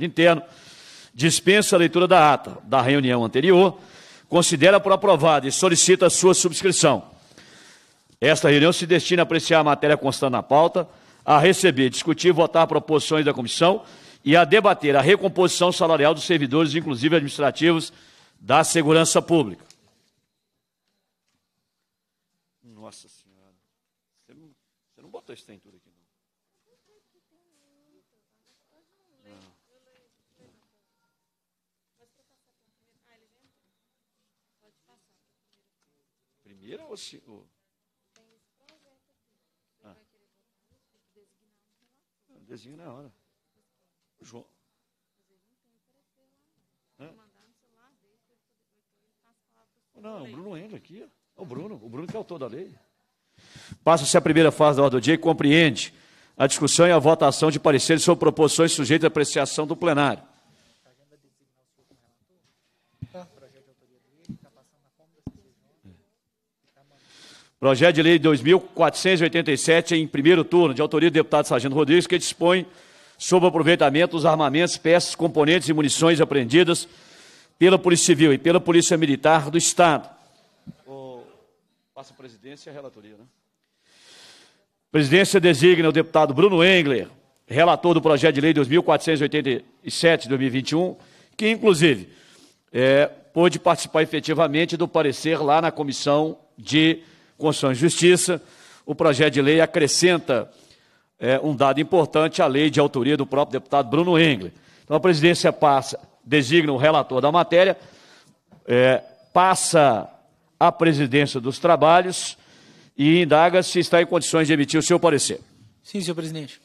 interno, dispensa a leitura da ata da reunião anterior, considera por aprovada e solicita a sua subscrição. Esta reunião se destina a apreciar a matéria constante na pauta, a receber, discutir e votar proposições da comissão e a debater a recomposição salarial dos servidores, inclusive administrativos, da segurança pública. Nossa Senhora, você não, você não botou isso em ou senhor? Ah. Designa na hora. João. Hã? Não, o Bruno entra aqui. O Bruno, o Bruno que é autor da lei. Passa-se a primeira fase da ordem do dia e compreende a discussão e a votação de pareceres sobre proposições sujeitas à apreciação do plenário. Projeto de Lei 2487, em primeiro turno, de autoria do deputado Sargento Rodrigues, que dispõe sobre o aproveitamento dos armamentos, peças, componentes e munições apreendidas pela Polícia Civil e pela Polícia Militar do Estado. Passa a presidência e a relatoria, né? Presidência designa o deputado Bruno Engler, relator do projeto de lei 2487-2021, que, inclusive, é, pôde participar efetivamente do parecer lá na Comissão de Constituição e Justiça, o projeto de lei acrescenta é, um dado importante à lei de autoria do próprio deputado Bruno Engle. Então a presidência passa, designa o relator da matéria, é, passa à presidência dos trabalhos e indaga se está em condições de emitir o seu parecer. Sim, senhor presidente.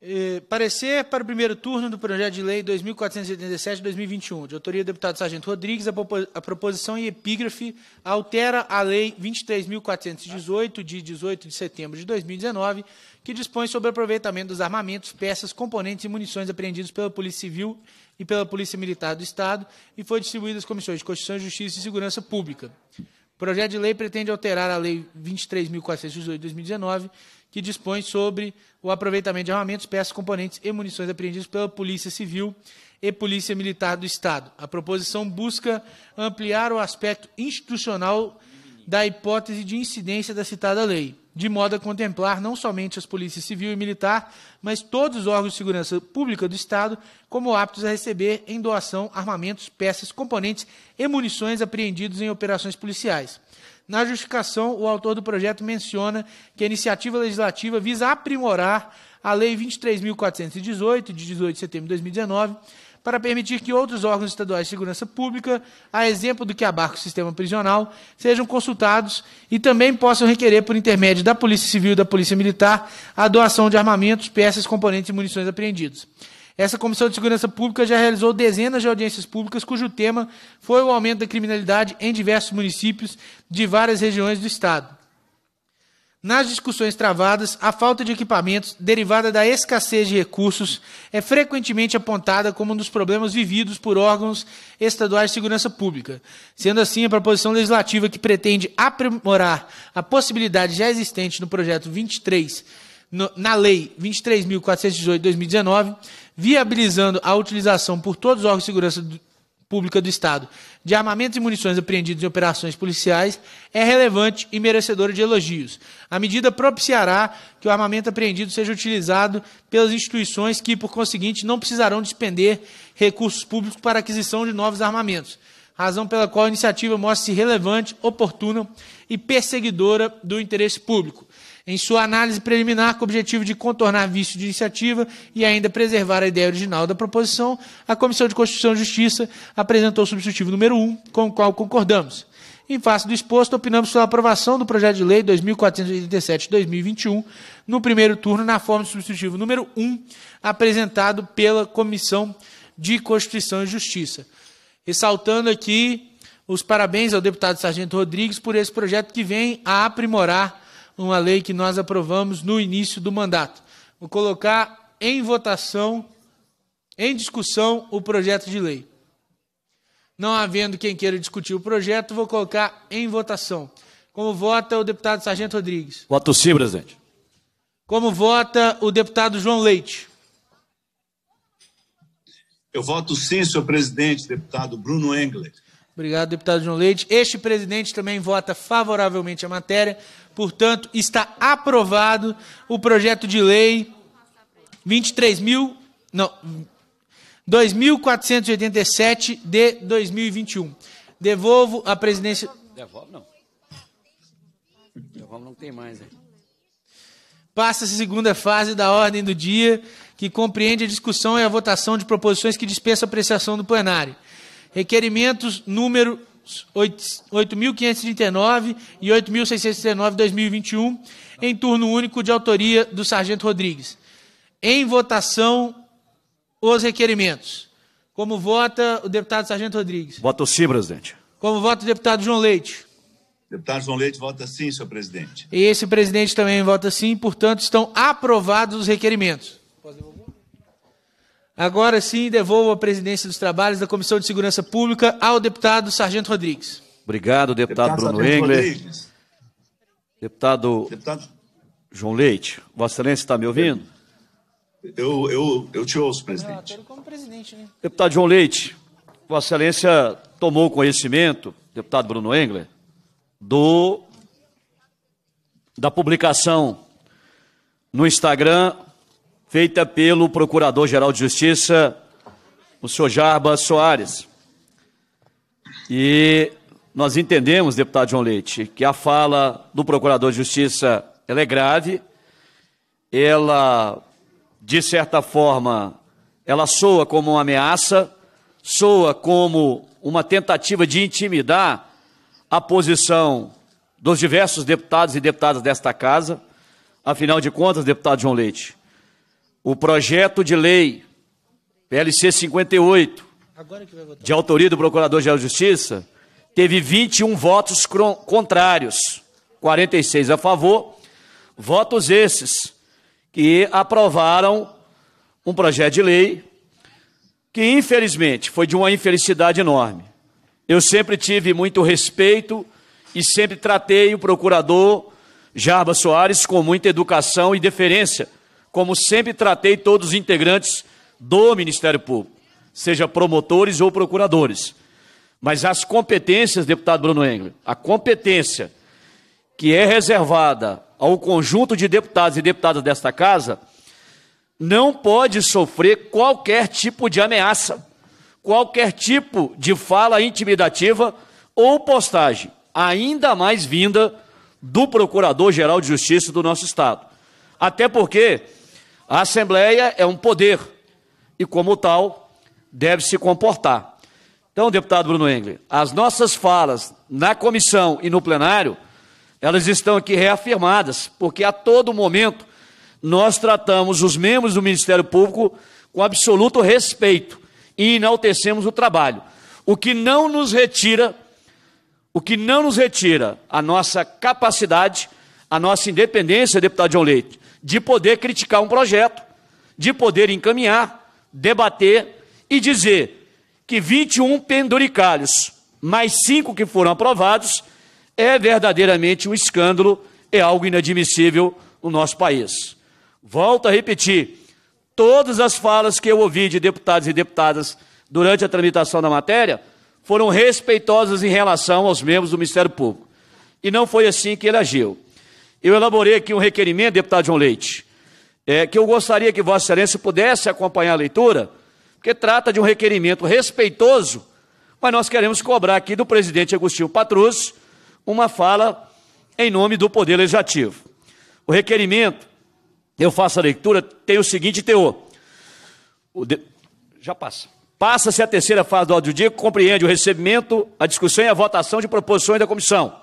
Eh, parecer para o primeiro turno do projeto de lei 2487-2021, de autoria do deputado Sargento Rodrigues, a, a proposição em epígrafe altera a Lei 23.418, de 18 de setembro de 2019, que dispõe sobre o aproveitamento dos armamentos, peças, componentes e munições apreendidos pela Polícia Civil e pela Polícia Militar do Estado e foi distribuída às Comissões de Constituição, Justiça e Segurança Pública. O projeto de lei pretende alterar a Lei 23.418 de 2019, que dispõe sobre o aproveitamento de armamentos, peças, componentes e munições apreendidos pela Polícia Civil e Polícia Militar do Estado. A proposição busca ampliar o aspecto institucional da hipótese de incidência da citada lei, de modo a contemplar não somente as polícias civil e militar, mas todos os órgãos de segurança pública do Estado, como aptos a receber em doação armamentos, peças, componentes e munições apreendidos em operações policiais. Na justificação, o autor do projeto menciona que a iniciativa legislativa visa aprimorar a Lei 23.418, de 18 de setembro de 2019, para permitir que outros órgãos estaduais de segurança pública, a exemplo do que abarca o sistema prisional, sejam consultados e também possam requerer, por intermédio da Polícia Civil e da Polícia Militar, a doação de armamentos, peças, componentes e munições apreendidos. Essa Comissão de Segurança Pública já realizou dezenas de audiências públicas cujo tema foi o aumento da criminalidade em diversos municípios de várias regiões do Estado. Nas discussões travadas, a falta de equipamentos, derivada da escassez de recursos, é frequentemente apontada como um dos problemas vividos por órgãos estaduais de segurança pública. Sendo assim, a proposição legislativa que pretende aprimorar a possibilidade já existente no projeto 23, no, na Lei 23.418-2019, viabilizando a utilização por todos os órgãos de segurança pública do Estado de armamentos e munições apreendidos em operações policiais é relevante e merecedora de elogios. A medida propiciará que o armamento apreendido seja utilizado pelas instituições que, por conseguinte, não precisarão despender recursos públicos para aquisição de novos armamentos. Razão pela qual a iniciativa mostra-se relevante, oportuna e perseguidora do interesse público em sua análise preliminar com o objetivo de contornar vício de iniciativa e ainda preservar a ideia original da proposição, a Comissão de Constituição e Justiça apresentou o substitutivo número 1, com o qual concordamos. Em face do exposto, opinamos pela aprovação do projeto de lei 2487-2021, no primeiro turno, na forma do substitutivo número 1, apresentado pela Comissão de Constituição e Justiça. Ressaltando aqui os parabéns ao deputado Sargento Rodrigues por esse projeto que vem a aprimorar uma lei que nós aprovamos no início do mandato. Vou colocar em votação, em discussão, o projeto de lei. Não havendo quem queira discutir o projeto, vou colocar em votação. Como vota o deputado Sargento Rodrigues? Voto sim, presidente. Como vota o deputado João Leite? Eu voto sim, senhor presidente, deputado Bruno Engler. Obrigado, deputado João Leite. Este presidente também vota favoravelmente à matéria. Portanto, está aprovado o projeto de lei 23 mil, não, 2.487 de 2021. Devolvo a presidência. Devolve não. Devolve não tem mais, né? Passa-se a segunda fase da ordem do dia, que compreende a discussão e a votação de proposições que dispensam apreciação do plenário. Requerimentos número 8.539 e 8.619 2021, em turno único de autoria do Sargento Rodrigues. Em votação, os requerimentos. Como vota o deputado Sargento Rodrigues? Voto sim, presidente. Como vota o deputado João Leite? Deputado João Leite vota sim, senhor presidente. E esse presidente também vota sim, portanto, estão aprovados os requerimentos. Agora sim, devolvo a presidência dos trabalhos da Comissão de Segurança Pública ao deputado Sargento Rodrigues. Obrigado, deputado, deputado Bruno Engler. Deputado, deputado, João Leite. Vossa Excelência está me ouvindo? Eu, eu, eu te ouço, presidente. Como presidente né? Deputado João Leite, Vossa Excelência tomou conhecimento, deputado Bruno Engler, do, da publicação no Instagram feita pelo Procurador-Geral de Justiça, o senhor Jarbas Soares. E nós entendemos, deputado João Leite, que a fala do Procurador de Justiça ela é grave, ela, de certa forma, ela soa como uma ameaça, soa como uma tentativa de intimidar a posição dos diversos deputados e deputadas desta casa. Afinal de contas, deputado João Leite, o projeto de lei PLC 58, de autoria do Procurador-Geral de Justiça, teve 21 votos contrários, 46 a favor, votos esses que aprovaram um projeto de lei que, infelizmente, foi de uma infelicidade enorme. Eu sempre tive muito respeito e sempre tratei o procurador Jarba Soares com muita educação e deferência como sempre tratei todos os integrantes do Ministério Público, seja promotores ou procuradores. Mas as competências, deputado Bruno Engler, a competência que é reservada ao conjunto de deputados e deputadas desta casa não pode sofrer qualquer tipo de ameaça, qualquer tipo de fala intimidativa ou postagem, ainda mais vinda do Procurador-Geral de Justiça do nosso Estado. Até porque a Assembleia é um poder e, como tal, deve se comportar. Então, deputado Bruno Engle, as nossas falas na comissão e no plenário, elas estão aqui reafirmadas, porque a todo momento nós tratamos os membros do Ministério Público com absoluto respeito e enaltecemos o trabalho. O que não nos retira, o que não nos retira a nossa capacidade, a nossa independência, deputado João Leite, de poder criticar um projeto, de poder encaminhar, debater e dizer que 21 penduricalhos, mais cinco que foram aprovados, é verdadeiramente um escândalo, é algo inadmissível no nosso país. Volto a repetir: todas as falas que eu ouvi de deputados e deputadas durante a tramitação da matéria foram respeitosas em relação aos membros do Ministério Público. E não foi assim que ele agiu. Eu elaborei aqui um requerimento, deputado João Leite, é, que eu gostaria que Vossa Excelência pudesse acompanhar a leitura, porque trata de um requerimento respeitoso, mas nós queremos cobrar aqui do presidente Agostinho Patrus uma fala em nome do Poder Legislativo. O requerimento, eu faço a leitura, tem o seguinte teor. O de... Já passa. Passa-se a terceira fase do áudio dia, que compreende o recebimento, a discussão e a votação de proposições da comissão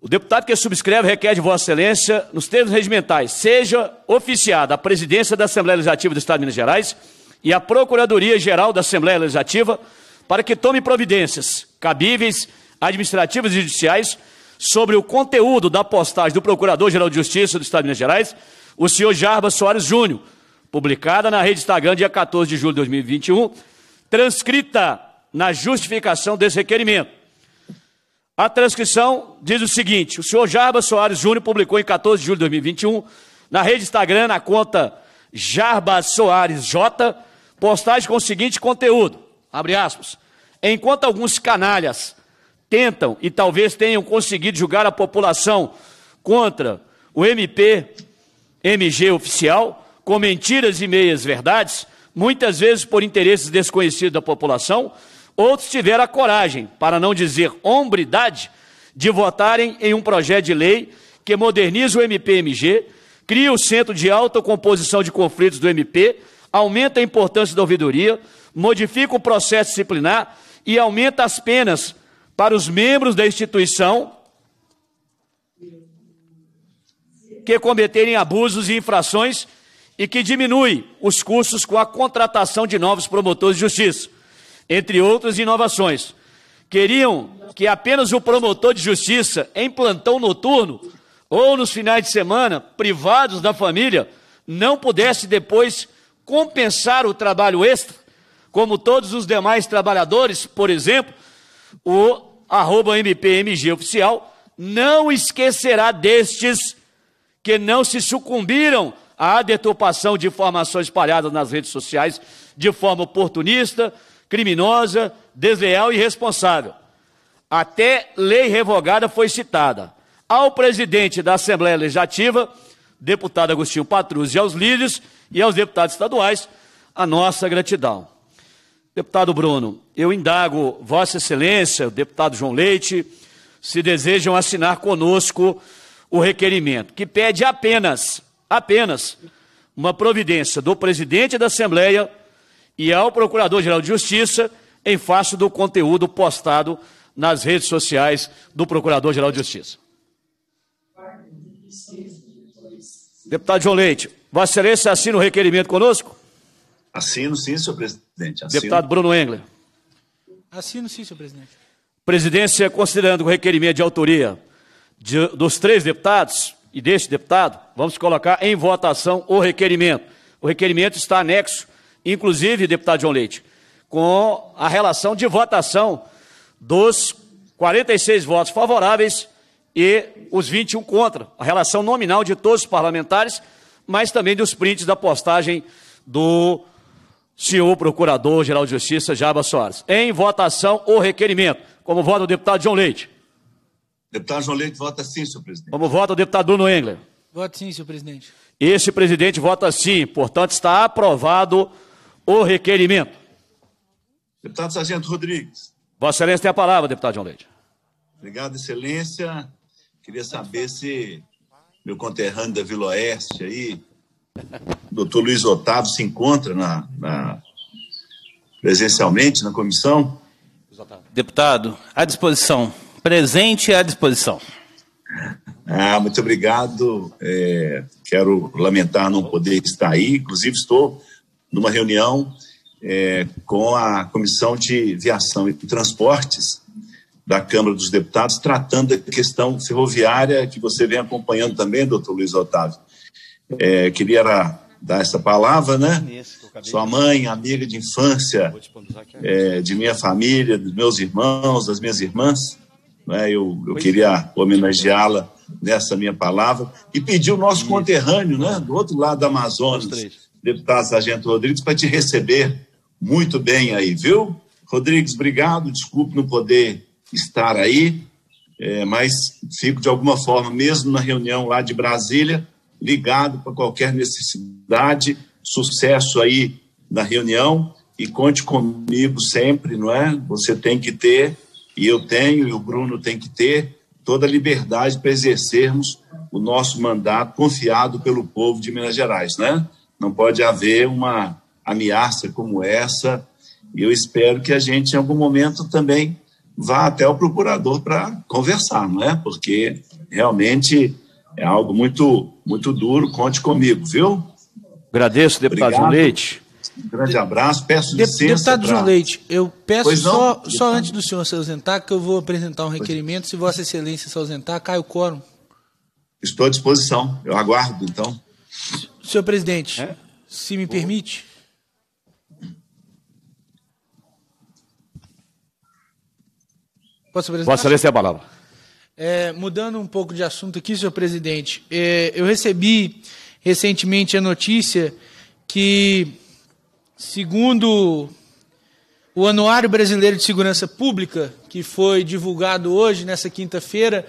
o deputado que subscreve requer de Vossa Excelência, nos termos regimentais, seja oficiada a presidência da Assembleia Legislativa do Estado de Minas Gerais e a Procuradoria-Geral da Assembleia Legislativa para que tome providências cabíveis, administrativas e judiciais sobre o conteúdo da postagem do Procurador-Geral de Justiça do Estado de Minas Gerais, o senhor Jarbas Soares Júnior, publicada na rede Instagram dia 14 de julho de 2021, transcrita na justificação desse requerimento. A transcrição diz o seguinte: o senhor Jarbas Soares Júnior publicou em 14 de julho de 2021, na rede Instagram, na conta Jarbas Soares J, postagem com o seguinte conteúdo: abre aspas. Enquanto alguns canalhas tentam e talvez tenham conseguido julgar a população contra o MP, MG oficial, com mentiras e meias verdades, muitas vezes por interesses desconhecidos da população, Outros tiveram a coragem, para não dizer hombridade, de votarem em um projeto de lei que moderniza o MPMG, cria o Centro de Alta Composição de Conflitos do MP, aumenta a importância da ouvidoria, modifica o processo disciplinar e aumenta as penas para os membros da instituição que cometerem abusos e infrações e que diminui os custos com a contratação de novos promotores de justiça entre outras inovações. Queriam que apenas o promotor de justiça, em plantão noturno ou nos finais de semana, privados da família, não pudesse depois compensar o trabalho extra, como todos os demais trabalhadores, por exemplo, o MPMG oficial não esquecerá destes que não se sucumbiram à deturpação de informações espalhadas nas redes sociais de forma oportunista, criminosa, desleal e irresponsável. Até lei revogada foi citada. Ao presidente da Assembleia Legislativa, deputado Agostinho Patrus, e aos líderes e aos deputados estaduais, a nossa gratidão. Deputado Bruno, eu indago Vossa Excelência, o deputado João Leite, se desejam assinar conosco o requerimento, que pede apenas, apenas, uma providência do presidente da Assembleia e ao é Procurador-Geral de Justiça em face do conteúdo postado nas redes sociais do Procurador-Geral de Justiça. Deputado João Leite, Vossa Excelência assina o requerimento conosco? Assino, sim, senhor presidente. Assino. Deputado Bruno Engler. Assino, sim, senhor presidente. Presidência, considerando o requerimento de autoria de, dos três deputados e deste deputado, vamos colocar em votação o requerimento. O requerimento está anexo inclusive, deputado João Leite, com a relação de votação dos 46 votos favoráveis e os 21 contra, a relação nominal de todos os parlamentares, mas também dos prints da postagem do senhor Procurador-Geral de Justiça, Jaba Soares. Em votação, o requerimento. Como vota o deputado João Leite? Deputado João Leite vota sim, senhor presidente. Como vota o deputado Bruno Engler? Voto sim, senhor presidente. Este presidente vota sim. Portanto, está aprovado o requerimento. Deputado Sargento Rodrigues. Vossa Excelência tem a palavra, deputado João Leite. Obrigado, Excelência. Queria saber se meu conterrâneo da Vila Oeste aí, doutor Luiz Otávio, se encontra na, na presencialmente na comissão. Deputado, à disposição. Presente à disposição. Ah, muito obrigado. É, quero lamentar não poder estar aí. Inclusive, estou numa reunião é, com a Comissão de Viação e Transportes da Câmara dos Deputados, tratando da questão ferroviária que você vem acompanhando também, doutor Luiz Otávio. É, queria dar essa palavra, né? Sua mãe, amiga de infância, é, de minha família, dos meus irmãos, das minhas irmãs. Né? Eu, eu queria é. homenageá-la nessa minha palavra e pedir o nosso conterrâneo, né? Do outro lado da Amazonas deputado Sargento Rodrigues, para te receber muito bem aí, viu? Rodrigues, obrigado, desculpe não poder estar aí, é, mas fico de alguma forma, mesmo na reunião lá de Brasília, ligado para qualquer necessidade, sucesso aí na reunião e conte comigo sempre, não é? Você tem que ter, e eu tenho, e o Bruno tem que ter, toda a liberdade para exercermos o nosso mandato confiado pelo povo de Minas Gerais, né? Não pode haver uma ameaça como essa. E eu espero que a gente, em algum momento, também vá até o procurador para conversar, não é? Porque realmente é algo muito, muito duro. Conte comigo, viu? Agradeço, deputado Obrigado. Leite. Um grande abraço, peço de, licença. Deputado pra... João Leite, eu peço só, só antes do senhor se ausentar, que eu vou apresentar um requerimento. Se Vossa Excelência se ausentar, cai o quórum. Estou à disposição, eu aguardo então. Senhor presidente, é? se me permite. Posso apresentar? Vossa Excelência a palavra. É, mudando um pouco de assunto aqui, senhor presidente, é, eu recebi recentemente a notícia que, segundo o Anuário Brasileiro de Segurança Pública, que foi divulgado hoje, nessa quinta-feira,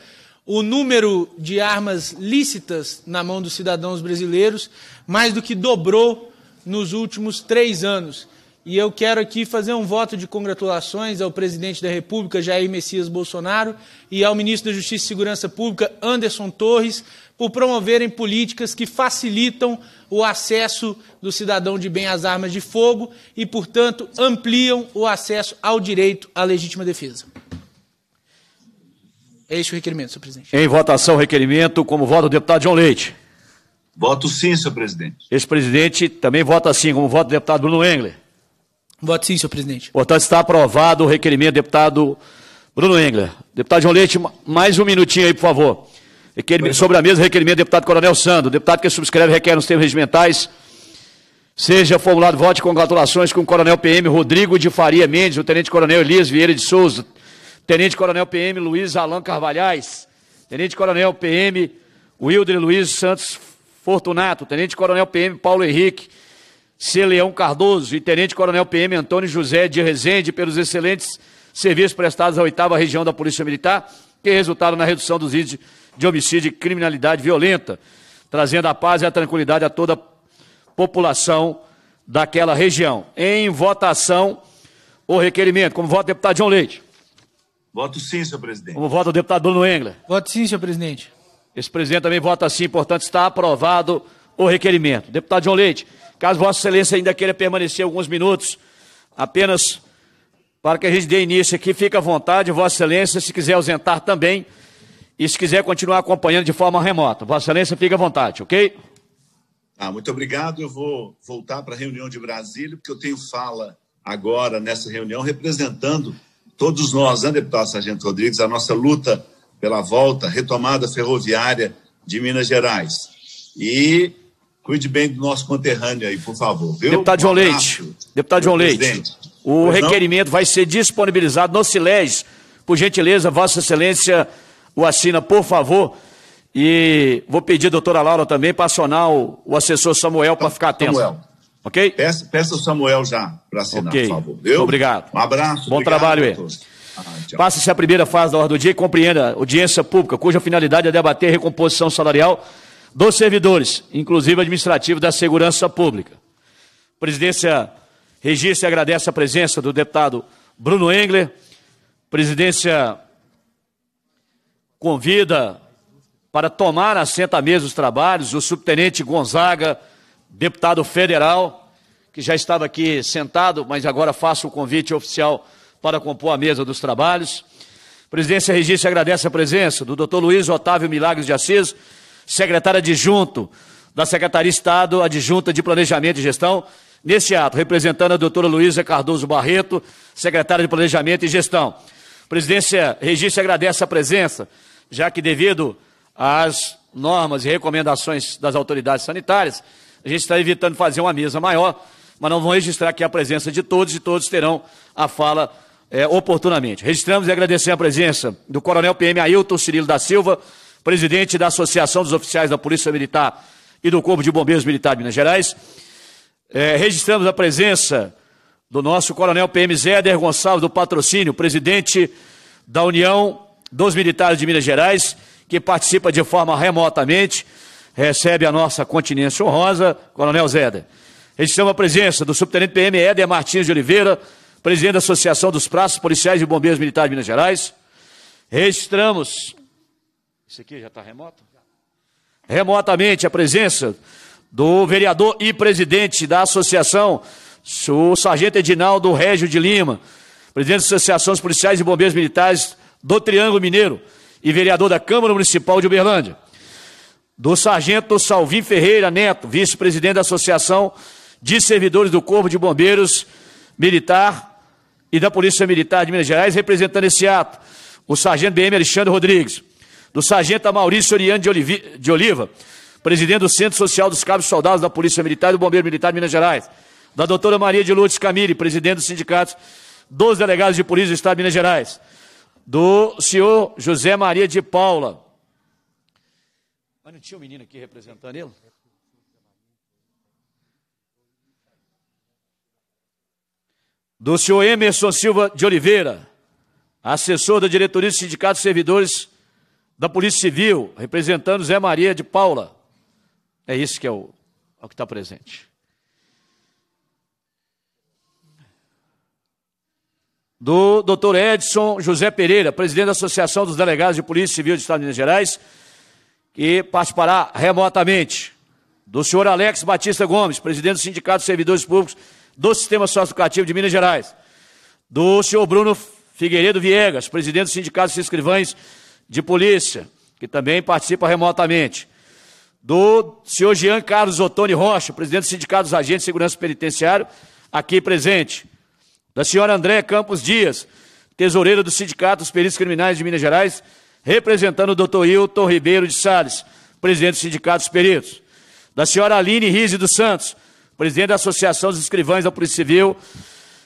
o número de armas lícitas na mão dos cidadãos brasileiros mais do que dobrou nos últimos três anos. E eu quero aqui fazer um voto de congratulações ao presidente da República, Jair Messias Bolsonaro, e ao ministro da Justiça e Segurança Pública, Anderson Torres, por promoverem políticas que facilitam o acesso do cidadão de bem às armas de fogo e, portanto, ampliam o acesso ao direito à legítima defesa. É Este o requerimento, senhor presidente. Em votação, requerimento, como voto o deputado João Leite. Voto sim, senhor presidente. Esse presidente também vota sim, como voto o deputado Bruno Engler. Voto sim, senhor presidente. Portanto, está aprovado o requerimento deputado Bruno Engler. Deputado João Leite, mais um minutinho aí, por favor. Requerimento, sobre a mesa, requerimento deputado Coronel Sando. Deputado que subscreve requer nos termos regimentais. Seja formulado voto de congratulações com o Coronel PM Rodrigo de Faria Mendes, o Tenente Coronel Elias Vieira de Souza, Tenente Coronel PM Luiz Alain Carvalhais, Tenente Coronel PM Wilder Luiz Santos Fortunato, Tenente Coronel PM Paulo Henrique Celeão Cardoso e Tenente Coronel PM Antônio José de Rezende pelos excelentes serviços prestados à Oitava Região da Polícia Militar, que resultaram na redução dos índices de homicídio e criminalidade violenta, trazendo a paz e a tranquilidade a toda a população daquela região. Em votação, o requerimento. Como vota o deputado João Leite? Voto sim, senhor presidente. Como vota o deputado Bruno Engler? Voto sim, senhor presidente. Esse presidente também vota sim, portanto está aprovado o requerimento. Deputado João Leite, caso Vossa Excelência ainda queira permanecer alguns minutos, apenas para que a gente dê início aqui, fica à vontade, Vossa Excelência, se quiser ausentar também e se quiser continuar acompanhando de forma remota. Vossa Excelência, fica à vontade, ok? Ah, muito obrigado. Eu vou voltar para a reunião de Brasília, porque eu tenho fala agora nessa reunião representando todos nós, né, deputado Sargento Rodrigues, a nossa luta pela volta, retomada ferroviária de Minas Gerais. E cuide bem do nosso conterrâneo aí, por favor. Viu? Deputado João Leite. Deputado João Leite. O pois requerimento não? vai ser disponibilizado no silés. Por gentileza, Vossa Excelência o assina, por favor. E vou pedir a doutora Laura também para acionar o, o assessor Samuel para ficar atento. Samuel. Ok? Peça, peça o Samuel já para assinar, okay. por favor. Eu, obrigado. Um abraço. Bom obrigado, trabalho, Ê. Ah, Passa-se a primeira fase da ordem do dia e compreenda audiência pública, cuja finalidade é debater a recomposição salarial dos servidores, inclusive administrativo da segurança pública. presidência registra e agradece a presença do deputado Bruno Engler. presidência convida para tomar assento à mesa os trabalhos o subtenente Gonzaga, deputado federal, que já estava aqui sentado, mas agora faço o convite oficial para compor a mesa dos trabalhos. presidência regis agradece a presença do doutor Luiz Otávio Milagres de Assis, secretário adjunto da Secretaria de Estado Adjunta de Planejamento e Gestão, neste ato, representando a doutora Luísa Cardoso Barreto, secretária de Planejamento e Gestão. presidência regis agradece a presença, já que devido às normas e recomendações das autoridades sanitárias, a gente está evitando fazer uma mesa maior, mas não vamos registrar aqui a presença de todos e todos terão a fala é, oportunamente. Registramos e agradecemos a presença do Coronel PM Ailton Cirilo da Silva, presidente da Associação dos Oficiais da Polícia Militar e do Corpo de Bombeiros Militar de Minas Gerais. É, registramos a presença do nosso Coronel PM Zéder Gonçalves do Patrocínio, presidente da União dos Militares de Minas Gerais, que participa de forma remotamente recebe a nossa continência honrosa, Coronel Zéder. Registramos a presença do Subtenente PM Éder Martins de Oliveira, presidente da Associação dos Praças Policiais e Bombeiros Militares de Minas Gerais. Registramos. Isso aqui já está remoto? Remotamente a presença do vereador e presidente da associação, o sargento Edinaldo Régio de Lima, presidente da Associação dos Policiais e Bombeiros Militares do Triângulo Mineiro e vereador da Câmara Municipal de Uberlândia do sargento Salvim Ferreira Neto, vice-presidente da Associação de Servidores do Corpo de Bombeiros Militar e da Polícia Militar de Minas Gerais, representando esse ato, o sargento BM Alexandre Rodrigues, do sargento Maurício Oriano de, de Oliva, presidente do Centro Social dos Cabos Soldados da Polícia Militar e do Bombeiro Militar de Minas Gerais, da doutora Maria de Lourdes Camille, presidente do Sindicato dos Delegados de Polícia do Estado de Minas Gerais, do senhor José Maria de Paula, mas não tinha um menino aqui representando ele? Do senhor Emerson Silva de Oliveira, assessor da diretoria do Sindicato de Servidores da Polícia Civil, representando Zé Maria de Paula. É isso que é o, é o que está presente. Do doutor Edson José Pereira, presidente da Associação dos Delegados de Polícia Civil do Estado de Minas Gerais, que participará remotamente. Do senhor Alex Batista Gomes, presidente do Sindicato de Servidores Públicos do Sistema Socioeducativo de Minas Gerais. Do senhor Bruno Figueiredo Viegas, presidente do Sindicato de Escrivães de Polícia, que também participa remotamente. Do senhor Jean Carlos Ottoni Rocha, presidente do Sindicato dos Agentes de Segurança Penitenciário, aqui presente. Da senhora André Campos Dias, tesoureira do Sindicato dos Peritos Criminais de Minas Gerais, representando o doutor Hilton Ribeiro de Salles, presidente do Sindicato dos Peritos. Da senhora Aline Rizzi dos Santos, presidente da Associação dos Escrivães da Polícia Civil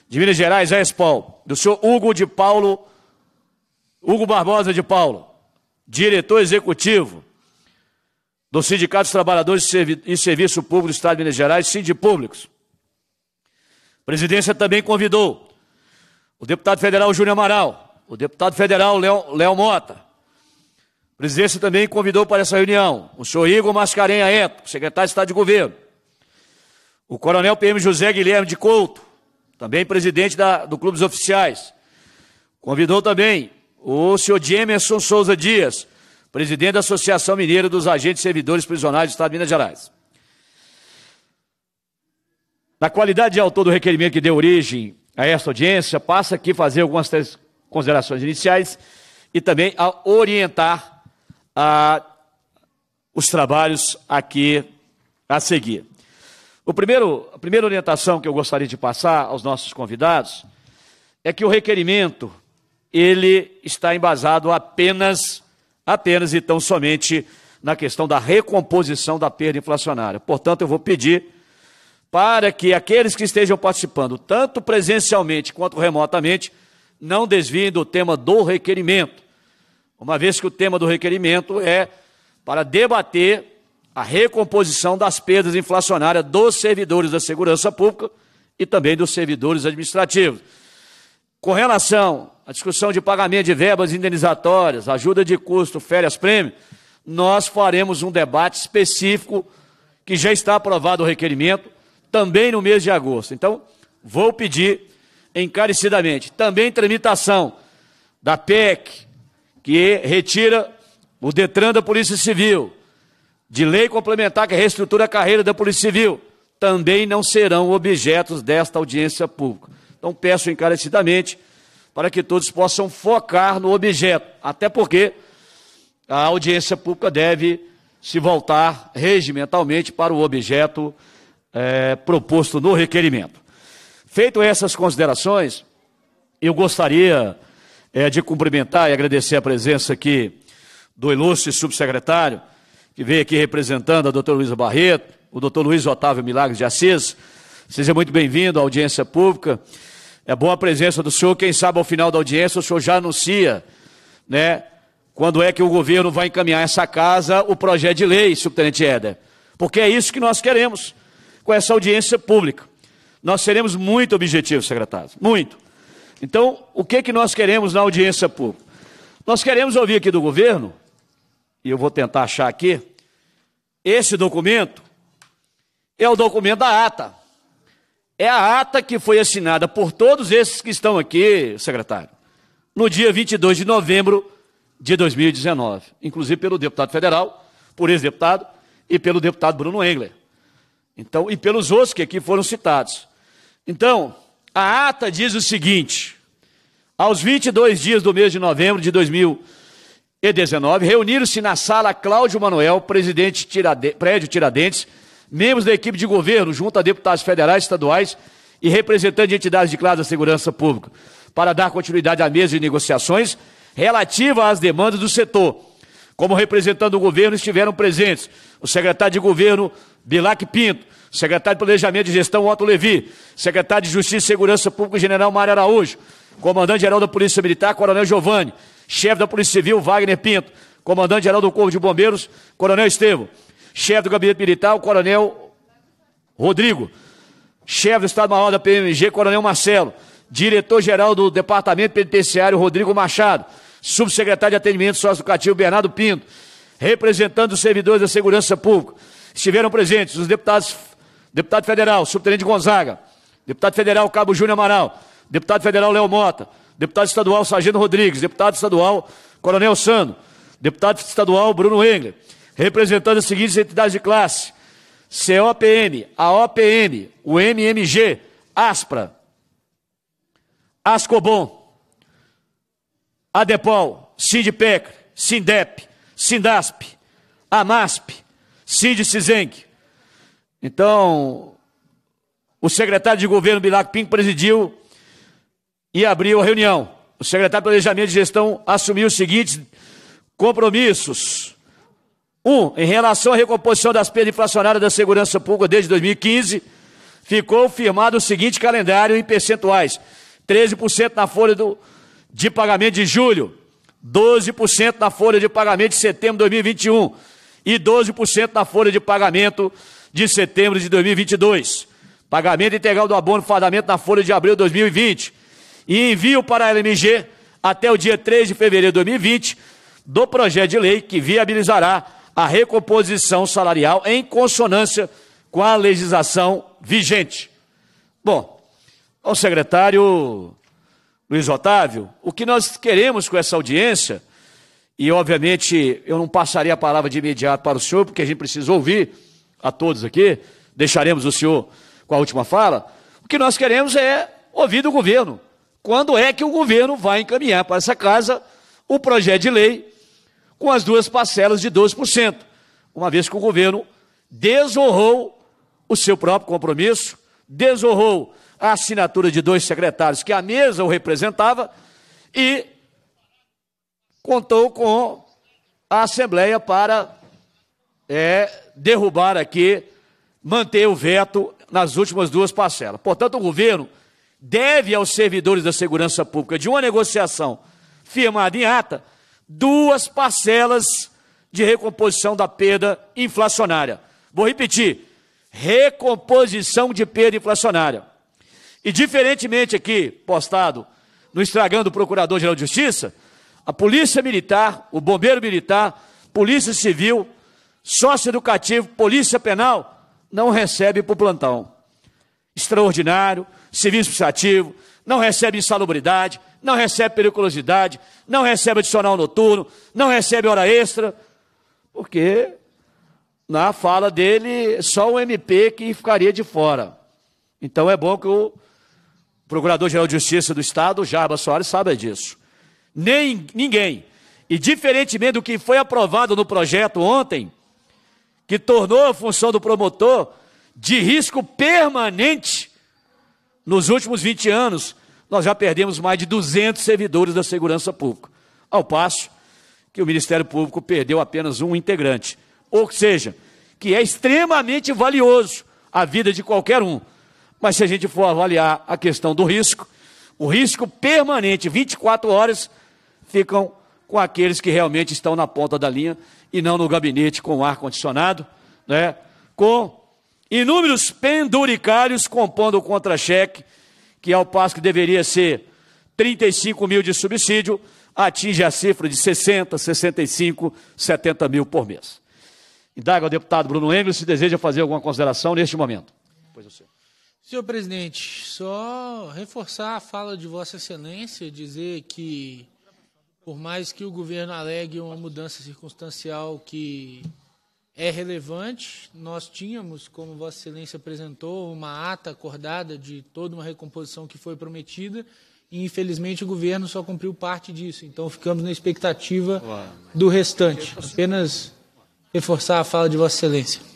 de Minas Gerais, ESPOL. Do senhor Hugo de Paulo, Hugo Barbosa de Paulo, diretor executivo do Sindicato dos Trabalhadores em Serviço Público do Estado de Minas Gerais, Sindipúblicos. A presidência também convidou o deputado federal Júnior Amaral, o deputado federal Léo Mota, presidência também convidou para essa reunião o senhor Igor Mascarenha Eto, secretário de Estado de Governo, o coronel PM José Guilherme de Couto, também presidente da, do Clube dos Oficiais. Convidou também o senhor Jemerson Souza Dias, presidente da Associação Mineira dos Agentes Servidores Prisionais do Estado de Minas Gerais. Na qualidade de autor do requerimento que deu origem a esta audiência, passa aqui fazer algumas considerações iniciais e também a orientar a, os trabalhos aqui a seguir. O primeiro, a primeira orientação que eu gostaria de passar aos nossos convidados é que o requerimento ele está embasado apenas, apenas e tão somente na questão da recomposição da perda inflacionária. Portanto, eu vou pedir para que aqueles que estejam participando, tanto presencialmente quanto remotamente, não desviem do tema do requerimento uma vez que o tema do requerimento é para debater a recomposição das perdas inflacionárias dos servidores da segurança pública e também dos servidores administrativos. Com relação à discussão de pagamento de verbas indenizatórias, ajuda de custo, férias prêmio, nós faremos um debate específico que já está aprovado o requerimento, também no mês de agosto. Então, vou pedir encarecidamente, também tramitação da PEC que retira o Detran da Polícia Civil, de lei complementar que reestrutura a carreira da Polícia Civil, também não serão objetos desta audiência pública. Então peço encarecidamente para que todos possam focar no objeto, até porque a audiência pública deve se voltar regimentalmente para o objeto é, proposto no requerimento. Feito essas considerações, eu gostaria é de cumprimentar e agradecer a presença aqui do ilustre subsecretário, que veio aqui representando a doutora Luísa Barreto, o doutor Luiz Otávio Milagres de Assis. Seja muito bem-vindo à audiência pública. É boa a presença do senhor. Quem sabe ao final da audiência o senhor já anuncia, né? Quando é que o governo vai encaminhar essa casa o projeto de lei, subtenente Eder? Porque é isso que nós queremos com essa audiência pública. Nós seremos muito objetivos, secretário. Muito. Então, o que, que nós queremos na audiência pública? Nós queremos ouvir aqui do governo, e eu vou tentar achar aqui, esse documento é o documento da ata. É a ata que foi assinada por todos esses que estão aqui, secretário, no dia 22 de novembro de 2019, inclusive pelo deputado federal, por ex-deputado, e pelo deputado Bruno Engler. Então, e pelos outros que aqui foram citados. Então, a ata diz o seguinte: aos 22 dias do mês de novembro de 2019, reuniram-se na sala Cláudio Manuel, presidente prédio Tiradentes, membros da equipe de governo, junto a deputados federais, estaduais e representantes de entidades de classe da segurança pública, para dar continuidade à mesa de negociações relativa às demandas do setor. Como representando o governo, estiveram presentes o secretário de governo Bilac Pinto, secretário de Planejamento e Gestão, Otto Levi, secretário de Justiça e Segurança Pública, General Mário Araújo, comandante-geral da Polícia Militar, Coronel Giovanni, chefe da Polícia Civil, Wagner Pinto, comandante-geral do Corpo de Bombeiros, Coronel Estevam, chefe do Gabinete Militar, Coronel Rodrigo, chefe do Estado-Maior da PMG, Coronel Marcelo, diretor-geral do Departamento Penitenciário, Rodrigo Machado, subsecretário de Atendimento Socioeducativo, Bernardo Pinto, representando os servidores da Segurança Pública. Estiveram presentes os deputados Deputado federal, subtenente Gonzaga. Deputado federal, Cabo Júnior Amaral. Deputado federal, Léo Mota. Deputado estadual, Sargento Rodrigues. Deputado estadual, Coronel Sano. Deputado estadual, Bruno Engler. Representando as seguintes entidades de classe. COPM, AOPM, o MMG, ASPRA, Ascobom, ADEPOL, SINDPECR, SINDEP, SINDASP, AMASP, CID-CISENC, então, o secretário de governo Bilac Pinto presidiu e abriu a reunião. O secretário de Planejamento e Gestão assumiu os seguintes compromissos. Um, em relação à recomposição das perdas inflacionárias da segurança pública desde 2015, ficou firmado o seguinte calendário em percentuais: 13% na folha do, de pagamento de julho, 12% na folha de pagamento de setembro de 2021 e 12% na folha de pagamento de de setembro de 2022. Pagamento integral do abono fardamento na folha de abril de 2020. E envio para a LMG até o dia 3 de fevereiro de 2020 do projeto de lei que viabilizará a recomposição salarial em consonância com a legislação vigente. Bom, ao secretário Luiz Otávio, o que nós queremos com essa audiência, e obviamente eu não passaria a palavra de imediato para o senhor, porque a gente precisa ouvir a todos aqui, deixaremos o senhor com a última fala. O que nós queremos é ouvir do governo. Quando é que o governo vai encaminhar para essa casa o projeto de lei com as duas parcelas de 12%, uma vez que o governo desonrou o seu próprio compromisso, desonrou a assinatura de dois secretários que a mesa o representava e contou com a Assembleia para é derrubar aqui, manter o veto nas últimas duas parcelas. Portanto, o governo deve aos servidores da segurança pública de uma negociação firmada em ata duas parcelas de recomposição da perda inflacionária. Vou repetir: recomposição de perda inflacionária. E diferentemente aqui, postado no Estragando do Procurador-Geral de Justiça, a Polícia Militar, o Bombeiro Militar, Polícia Civil, sócio educativo, polícia penal, não recebe para o plantão. Extraordinário, serviço prestativo, não recebe insalubridade, não recebe periculosidade, não recebe adicional noturno, não recebe hora extra, porque na fala dele, só o MP que ficaria de fora. Então é bom que o Procurador-Geral de Justiça do Estado, Jarba Soares, saiba disso. Nem ninguém. E diferentemente do que foi aprovado no projeto ontem, que tornou a função do promotor de risco permanente. Nos últimos 20 anos, nós já perdemos mais de 200 servidores da segurança pública, ao passo que o Ministério Público perdeu apenas um integrante. Ou seja, que é extremamente valioso a vida de qualquer um. Mas se a gente for avaliar a questão do risco, o risco permanente, 24 horas, ficam com aqueles que realmente estão na ponta da linha e não no gabinete com ar-condicionado, né? com inúmeros penduricários compondo o contra-cheque, que ao passo que deveria ser 35 mil de subsídio, atinge a cifra de 60, 65, 70 mil por mês. Indaga ao deputado Bruno Engels se deseja fazer alguma consideração neste momento. Pois é, Senhor presidente, só reforçar a fala de Vossa Excelência, dizer que por mais que o governo alegue uma mudança circunstancial que é relevante, nós tínhamos, como Vossa Excelência apresentou, uma ata acordada de toda uma recomposição que foi prometida e, infelizmente, o governo só cumpriu parte disso. Então, ficamos na expectativa do restante. Apenas reforçar a fala de Vossa Excelência.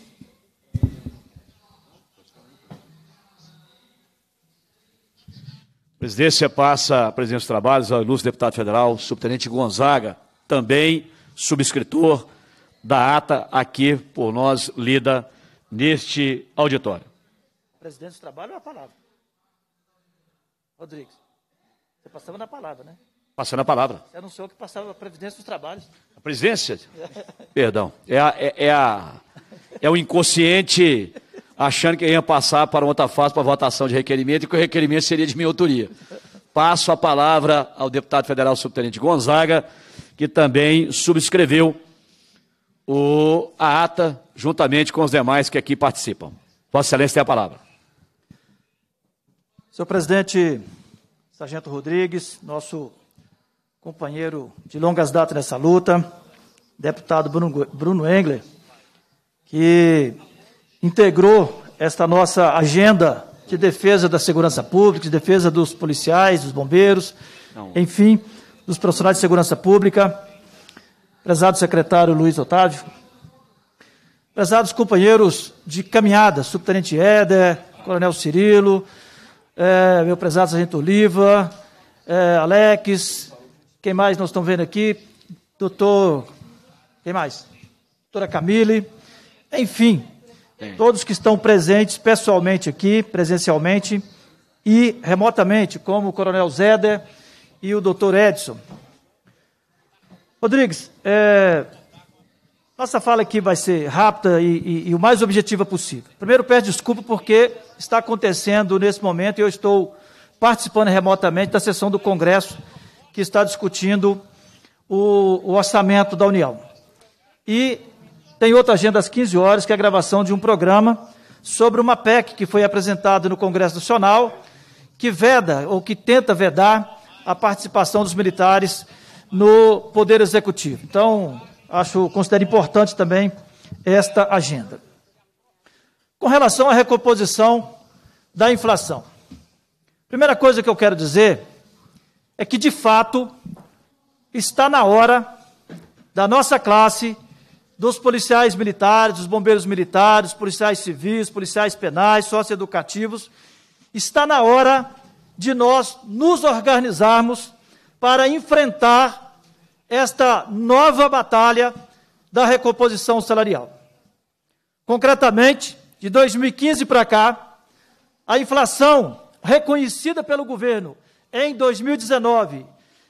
presidência passa a presidência dos trabalhos ao ilustre deputado federal, subtenente Gonzaga, também subscritor da ata aqui por nós lida neste auditório. Presidente dos trabalhos é a palavra. Rodrigues, você passava na palavra, né? Passando a palavra. Você anunciou que passava a presidência dos trabalhos. A presidência? Perdão. É, a, é, é, a, é o inconsciente achando que ia passar para outra fase para votação de requerimento e que o requerimento seria de minha autoria. Passo a palavra ao deputado federal subtenente Gonzaga, que também subscreveu o, a ata, juntamente com os demais que aqui participam. Vossa Excelência tem a palavra. Senhor presidente, Sargento Rodrigues, nosso companheiro de longas datas nessa luta, deputado Bruno, Bruno Engler, que integrou esta nossa agenda de defesa da segurança pública, de defesa dos policiais, dos bombeiros, Não. enfim, dos profissionais de segurança pública. Prezado secretário Luiz Otávio, prezados companheiros de caminhada, subtenente Éder, coronel Cirilo, é, meu prezado sargento Oliva, é, Alex, quem mais nós estamos vendo aqui? Doutor, quem mais? Doutora Camille, enfim, é. todos que estão presentes pessoalmente aqui, presencialmente e remotamente, como o Coronel Zeder e o Dr. Edson. Rodrigues, é, nossa fala aqui vai ser rápida e, e, e, o mais objetiva possível. Primeiro, peço desculpa porque está acontecendo nesse momento e eu estou participando remotamente da sessão do Congresso que está discutindo o, o orçamento da União. E tem outra agenda às 15 horas, que é a gravação de um programa sobre uma PEC que foi apresentada no Congresso Nacional, que veda ou que tenta vedar a participação dos militares no Poder Executivo. Então, acho, considero importante também esta agenda. Com relação à recomposição da inflação, primeira coisa que eu quero dizer é que, de fato, está na hora da nossa classe dos policiais militares, dos bombeiros militares, policiais civis, policiais penais, socioeducativos. Está na hora de nós nos organizarmos para enfrentar esta nova batalha da recomposição salarial. Concretamente, de 2015 para cá, a inflação reconhecida pelo governo em 2019,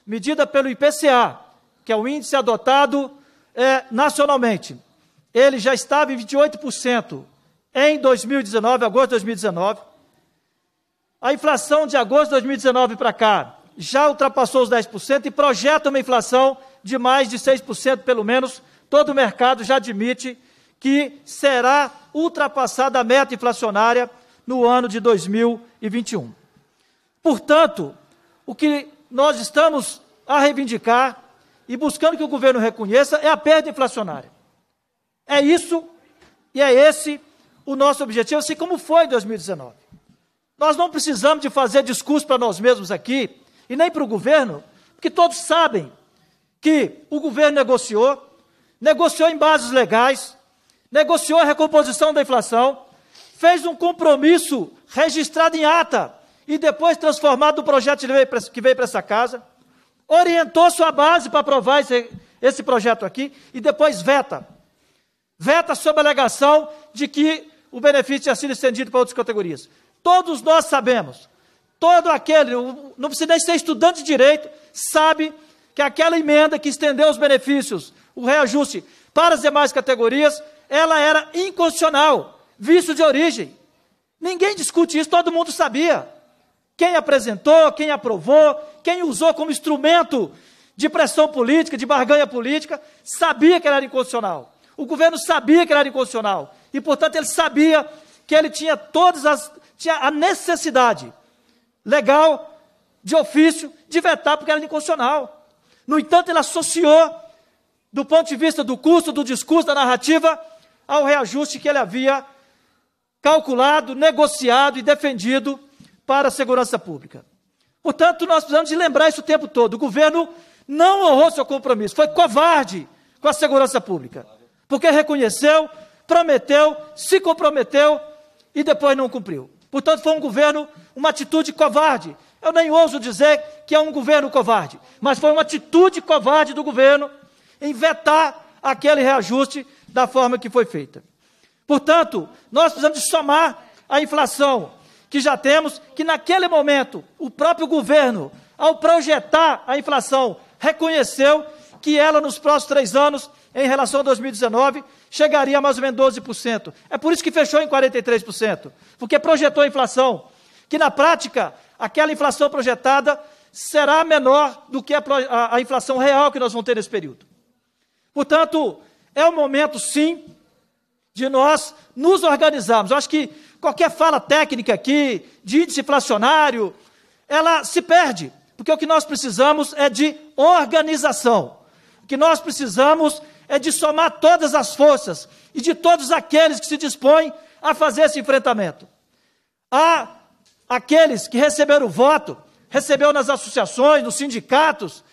medida pelo IPCA, que é o índice adotado é, nacionalmente, ele já estava em 28% em 2019, agosto de 2019. A inflação de agosto de 2019 para cá já ultrapassou os 10% e projeta uma inflação de mais de 6%, pelo menos. Todo o mercado já admite que será ultrapassada a meta inflacionária no ano de 2021. Portanto, o que nós estamos a reivindicar e buscando que o governo reconheça é a perda inflacionária. É isso e é esse o nosso objetivo, assim como foi em 2019. Nós não precisamos de fazer discurso para nós mesmos aqui e nem para o governo, porque todos sabem que o governo negociou, negociou em bases legais, negociou a recomposição da inflação, fez um compromisso registrado em ata e depois transformado no projeto que veio para essa casa orientou sua base para aprovar esse, esse projeto aqui e depois veta. Veta sob a alegação de que o benefício tinha sido estendido para outras categorias. Todos nós sabemos, todo aquele, não precisa nem ser estudante de direito, sabe que aquela emenda que estendeu os benefícios, o reajuste para as demais categorias, ela era inconstitucional, visto de origem. Ninguém discute isso, todo mundo sabia. Quem apresentou, quem aprovou, quem usou como instrumento de pressão política, de barganha política, sabia que ela era inconstitucional. O governo sabia que ela era inconstitucional. E, portanto, ele sabia que ele tinha todas as. tinha a necessidade legal, de ofício, de vetar porque ela era inconstitucional. No entanto, ele associou, do ponto de vista do custo, do discurso, da narrativa, ao reajuste que ele havia calculado, negociado e defendido para a segurança pública. Portanto, nós precisamos de lembrar isso o tempo todo. O governo não honrou seu compromisso, foi covarde com a segurança pública, porque reconheceu, prometeu, se comprometeu e depois não cumpriu. Portanto, foi um governo, uma atitude covarde. Eu nem ouso dizer que é um governo covarde, mas foi uma atitude covarde do governo em vetar aquele reajuste da forma que foi feita. Portanto, nós precisamos de somar a inflação que já temos, que naquele momento o próprio governo, ao projetar a inflação, reconheceu que ela nos próximos três anos, em relação a 2019, chegaria a mais ou menos 12%. É por isso que fechou em 43%, porque projetou a inflação, que na prática, aquela inflação projetada será menor do que a, a, a inflação real que nós vamos ter nesse período. Portanto, é o momento, sim, de nós nos organizarmos. Eu acho que qualquer fala técnica aqui, de índice inflacionário, ela se perde, porque o que nós precisamos é de organização. O que nós precisamos é de somar todas as forças e de todos aqueles que se dispõem a fazer esse enfrentamento. Há aqueles que receberam o voto, recebeu nas associações, nos sindicatos,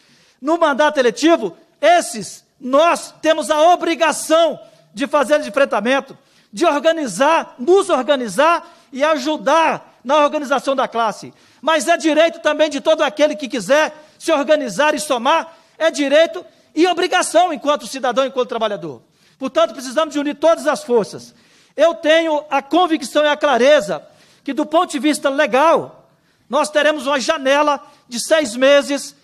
no mandato eletivo, esses nós temos a obrigação de fazer esse enfrentamento de organizar, nos organizar e ajudar na organização da classe. Mas é direito também de todo aquele que quiser se organizar e somar, é direito e obrigação enquanto cidadão, enquanto trabalhador. Portanto, precisamos de unir todas as forças. Eu tenho a convicção e a clareza que, do ponto de vista legal, nós teremos uma janela de seis meses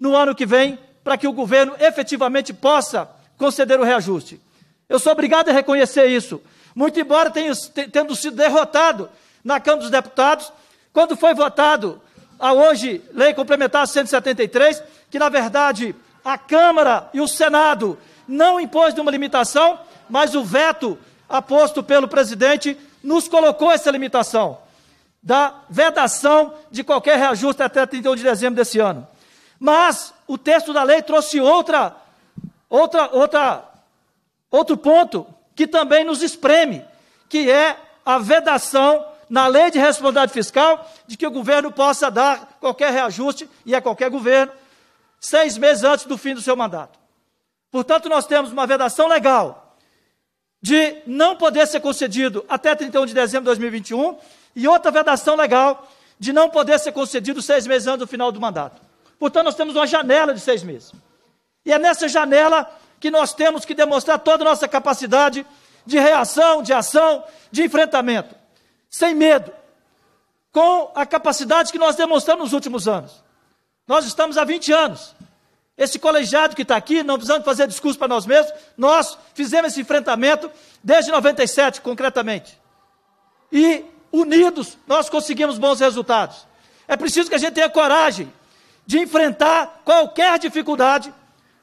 no ano que vem para que o governo efetivamente possa conceder o reajuste. Eu sou obrigado a reconhecer isso. Muito embora tenha, tendo sido derrotado na Câmara dos Deputados, quando foi votado a hoje Lei Complementar 173, que na verdade a Câmara e o Senado não impôs nenhuma limitação, mas o veto aposto pelo presidente nos colocou essa limitação da vedação de qualquer reajuste até 31 de dezembro desse ano. Mas o texto da lei trouxe outra, outra, outra, outro ponto que também nos espreme, que é a vedação na lei de responsabilidade fiscal de que o governo possa dar qualquer reajuste, e a é qualquer governo, seis meses antes do fim do seu mandato. Portanto, nós temos uma vedação legal de não poder ser concedido até 31 de dezembro de 2021 e outra vedação legal de não poder ser concedido seis meses antes do final do mandato. Portanto, nós temos uma janela de seis meses. E é nessa janela que nós temos que demonstrar toda a nossa capacidade de reação, de ação, de enfrentamento, sem medo, com a capacidade que nós demonstramos nos últimos anos. Nós estamos há 20 anos. Esse colegiado que está aqui, não precisando fazer discurso para nós mesmos, nós fizemos esse enfrentamento desde 97, concretamente. E, unidos, nós conseguimos bons resultados. É preciso que a gente tenha coragem de enfrentar qualquer dificuldade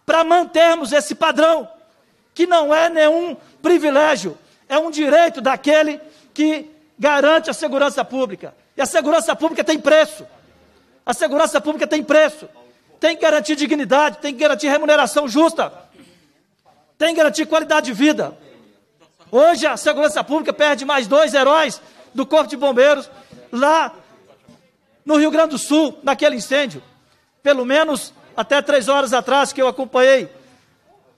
para mantermos esse padrão, que não é nenhum privilégio, é um direito daquele que garante a segurança pública. E a segurança pública tem preço. A segurança pública tem preço. Tem que garantir dignidade, tem que garantir remuneração justa, tem que garantir qualidade de vida. Hoje a segurança pública perde mais dois heróis do Corpo de Bombeiros lá no Rio Grande do Sul, naquele incêndio. Pelo menos até três horas atrás que eu acompanhei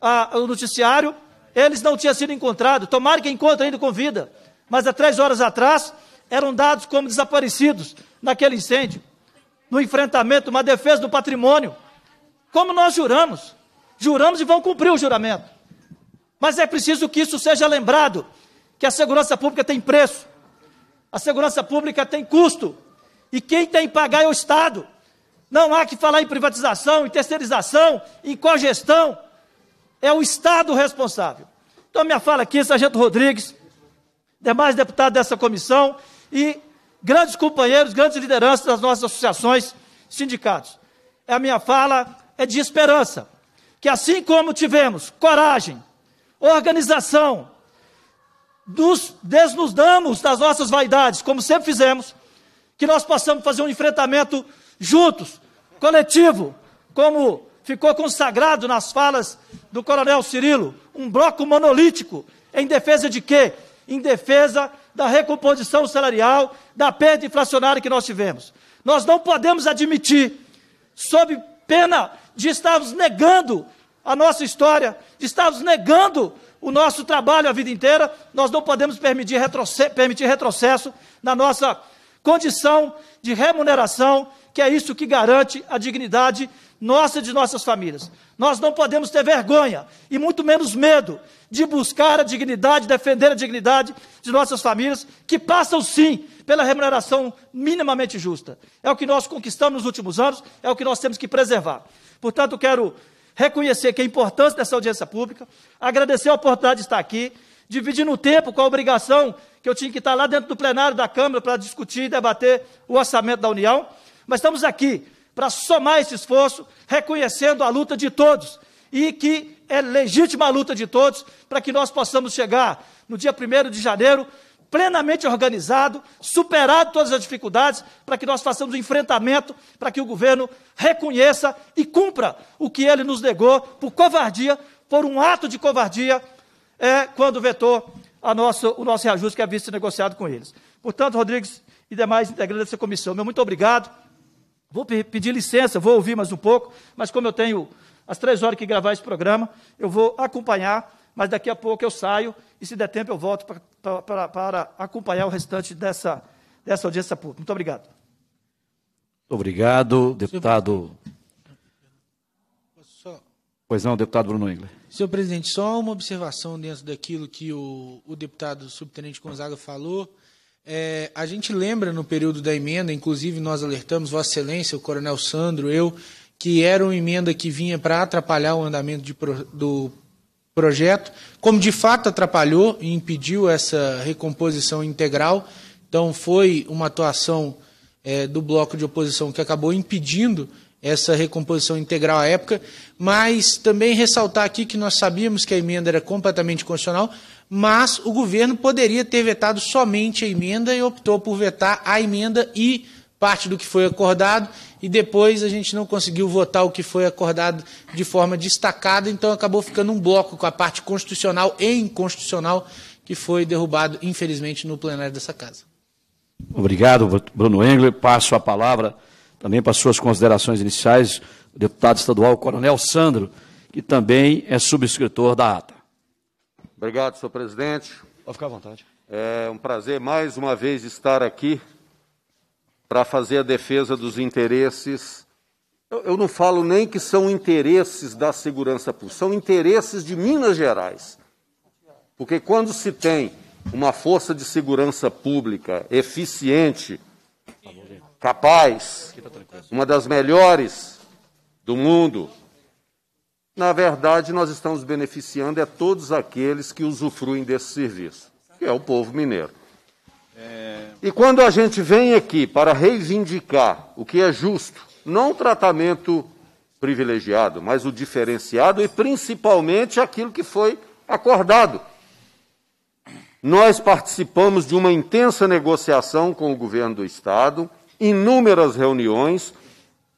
a, o noticiário, eles não tinham sido encontrados. Tomara que encontrem ainda com vida. Mas há três horas atrás eram dados como desaparecidos naquele incêndio, no enfrentamento, uma defesa do patrimônio. Como nós juramos, juramos e vão cumprir o juramento. Mas é preciso que isso seja lembrado, que a segurança pública tem preço, a segurança pública tem custo, e quem tem que pagar é o Estado. Não há que falar em privatização, em terceirização, em cogestão. É o Estado responsável. Então, minha fala aqui, Sargento Rodrigues, demais deputados dessa comissão e grandes companheiros, grandes lideranças das nossas associações, sindicatos. É a minha fala é de esperança, que assim como tivemos coragem, organização, nos desnudamos das nossas vaidades, como sempre fizemos, que nós possamos fazer um enfrentamento juntos, coletivo, como ficou consagrado nas falas do coronel Cirilo, um bloco monolítico, em defesa de quê? Em defesa da recomposição salarial, da perda inflacionária que nós tivemos. Nós não podemos admitir, sob pena de estarmos negando a nossa história, de estarmos negando o nosso trabalho a vida inteira, nós não podemos permitir, permitir retrocesso na nossa condição de remuneração, que é isso que garante a dignidade nossa e de nossas famílias. Nós não podemos ter vergonha e muito menos medo de buscar a dignidade, defender a dignidade de nossas famílias, que passam sim pela remuneração minimamente justa. É o que nós conquistamos nos últimos anos, é o que nós temos que preservar. Portanto, quero reconhecer que a importância dessa audiência pública, agradecer a oportunidade de estar aqui, dividindo o tempo com a obrigação que eu tinha que estar lá dentro do plenário da Câmara para discutir e debater o orçamento da União mas estamos aqui para somar esse esforço, reconhecendo a luta de todos e que é legítima a luta de todos para que nós possamos chegar no dia 1 de janeiro plenamente organizado, superado todas as dificuldades, para que nós façamos o um enfrentamento, para que o governo reconheça e cumpra o que ele nos negou por covardia, por um ato de covardia, é, quando vetou nosso, o nosso reajuste que havia é sido negociado com eles. Portanto, Rodrigues e demais integrantes dessa comissão, meu muito obrigado. Vou pedir licença, vou ouvir mais um pouco, mas como eu tenho as três horas que gravar esse programa, eu vou acompanhar, mas daqui a pouco eu saio e, se der tempo, eu volto para acompanhar o restante dessa, dessa audiência pública. Muito obrigado. obrigado, deputado. Pois não, deputado Bruno Engler. Senhor presidente, só uma observação dentro daquilo que o, o deputado subtenente Gonzaga falou é, a gente lembra no período da emenda, inclusive nós alertamos Vossa Excelência, o Coronel Sandro, eu, que era uma emenda que vinha para atrapalhar o andamento do projeto, como de fato atrapalhou e impediu essa recomposição integral. Então, foi uma atuação é, do bloco de oposição que acabou impedindo essa recomposição integral à época, mas também ressaltar aqui que nós sabíamos que a emenda era completamente constitucional, mas o governo poderia ter vetado somente a emenda e optou por vetar a emenda e parte do que foi acordado, e depois a gente não conseguiu votar o que foi acordado de forma destacada, então acabou ficando um bloco com a parte constitucional e inconstitucional que foi derrubado, infelizmente, no plenário dessa casa. Obrigado, Bruno Engler. Passo a palavra também para suas considerações iniciais, o deputado estadual Coronel Sandro, que também é subscritor da ata. Obrigado, senhor presidente. Pode ficar à vontade. É um prazer mais uma vez estar aqui para fazer a defesa dos interesses. Eu, eu não falo nem que são interesses da segurança pública, são interesses de Minas Gerais. Porque quando se tem uma força de segurança pública eficiente, capaz, uma das melhores do mundo, na verdade, nós estamos beneficiando é todos aqueles que usufruem desse serviço, que é o povo mineiro. É. E quando a gente vem aqui para reivindicar o que é justo, não o tratamento privilegiado, mas o diferenciado e principalmente aquilo que foi acordado. Nós participamos de uma intensa negociação com o governo do Estado, inúmeras reuniões,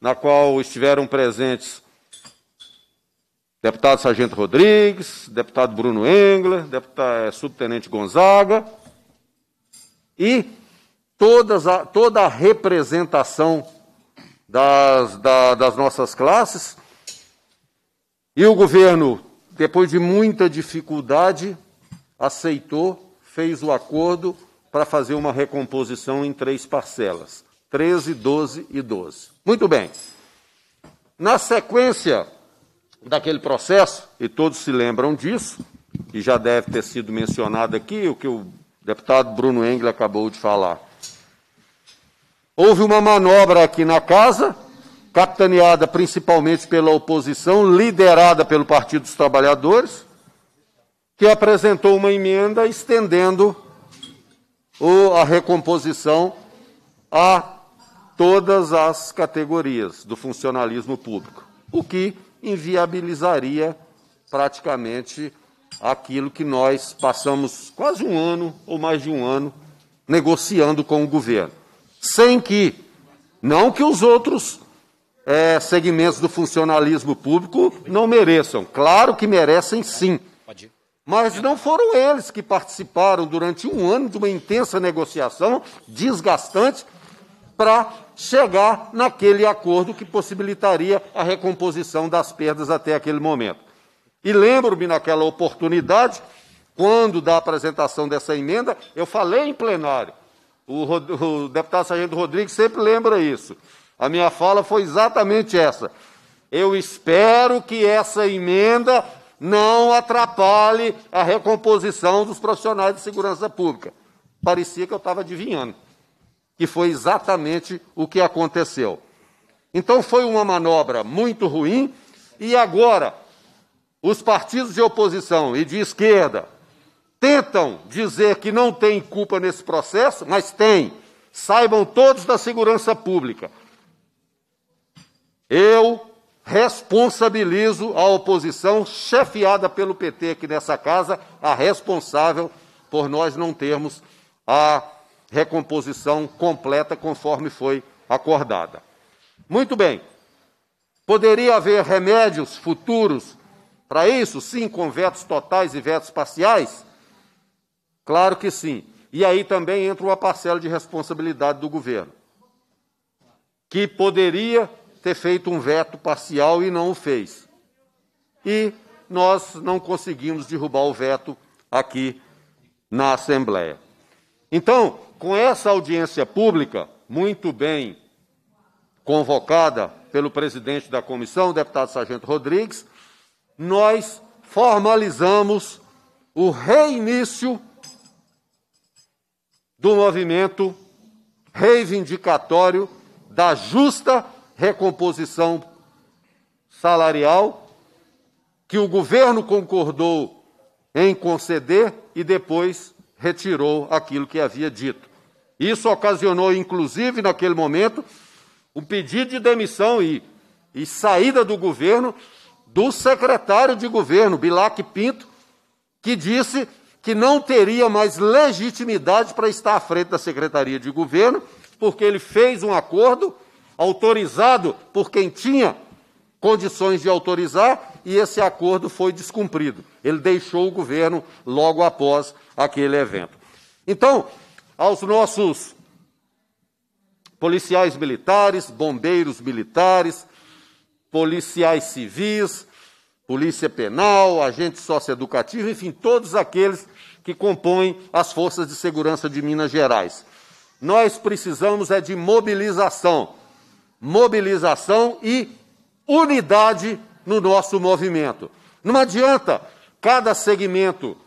na qual estiveram presentes deputado Sargento Rodrigues, deputado Bruno Engler, deputado, eh, subtenente Gonzaga e todas a, toda a representação das, da, das nossas classes. E o governo, depois de muita dificuldade, aceitou, fez o acordo para fazer uma recomposição em três parcelas: 13, 12 e 12. Muito bem. Na sequência, daquele processo, e todos se lembram disso, e já deve ter sido mencionado aqui o que o deputado Bruno Engle acabou de falar. Houve uma manobra aqui na casa, capitaneada principalmente pela oposição, liderada pelo Partido dos Trabalhadores, que apresentou uma emenda estendendo a recomposição a todas as categorias do funcionalismo público, o que inviabilizaria praticamente aquilo que nós passamos quase um ano ou mais de um ano negociando com o governo. Sem que, não que os outros é, segmentos do funcionalismo público não mereçam, claro que merecem sim. Mas não foram eles que participaram durante um ano de uma intensa negociação desgastante para chegar naquele acordo que possibilitaria a recomposição das perdas até aquele momento. E lembro-me naquela oportunidade, quando da apresentação dessa emenda, eu falei em plenário. O, o deputado Sargento Rodrigues sempre lembra isso. A minha fala foi exatamente essa. Eu espero que essa emenda não atrapalhe a recomposição dos profissionais de segurança pública. Parecia que eu estava adivinhando que foi exatamente o que aconteceu. Então foi uma manobra muito ruim e agora os partidos de oposição e de esquerda tentam dizer que não tem culpa nesse processo, mas tem. Saibam todos da segurança pública. Eu responsabilizo a oposição chefiada pelo PT aqui nessa casa, a responsável por nós não termos a recomposição completa conforme foi acordada. Muito bem. Poderia haver remédios futuros para isso? Sim, com vetos totais e vetos parciais? Claro que sim. E aí também entra uma parcela de responsabilidade do governo, que poderia ter feito um veto parcial e não o fez. E nós não conseguimos derrubar o veto aqui na Assembleia. Então, com essa audiência pública, muito bem convocada pelo presidente da comissão, deputado Sargento Rodrigues, nós formalizamos o reinício do movimento reivindicatório da justa recomposição salarial que o governo concordou em conceder e depois retirou aquilo que havia dito. Isso ocasionou, inclusive, naquele momento, um pedido de demissão e, e saída do governo do secretário de governo, Bilac Pinto, que disse que não teria mais legitimidade para estar à frente da Secretaria de Governo, porque ele fez um acordo autorizado por quem tinha condições de autorizar e esse acordo foi descumprido. Ele deixou o governo logo após aquele evento. Então, aos nossos policiais militares, bombeiros militares, policiais civis, polícia penal, agente socioeducativos, enfim, todos aqueles que compõem as forças de segurança de Minas Gerais. Nós precisamos é de mobilização, mobilização e unidade no nosso movimento. Não adianta cada segmento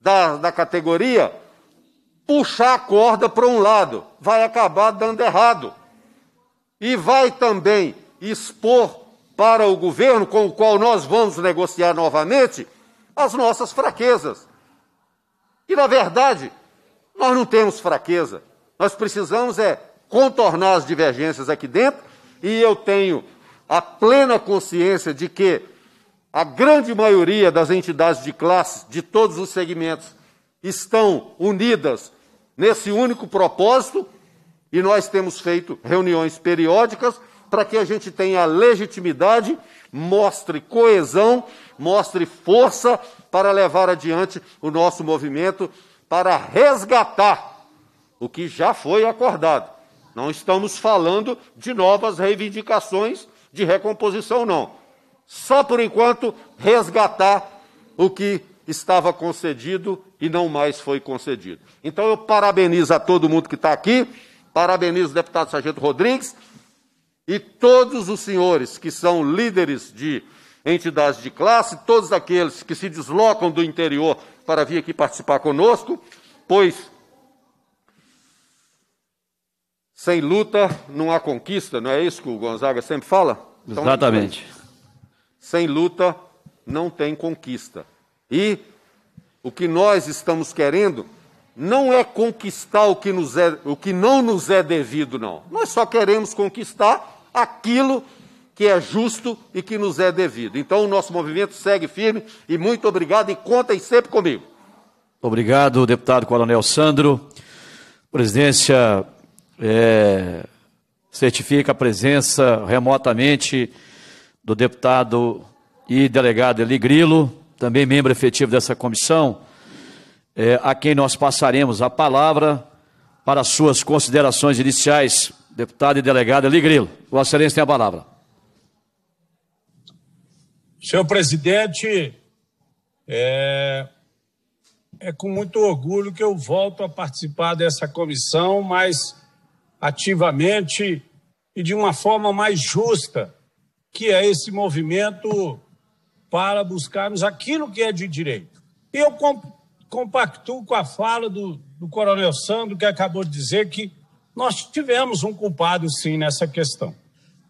da, da categoria puxar a corda para um lado, vai acabar dando errado. E vai também expor para o governo com o qual nós vamos negociar novamente as nossas fraquezas. E, na verdade, nós não temos fraqueza. Nós precisamos é contornar as divergências aqui dentro e eu tenho a plena consciência de que a grande maioria das entidades de classe, de todos os segmentos, estão unidas nesse único propósito, e nós temos feito reuniões periódicas para que a gente tenha legitimidade, mostre coesão, mostre força para levar adiante o nosso movimento para resgatar o que já foi acordado. Não estamos falando de novas reivindicações de recomposição, não. Só por enquanto resgatar o que estava concedido e não mais foi concedido. Então eu parabenizo a todo mundo que está aqui, parabenizo o deputado Sargento Rodrigues e todos os senhores que são líderes de entidades de classe, todos aqueles que se deslocam do interior para vir aqui participar conosco, pois sem luta não há conquista, não é isso que o Gonzaga sempre fala? Então, Exatamente. Sem luta não tem conquista. E o que nós estamos querendo não é conquistar o que, nos é, o que não nos é devido, não. Nós só queremos conquistar aquilo que é justo e que nos é devido. Então, o nosso movimento segue firme e muito obrigado e contem sempre comigo. Obrigado, deputado Coronel Sandro. Presidência é, certifica a presença remotamente do deputado e delegado Eli Grilo também membro efetivo dessa comissão, é, a quem nós passaremos a palavra para suas considerações iniciais. Deputado e delegado Ligrilo, Vossa Excelência tem a palavra. Senhor presidente, é, é com muito orgulho que eu volto a participar dessa comissão, mais ativamente e de uma forma mais justa, que é esse movimento para buscarmos aquilo que é de direito. Eu compactuo com a fala do, do coronel Sandro, que acabou de dizer que nós tivemos um culpado, sim, nessa questão.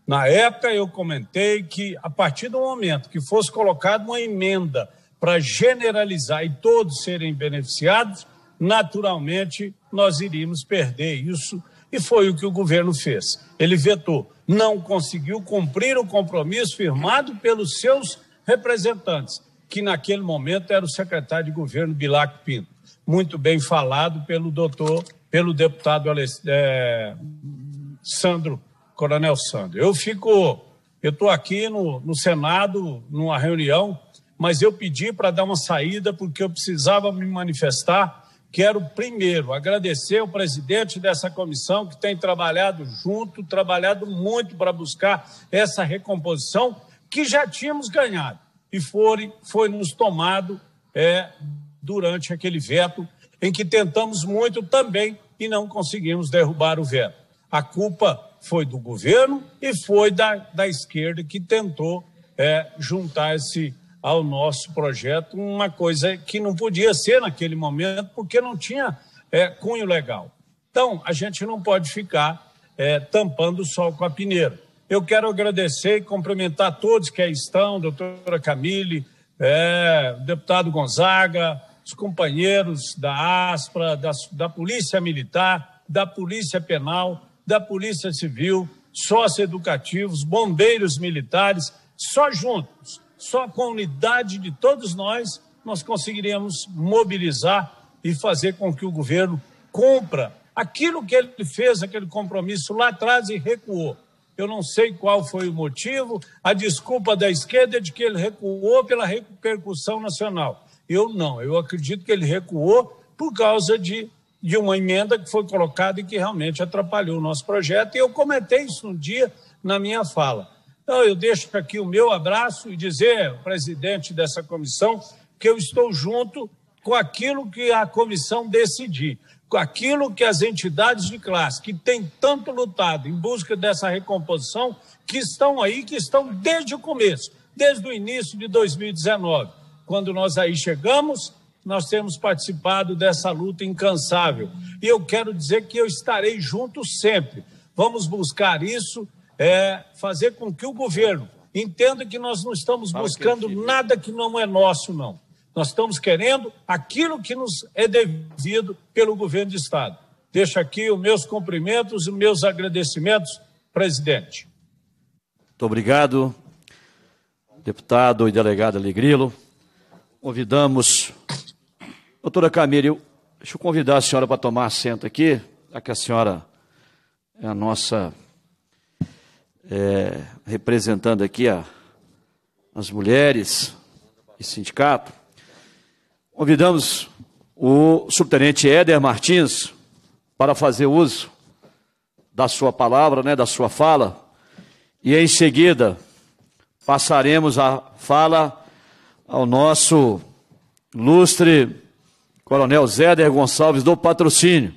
Na época, eu comentei que, a partir do momento que fosse colocada uma emenda para generalizar e todos serem beneficiados, naturalmente nós iríamos perder isso. E foi o que o governo fez. Ele vetou, não conseguiu cumprir o compromisso firmado pelos seus representantes, que naquele momento era o secretário de governo Bilac Pinto, muito bem falado pelo doutor, pelo deputado é, Sandro, Coronel Sandro. Eu fico, eu estou aqui no, no Senado, numa reunião, mas eu pedi para dar uma saída porque eu precisava me manifestar. Quero primeiro agradecer o presidente dessa comissão que tem trabalhado junto, trabalhado muito para buscar essa recomposição que já tínhamos ganhado e foi, foi nos tomado é, durante aquele veto em que tentamos muito também e não conseguimos derrubar o veto. A culpa foi do governo e foi da, da esquerda que tentou é, juntar-se ao nosso projeto, uma coisa que não podia ser naquele momento, porque não tinha é, cunho legal. Então, a gente não pode ficar é, tampando o sol com a peneira. Eu quero agradecer e cumprimentar todos que aí estão, doutora Camille, é, deputado Gonzaga, os companheiros da ASPRA, da, da Polícia Militar, da Polícia Penal, da Polícia Civil, educativos, bombeiros militares, só juntos, só com a unidade de todos nós, nós conseguiríamos mobilizar e fazer com que o governo cumpra aquilo que ele fez, aquele compromisso lá atrás e recuou. Eu não sei qual foi o motivo. A desculpa da esquerda é de que ele recuou pela repercussão nacional. Eu não. Eu acredito que ele recuou por causa de, de uma emenda que foi colocada e que realmente atrapalhou o nosso projeto. E eu comentei isso um dia na minha fala. Então, eu deixo aqui o meu abraço e dizer, ao presidente dessa comissão, que eu estou junto com aquilo que a comissão decidir aquilo que as entidades de classe que têm tanto lutado em busca dessa recomposição, que estão aí, que estão desde o começo, desde o início de 2019. Quando nós aí chegamos, nós temos participado dessa luta incansável. E eu quero dizer que eu estarei junto sempre. Vamos buscar isso, é, fazer com que o governo entenda que nós não estamos buscando nada que não é nosso, não. Nós estamos querendo aquilo que nos é devido pelo governo de Estado. Deixo aqui os meus cumprimentos e meus agradecimentos, presidente. Muito obrigado, deputado e delegado Alegrilo. Convidamos. Doutora Camille, deixa eu convidar a senhora para tomar assento aqui, já que a senhora é a nossa é, representando aqui a, as mulheres e sindicato. Convidamos o subtenente Éder Martins para fazer uso da sua palavra, né, da sua fala, e em seguida passaremos a fala ao nosso ilustre Coronel Zéder Gonçalves do Patrocínio.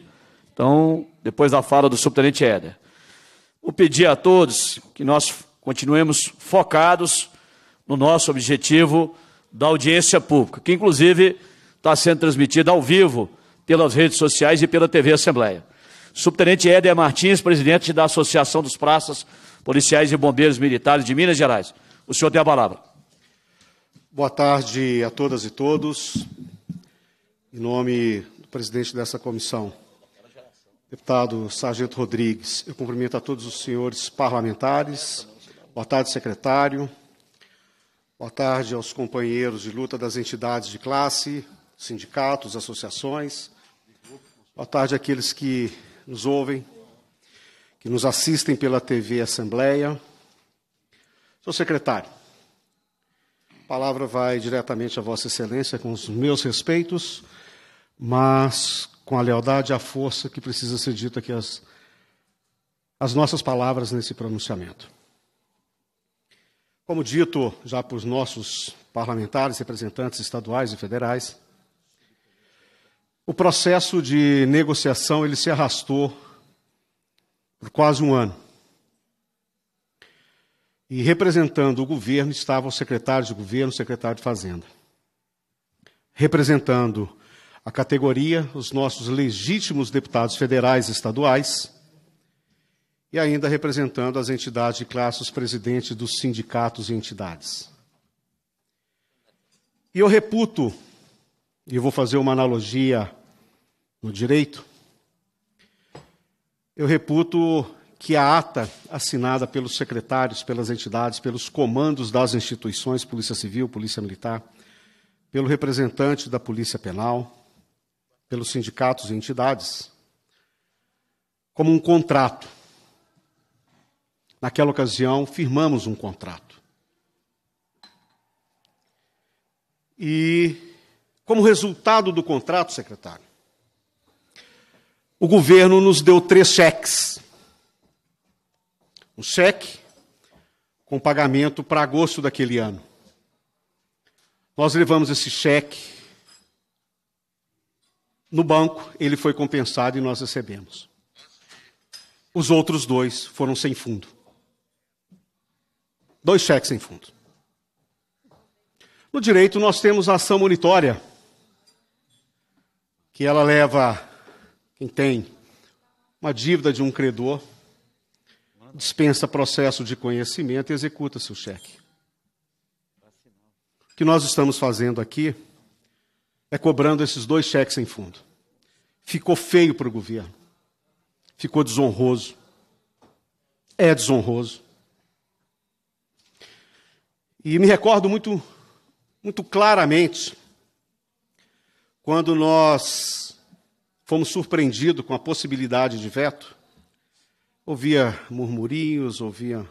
Então, depois da fala do subtenente Éder. Vou pedir a todos que nós continuemos focados no nosso objetivo da audiência pública, que inclusive está sendo transmitida ao vivo pelas redes sociais e pela TV Assembleia. Subtenente Éder Martins, presidente da Associação dos Praças Policiais e Bombeiros Militares de Minas Gerais. O senhor tem a palavra. Boa tarde a todas e todos. Em nome do presidente dessa comissão, deputado Sargento Rodrigues, eu cumprimento a todos os senhores parlamentares. Boa tarde, secretário. Boa tarde aos companheiros de luta das entidades de classe, sindicatos, associações. Boa tarde àqueles que nos ouvem, que nos assistem pela TV Assembleia. Senhor secretário, a palavra vai diretamente a Vossa Excelência, com os meus respeitos, mas com a lealdade e a força que precisa ser dita aqui as, as nossas palavras nesse pronunciamento. Como dito já por nossos parlamentares, representantes estaduais e federais, o processo de negociação ele se arrastou por quase um ano. E representando o governo estava o secretário de governo, o secretário de fazenda. Representando a categoria, os nossos legítimos deputados federais e estaduais, e ainda representando as entidades de classe, os presidentes dos sindicatos e entidades. E eu reputo, e vou fazer uma analogia no direito, eu reputo que a ata assinada pelos secretários, pelas entidades, pelos comandos das instituições, Polícia Civil, Polícia Militar, pelo representante da Polícia Penal, pelos sindicatos e entidades, como um contrato. Naquela ocasião, firmamos um contrato. E, como resultado do contrato, secretário, o governo nos deu três cheques. Um cheque com pagamento para agosto daquele ano. Nós levamos esse cheque no banco, ele foi compensado e nós recebemos. Os outros dois foram sem fundo. Dois cheques sem fundo. No direito, nós temos a ação monitória, que ela leva quem tem uma dívida de um credor dispensa processo de conhecimento e executa seu cheque. O que nós estamos fazendo aqui é cobrando esses dois cheques sem fundo. Ficou feio para o governo. Ficou desonroso. É desonroso. E me recordo muito, muito claramente quando nós fomos surpreendidos com a possibilidade de veto. Ouvia murmurinhos, ouvia.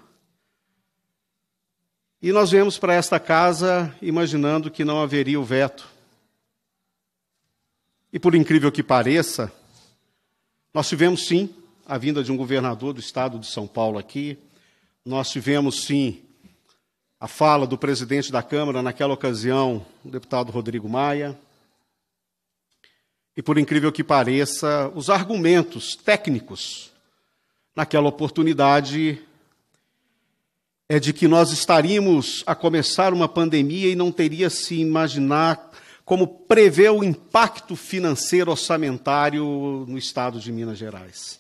E nós viemos para esta casa imaginando que não haveria o veto. E por incrível que pareça, nós tivemos sim a vinda de um governador do estado de São Paulo aqui, nós tivemos sim a fala do presidente da Câmara, naquela ocasião, o deputado Rodrigo Maia, e por incrível que pareça, os argumentos técnicos naquela oportunidade é de que nós estaríamos a começar uma pandemia e não teria se imaginar como prever o impacto financeiro orçamentário no estado de Minas Gerais.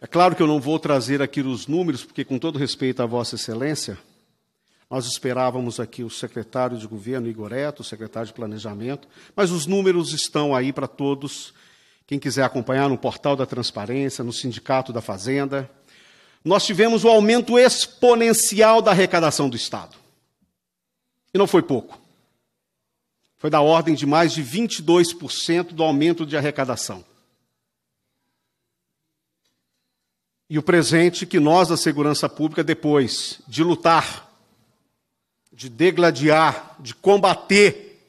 É claro que eu não vou trazer aqui os números, porque, com todo respeito à Vossa Excelência, nós esperávamos aqui o secretário de governo, Igor Eto, o secretário de planejamento, mas os números estão aí para todos. Quem quiser acompanhar no portal da transparência, no Sindicato da Fazenda. Nós tivemos o um aumento exponencial da arrecadação do Estado. E não foi pouco. Foi da ordem de mais de 22% do aumento de arrecadação. E o presente que nós, da segurança pública, depois de lutar de degladiar, de combater.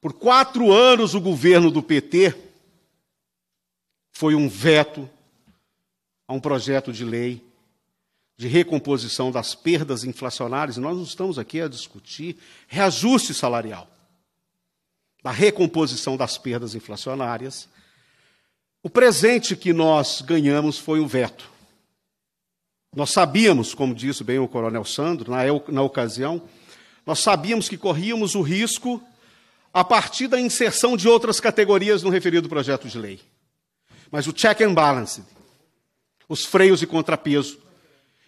Por quatro anos, o governo do PT foi um veto a um projeto de lei de recomposição das perdas inflacionárias. Nós não estamos aqui a discutir reajuste salarial, da recomposição das perdas inflacionárias. O presente que nós ganhamos foi um veto. Nós sabíamos, como disse bem o coronel Sandro, na, na ocasião, nós sabíamos que corríamos o risco a partir da inserção de outras categorias no referido projeto de lei. Mas o check and balance, os freios e contrapeso,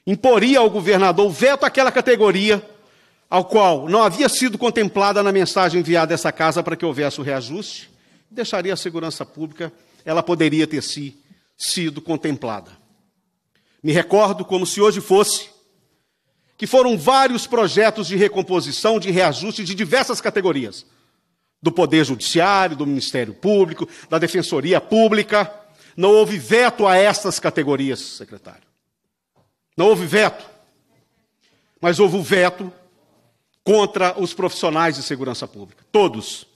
imporia ao governador o veto àquela categoria ao qual não havia sido contemplada na mensagem enviada a essa casa para que houvesse o reajuste, deixaria a segurança pública, ela poderia ter sido contemplada. Me recordo como se hoje fosse que foram vários projetos de recomposição, de reajuste de diversas categorias. Do Poder Judiciário, do Ministério Público, da Defensoria Pública. Não houve veto a estas categorias, secretário. Não houve veto. Mas houve o veto contra os profissionais de segurança pública. Todos.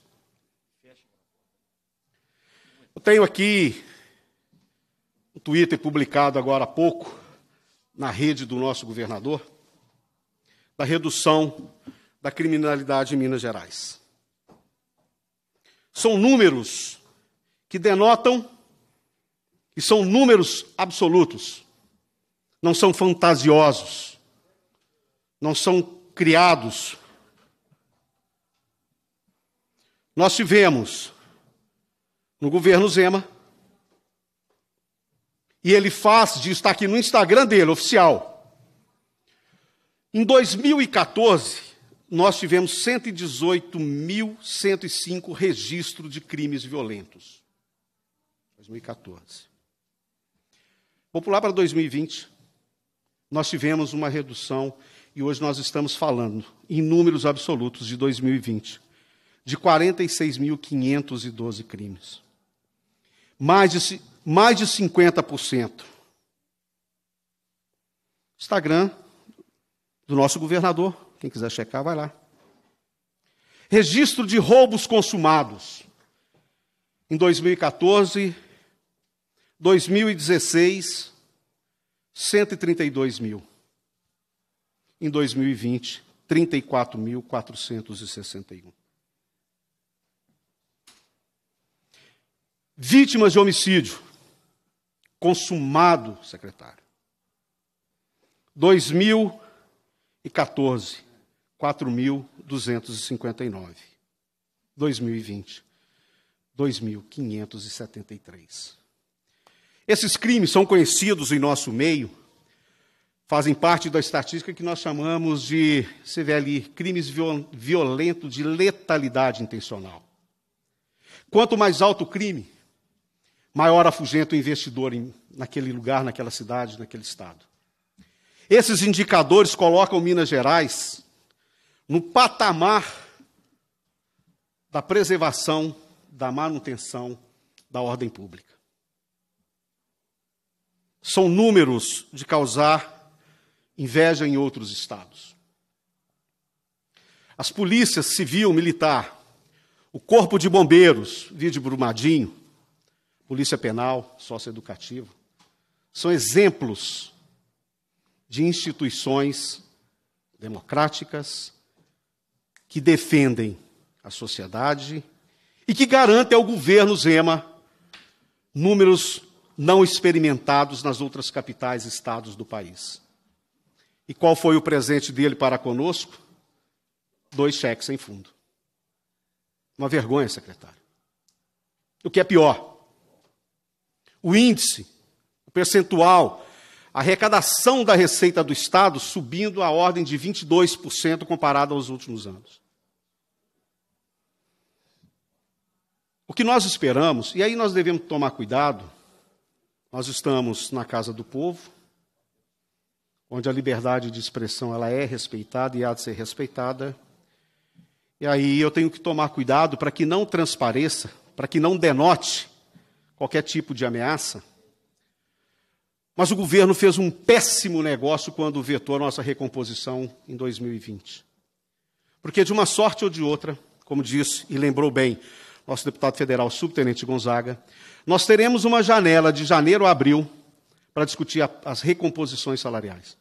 Eu tenho aqui Twitter publicado agora há pouco, na rede do nosso governador, da redução da criminalidade em Minas Gerais. São números que denotam, e são números absolutos, não são fantasiosos, não são criados. Nós tivemos, no governo Zema, e ele faz disso, está aqui no Instagram dele, oficial. Em 2014, nós tivemos 118.105 registros de crimes violentos. 2014. Vou pular para 2020. Nós tivemos uma redução e hoje nós estamos falando, em números absolutos de 2020, de 46.512 crimes. Mais de mais de 50%. Instagram do nosso governador, quem quiser checar, vai lá. Registro de roubos consumados. Em 2014, 2016, 132 mil. Em 2020, 34.461. Vítimas de homicídio consumado secretário. 2014, 4.259. 2020, 2.573. Esses crimes são conhecidos em nosso meio, fazem parte da estatística que nós chamamos de, você vê ali, crimes violentos de letalidade intencional. Quanto mais alto o crime, maior afugento investidor em, naquele lugar, naquela cidade, naquele estado. Esses indicadores colocam Minas Gerais no patamar da preservação, da manutenção da ordem pública. São números de causar inveja em outros estados. As polícias civil, militar, o corpo de bombeiros, vídeo Brumadinho, polícia penal, Educativo, são exemplos de instituições democráticas que defendem a sociedade e que garantem ao governo Zema números não experimentados nas outras capitais e estados do país. E qual foi o presente dele para conosco? Dois cheques sem fundo. Uma vergonha, secretário. O que é pior, o índice, o percentual, a arrecadação da receita do Estado subindo a ordem de 22% comparado aos últimos anos. O que nós esperamos, e aí nós devemos tomar cuidado, nós estamos na casa do povo, onde a liberdade de expressão ela é respeitada e há de ser respeitada. E aí eu tenho que tomar cuidado para que não transpareça, para que não denote qualquer tipo de ameaça. Mas o governo fez um péssimo negócio quando vetou a nossa recomposição em 2020. Porque, de uma sorte ou de outra, como disse e lembrou bem nosso deputado federal, subtenente Gonzaga, nós teremos uma janela de janeiro a abril para discutir a, as recomposições salariais.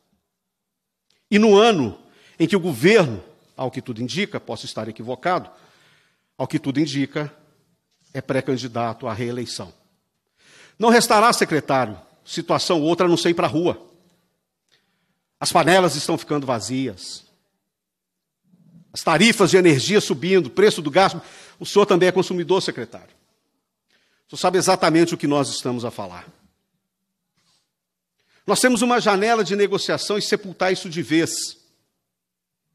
E no ano em que o governo, ao que tudo indica, posso estar equivocado, ao que tudo indica, é pré-candidato à reeleição. Não restará secretário, situação outra a não ser ir para a rua. As panelas estão ficando vazias. As tarifas de energia subindo, preço do gás. O senhor também é consumidor, secretário. O senhor sabe exatamente o que nós estamos a falar. Nós temos uma janela de negociação e sepultar isso de vez.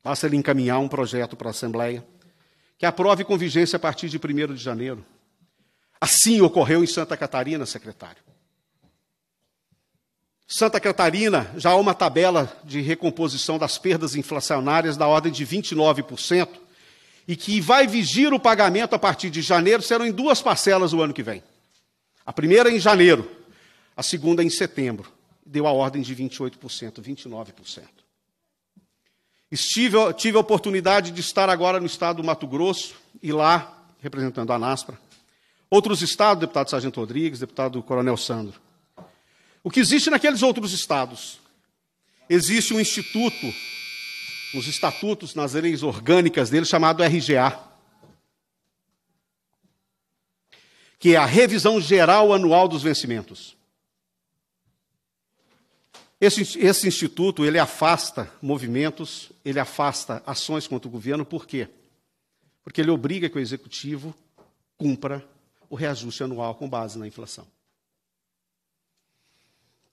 Basta ele encaminhar um projeto para a Assembleia que aprove com vigência a partir de 1 de janeiro. Assim ocorreu em Santa Catarina, secretário. Santa Catarina já há uma tabela de recomposição das perdas inflacionárias da ordem de 29% e que vai vigir o pagamento a partir de janeiro, serão em duas parcelas o ano que vem. A primeira em janeiro, a segunda em setembro. Deu a ordem de 28%, 29%. Estive, tive a oportunidade de estar agora no estado do Mato Grosso e lá, representando a NASPRA, outros estados, deputado Sargento Rodrigues, deputado Coronel Sandro. O que existe naqueles outros estados? Existe um instituto, nos estatutos, nas leis orgânicas dele, chamado RGA, que é a revisão geral anual dos vencimentos. Esse, esse, instituto ele afasta movimentos, ele afasta ações contra o governo, por quê? Porque ele obriga que o executivo cumpra o reajuste anual com base na inflação.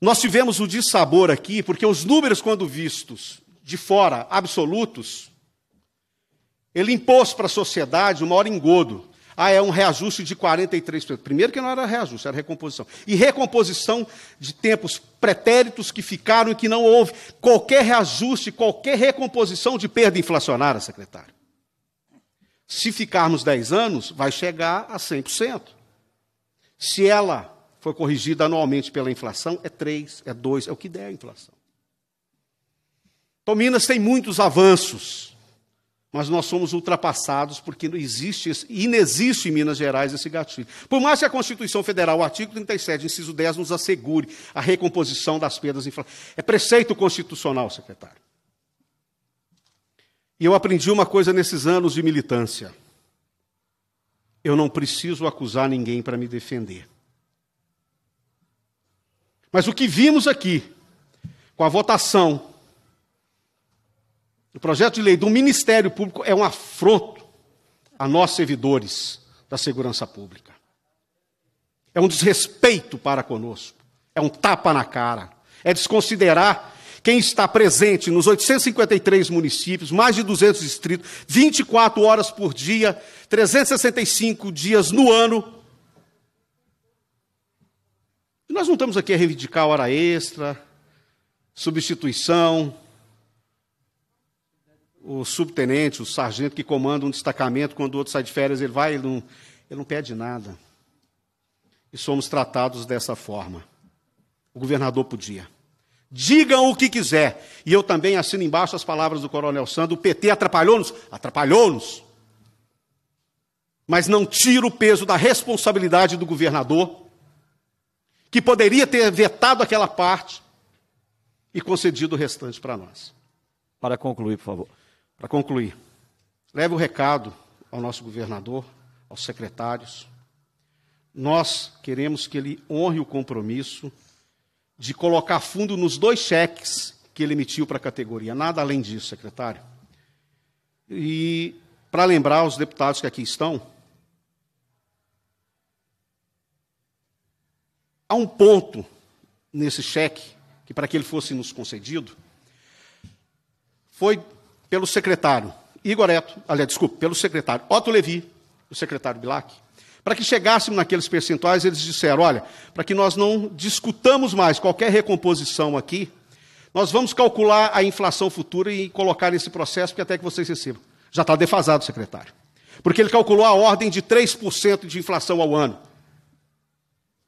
Nós tivemos um dissabor aqui, porque os números, quando vistos de fora, absolutos, ele impôs para a sociedade o maior engodo. Ah, é um reajuste de 43%. Primeiro que não era reajuste, era recomposição. E recomposição de tempos pretéritos que ficaram e que não houve. Qualquer reajuste, qualquer recomposição de perda inflacionária, secretário. Se ficarmos 10 anos, vai chegar a 100%. Se ela for corrigida anualmente pela inflação, é 3, é 2, é o que der a inflação. Então, Minas tem muitos avanços, mas nós somos ultrapassados porque não existe, inexiste em Minas Gerais esse gatilho. Por mais que a Constituição Federal, o artigo 37, inciso 10, nos assegure a recomposição das perdas inflacionárias. É preceito constitucional, secretário. E eu aprendi uma coisa nesses anos de militância. Eu não preciso acusar ninguém para me defender. Mas o que vimos aqui, com a votação do projeto de lei do Ministério Público, é um afronto a nós, servidores da segurança pública. É um desrespeito para conosco. É um tapa na cara. É desconsiderar quem está presente nos 853 municípios, mais de 200 distritos, 24 horas por dia, 365 dias no ano. E nós não estamos aqui a reivindicar hora extra, substituição, o subtenente, o sargento que comanda um destacamento, quando o outro sai de férias, ele vai, e não, ele não pede nada. E somos tratados dessa forma. O governador podia. Digam o que quiser. E eu também assino embaixo as palavras do Coronel Sandro: o PT atrapalhou-nos? Atrapalhou-nos. Mas não tira o peso da responsabilidade do governador, que poderia ter vetado aquela parte e concedido o restante para nós. Para concluir, por favor. Para concluir, leve o recado ao nosso governador, aos secretários. Nós queremos que ele honre o compromisso de colocar fundo nos dois cheques que ele emitiu para a categoria. Nada além disso, secretário. E para lembrar os deputados que aqui estão, há um ponto nesse cheque que para que ele fosse nos concedido foi pelo secretário Igor Eto, aliás, desculpe, pelo secretário Otto Levi, o secretário Bilac, para que chegássemos naqueles percentuais, eles disseram: olha, para que nós não discutamos mais qualquer recomposição aqui, nós vamos calcular a inflação futura e colocar nesse processo, porque até que vocês recebam. Já está defasado, secretário. Porque ele calculou a ordem de 3% de inflação ao ano.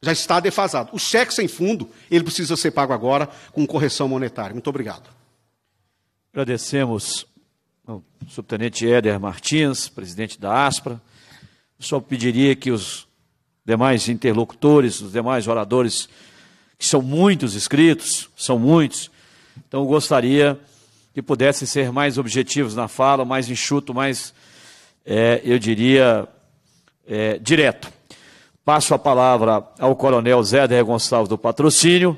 Já está defasado. O cheque sem fundo, ele precisa ser pago agora com correção monetária. Muito obrigado. Agradecemos ao subtenente Éder Martins, presidente da ASPRA, só pediria que os demais interlocutores, os demais oradores, que são muitos inscritos, são muitos, então gostaria que pudessem ser mais objetivos na fala, mais enxuto, mais, é, eu diria, é, direto. Passo a palavra ao coronel Zé de Gonçalves do Patrocínio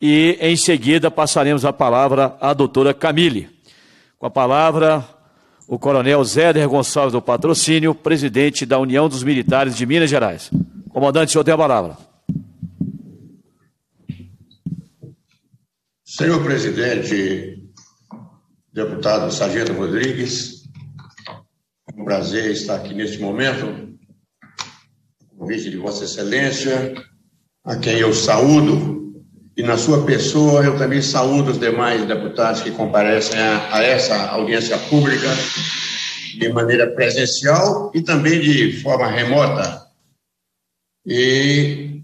e, em seguida, passaremos a palavra à doutora Camille. Com a palavra, o coronel Zéder Gonçalves do Patrocínio, presidente da União dos Militares de Minas Gerais. Comandante, o senhor tem a palavra. Senhor presidente, deputado Sargento Rodrigues, é um prazer estar aqui neste momento, convite de Vossa Excelência, a quem eu saúdo e na sua pessoa, eu também saúdo os demais deputados que comparecem a, a essa audiência pública de maneira presencial e também de forma remota. E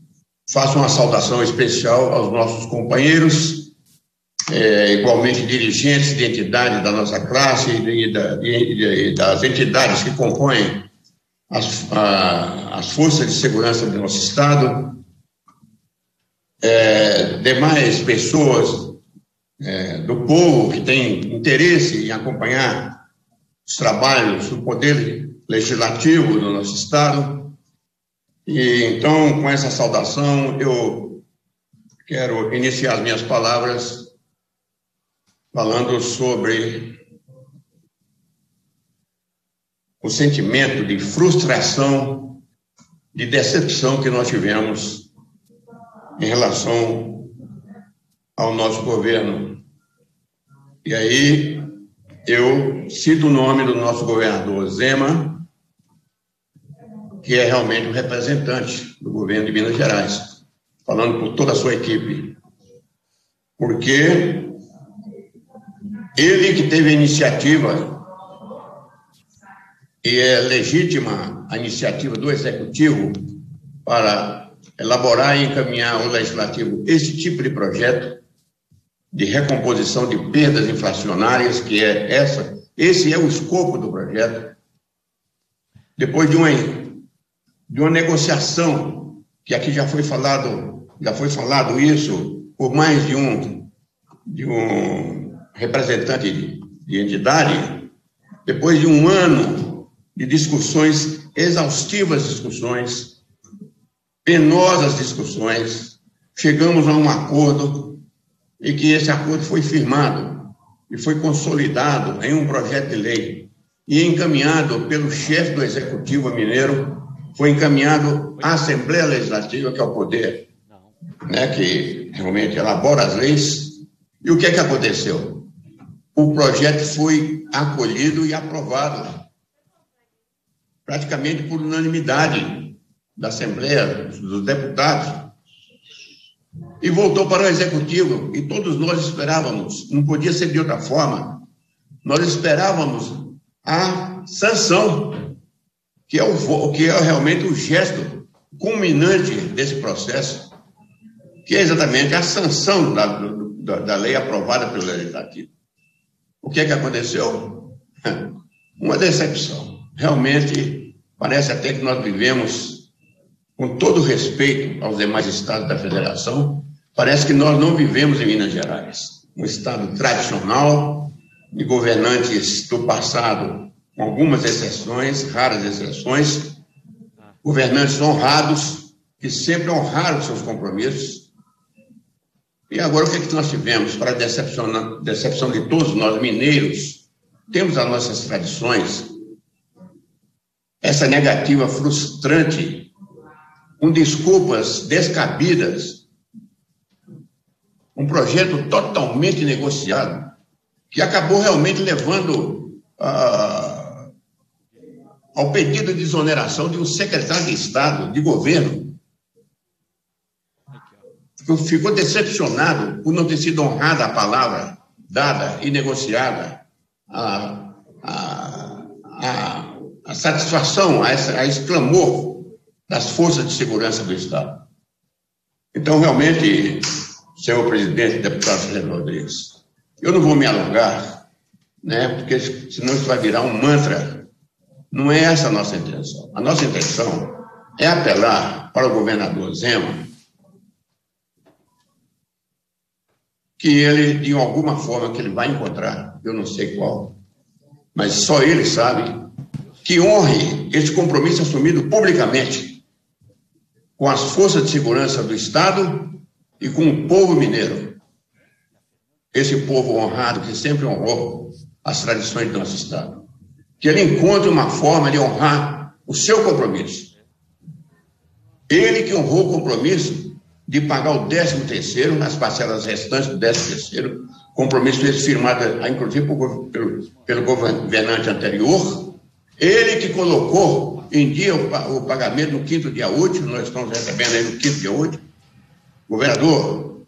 faço uma saudação especial aos nossos companheiros, é, igualmente dirigentes de entidades da nossa classe e, das entidades que compõem as, a, as forças de segurança do nosso Estado, é, demais pessoas é, do povo que tem interesse em acompanhar os trabalhos do Poder Legislativo do nosso Estado. E então, com essa saudação, eu quero iniciar as minhas palavras falando sobre o sentimento de frustração, de decepção que nós tivemos em relação ao nosso governo. E aí eu cito o nome do nosso governador Zema, que é realmente um representante do governo de Minas Gerais, falando por toda a sua equipe. Porque ele que teve a iniciativa, e é legítima a iniciativa do executivo para elaborar e encaminhar ao legislativo esse tipo de projeto de recomposição de perdas inflacionárias, que é essa, esse é o escopo do projeto. Depois de uma, de uma negociação, que aqui já foi falado, já foi falado isso por mais de um, de um representante de, de entidade, depois de um ano de discussões, exaustivas discussões, penosas discussões, chegamos a um acordo e que esse acordo foi firmado e foi consolidado em um projeto de lei e encaminhado pelo chefe do Executivo Mineiro, foi encaminhado à Assembleia Legislativa, que é o poder né, que realmente elabora as leis. E o que é que aconteceu? O projeto foi acolhido e aprovado praticamente por unanimidade da Assembleia dos Deputados e voltou para o Executivo. E todos nós esperávamos, não podia ser de outra forma, nós esperávamos a sanção, que é, o, que é realmente o gesto culminante desse processo, que é exatamente a sanção da, da, da lei aprovada pelo Legislativo. O que é que aconteceu? Uma decepção. Realmente, parece até que nós vivemos com todo respeito aos demais estados da federação, parece que nós não vivemos em Minas Gerais. Um estado tradicional, de governantes do passado, com algumas exceções, raras exceções, governantes honrados, que sempre honraram seus compromissos. E agora o que, é que nós tivemos para a decepção de todos nós mineiros? Temos as nossas tradições, essa negativa frustrante com desculpas descabidas, um projeto totalmente negociado, que acabou realmente levando ah, ao pedido de exoneração de um secretário de Estado, de governo, que ficou decepcionado por não ter sido honrada a palavra dada e negociada a, a, a, a satisfação, a a esse clamor das forças de segurança do Estado. Então, realmente, senhor presidente, deputado Fernando Rodrigues, eu não vou me alongar, né, porque senão isso vai virar um mantra. Não é essa a nossa intenção. A nossa intenção é apelar para o governador Zema que ele, de alguma forma, que ele vai encontrar, eu não sei qual, mas só ele sabe, que honre esse compromisso assumido publicamente com as forças de segurança do Estado e com o povo mineiro. Esse povo honrado que sempre honrou as tradições do nosso Estado. Que ele encontre uma forma de honrar o seu compromisso. Ele que honrou o compromisso de pagar o 13 terceiro nas parcelas restantes do 13 terceiro, compromisso esse firmado, inclusive, pelo, pelo governante anterior, ele que colocou em dia o, pagamento no quinto dia útil, nós estamos recebendo aí no quinto dia útil. Governador,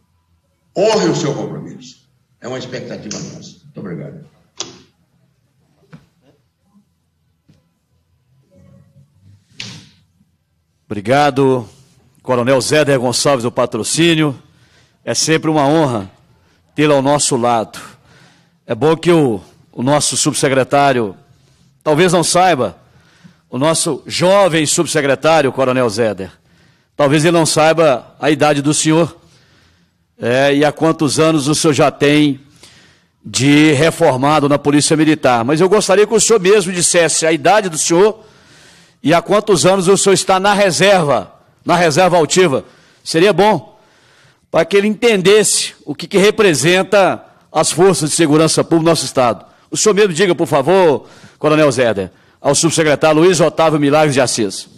honre o seu compromisso. É uma expectativa nossa. Muito obrigado. Obrigado, Coronel Zéder Gonçalves do Patrocínio. É sempre uma honra tê-lo ao nosso lado. É bom que o, o nosso subsecretário talvez não saiba, o nosso jovem subsecretário, Coronel Zéder. Talvez ele não saiba a idade do senhor é, e há quantos anos o senhor já tem de reformado na Polícia Militar. Mas eu gostaria que o senhor mesmo dissesse a idade do senhor e há quantos anos o senhor está na reserva, na reserva altiva. Seria bom para que ele entendesse o que, que representa as forças de segurança pública do nosso Estado. O senhor mesmo diga, por favor, Coronel Zéder ao subsecretário Luiz Otávio Milagres de Assis.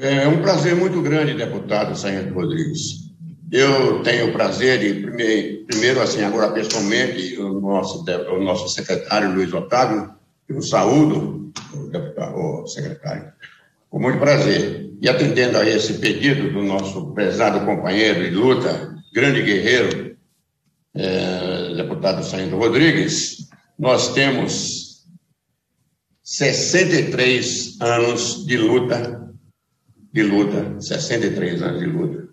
É, é um prazer muito grande, deputado Sanhas Rodrigues. Eu tenho o prazer de, primeiro, assim, agora pessoalmente, o nosso, o nosso secretário Luiz Otávio, eu saúdo, o, deputado, secretário, com muito prazer. E atendendo a esse pedido do nosso prezado companheiro e luta, grande guerreiro, é, deputado Saindo Rodrigues, nós temos 63 anos de luta, de luta, 63 anos de luta.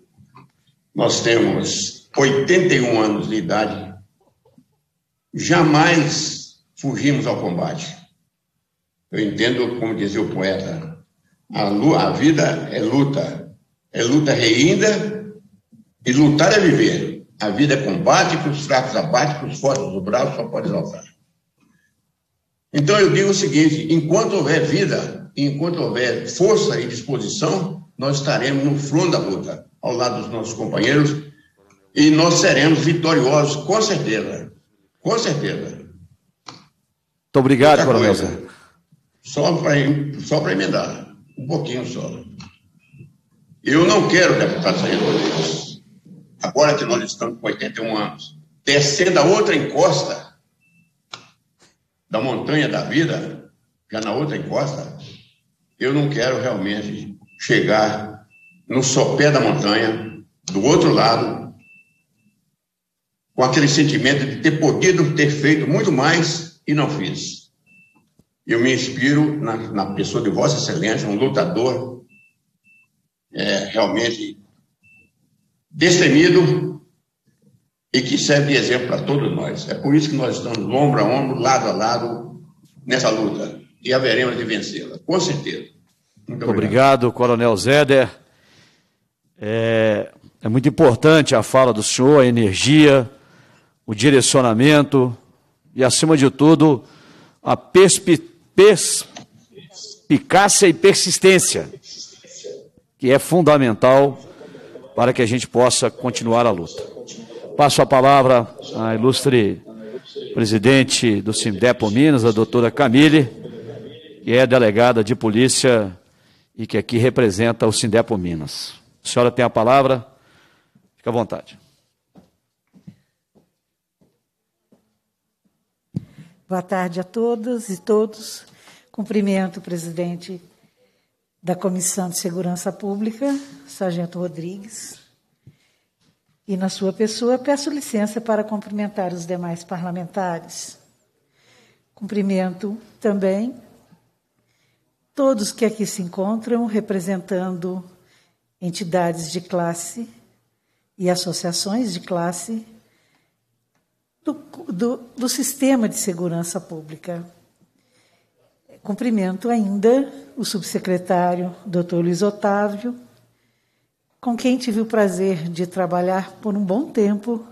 Nós temos 81 anos de idade, jamais fugimos ao combate. Eu entendo, como dizia o poeta, a, a vida é luta, é luta reinda e lutar é viver. A vida é combate que os fracos abate que os fortes do braço só podem alcançar. Então eu digo o seguinte: enquanto houver vida, enquanto houver força e disposição, nós estaremos no front da luta, ao lado dos nossos companheiros, e nós seremos vitoriosos, com certeza. Com certeza. Muito obrigado, Coronel Zé. Só para só emendar, um pouquinho só. Eu não quero deputado Sérgio Rodrigues. Agora que nós estamos com 81 anos, descendo a outra encosta da montanha da vida, já na outra encosta, eu não quero realmente chegar no sopé da montanha, do outro lado, com aquele sentimento de ter podido ter feito muito mais e não fiz. Eu me inspiro na, na pessoa de Vossa Excelência, um lutador é, realmente destemido e que serve de exemplo para todos nós. É por isso que nós estamos ombro a ombro, lado a lado, nessa luta. E haveremos de vencê-la, com certeza. Muito obrigado. obrigado Coronel Zéder. É, é muito importante a fala do senhor, a energia, o direcionamento e, acima de tudo, a perspicácia e persistência, que é fundamental para que a gente possa continuar a luta. Passo a palavra à ilustre presidente do Sindepo Minas, a doutora Camille, que é delegada de polícia e que aqui representa o Sindepo Minas. A senhora tem a palavra, fica à vontade. Boa tarde a todas e todos. Cumprimento o presidente da Comissão de Segurança Pública, Sargento Rodrigues, e, na sua pessoa, peço licença para cumprimentar os demais parlamentares. Cumprimento também todos que aqui se encontram representando entidades de classe e associações de classe do, do, do sistema de segurança pública. Cumprimento ainda o subsecretário Dr. Luiz Otávio, com quem tive o prazer de trabalhar por um bom tempo,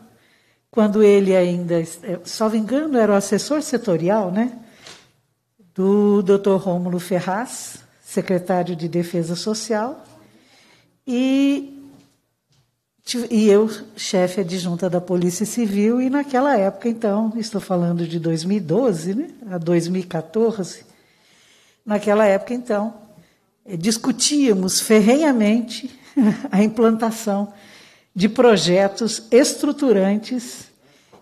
quando ele ainda, é, só me engano, era o assessor setorial, né? Do Dr. Rômulo Ferraz, secretário de Defesa Social, e, e eu, chefe adjunta da Polícia Civil, e naquela época, então, estou falando de 2012 né, a 2014, naquela época, então, é, discutíamos ferrenhamente a implantação de projetos estruturantes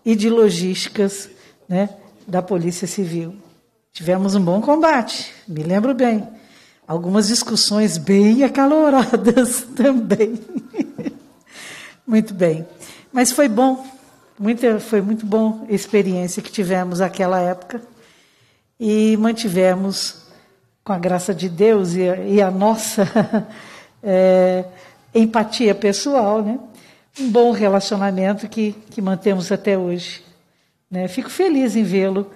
e de logísticas né, da Polícia Civil. Tivemos um bom combate, me lembro bem. Algumas discussões bem acaloradas também. muito bem. Mas foi bom, muito, foi muito bom a experiência que tivemos naquela época e mantivemos, com a graça de Deus e a, e a nossa. é, empatia pessoal, né? um bom relacionamento que, que mantemos até hoje. Né? Fico feliz em vê-lo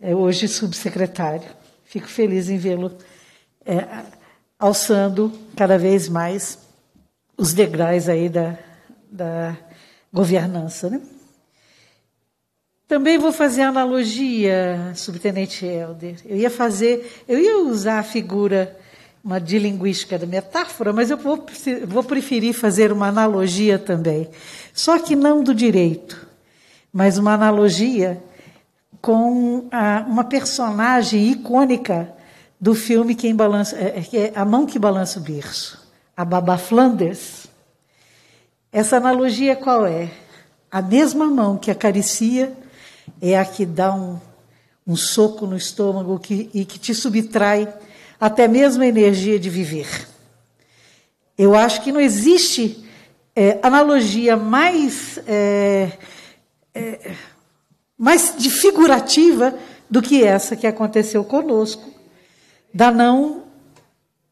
é, hoje subsecretário. Fico feliz em vê-lo é, alçando cada vez mais os degraus aí da, da governança. Né? Também vou fazer analogia, subtenente Helder. Eu ia fazer, eu ia usar a figura uma de linguística da metáfora, mas eu vou, vou preferir fazer uma analogia também. Só que não do direito, mas uma analogia com a, uma personagem icônica do filme Quem Balança, é, é, que é A Mão que Balança o Berço, a Baba Flanders. Essa analogia qual é? A mesma mão que acaricia é a que dá um, um soco no estômago que, e que te subtrai até mesmo a energia de viver. Eu acho que não existe é, analogia mais, é, é, mais de figurativa do que essa que aconteceu conosco, da não,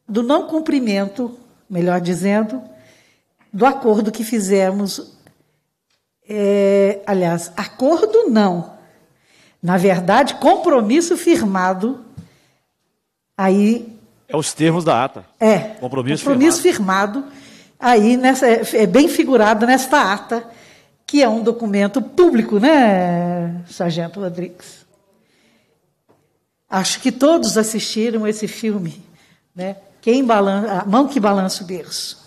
do não cumprimento, melhor dizendo, do acordo que fizemos. É, aliás, acordo não. Na verdade, compromisso firmado Aí. É os termos da ata. É. Compromisso, compromisso firmado. firmado. Aí nessa, é, é bem figurado nesta ata, que é um documento público, né, Sargento Rodrigues? Acho que todos assistiram esse filme, né? Quem balança, a mão que balança o berço.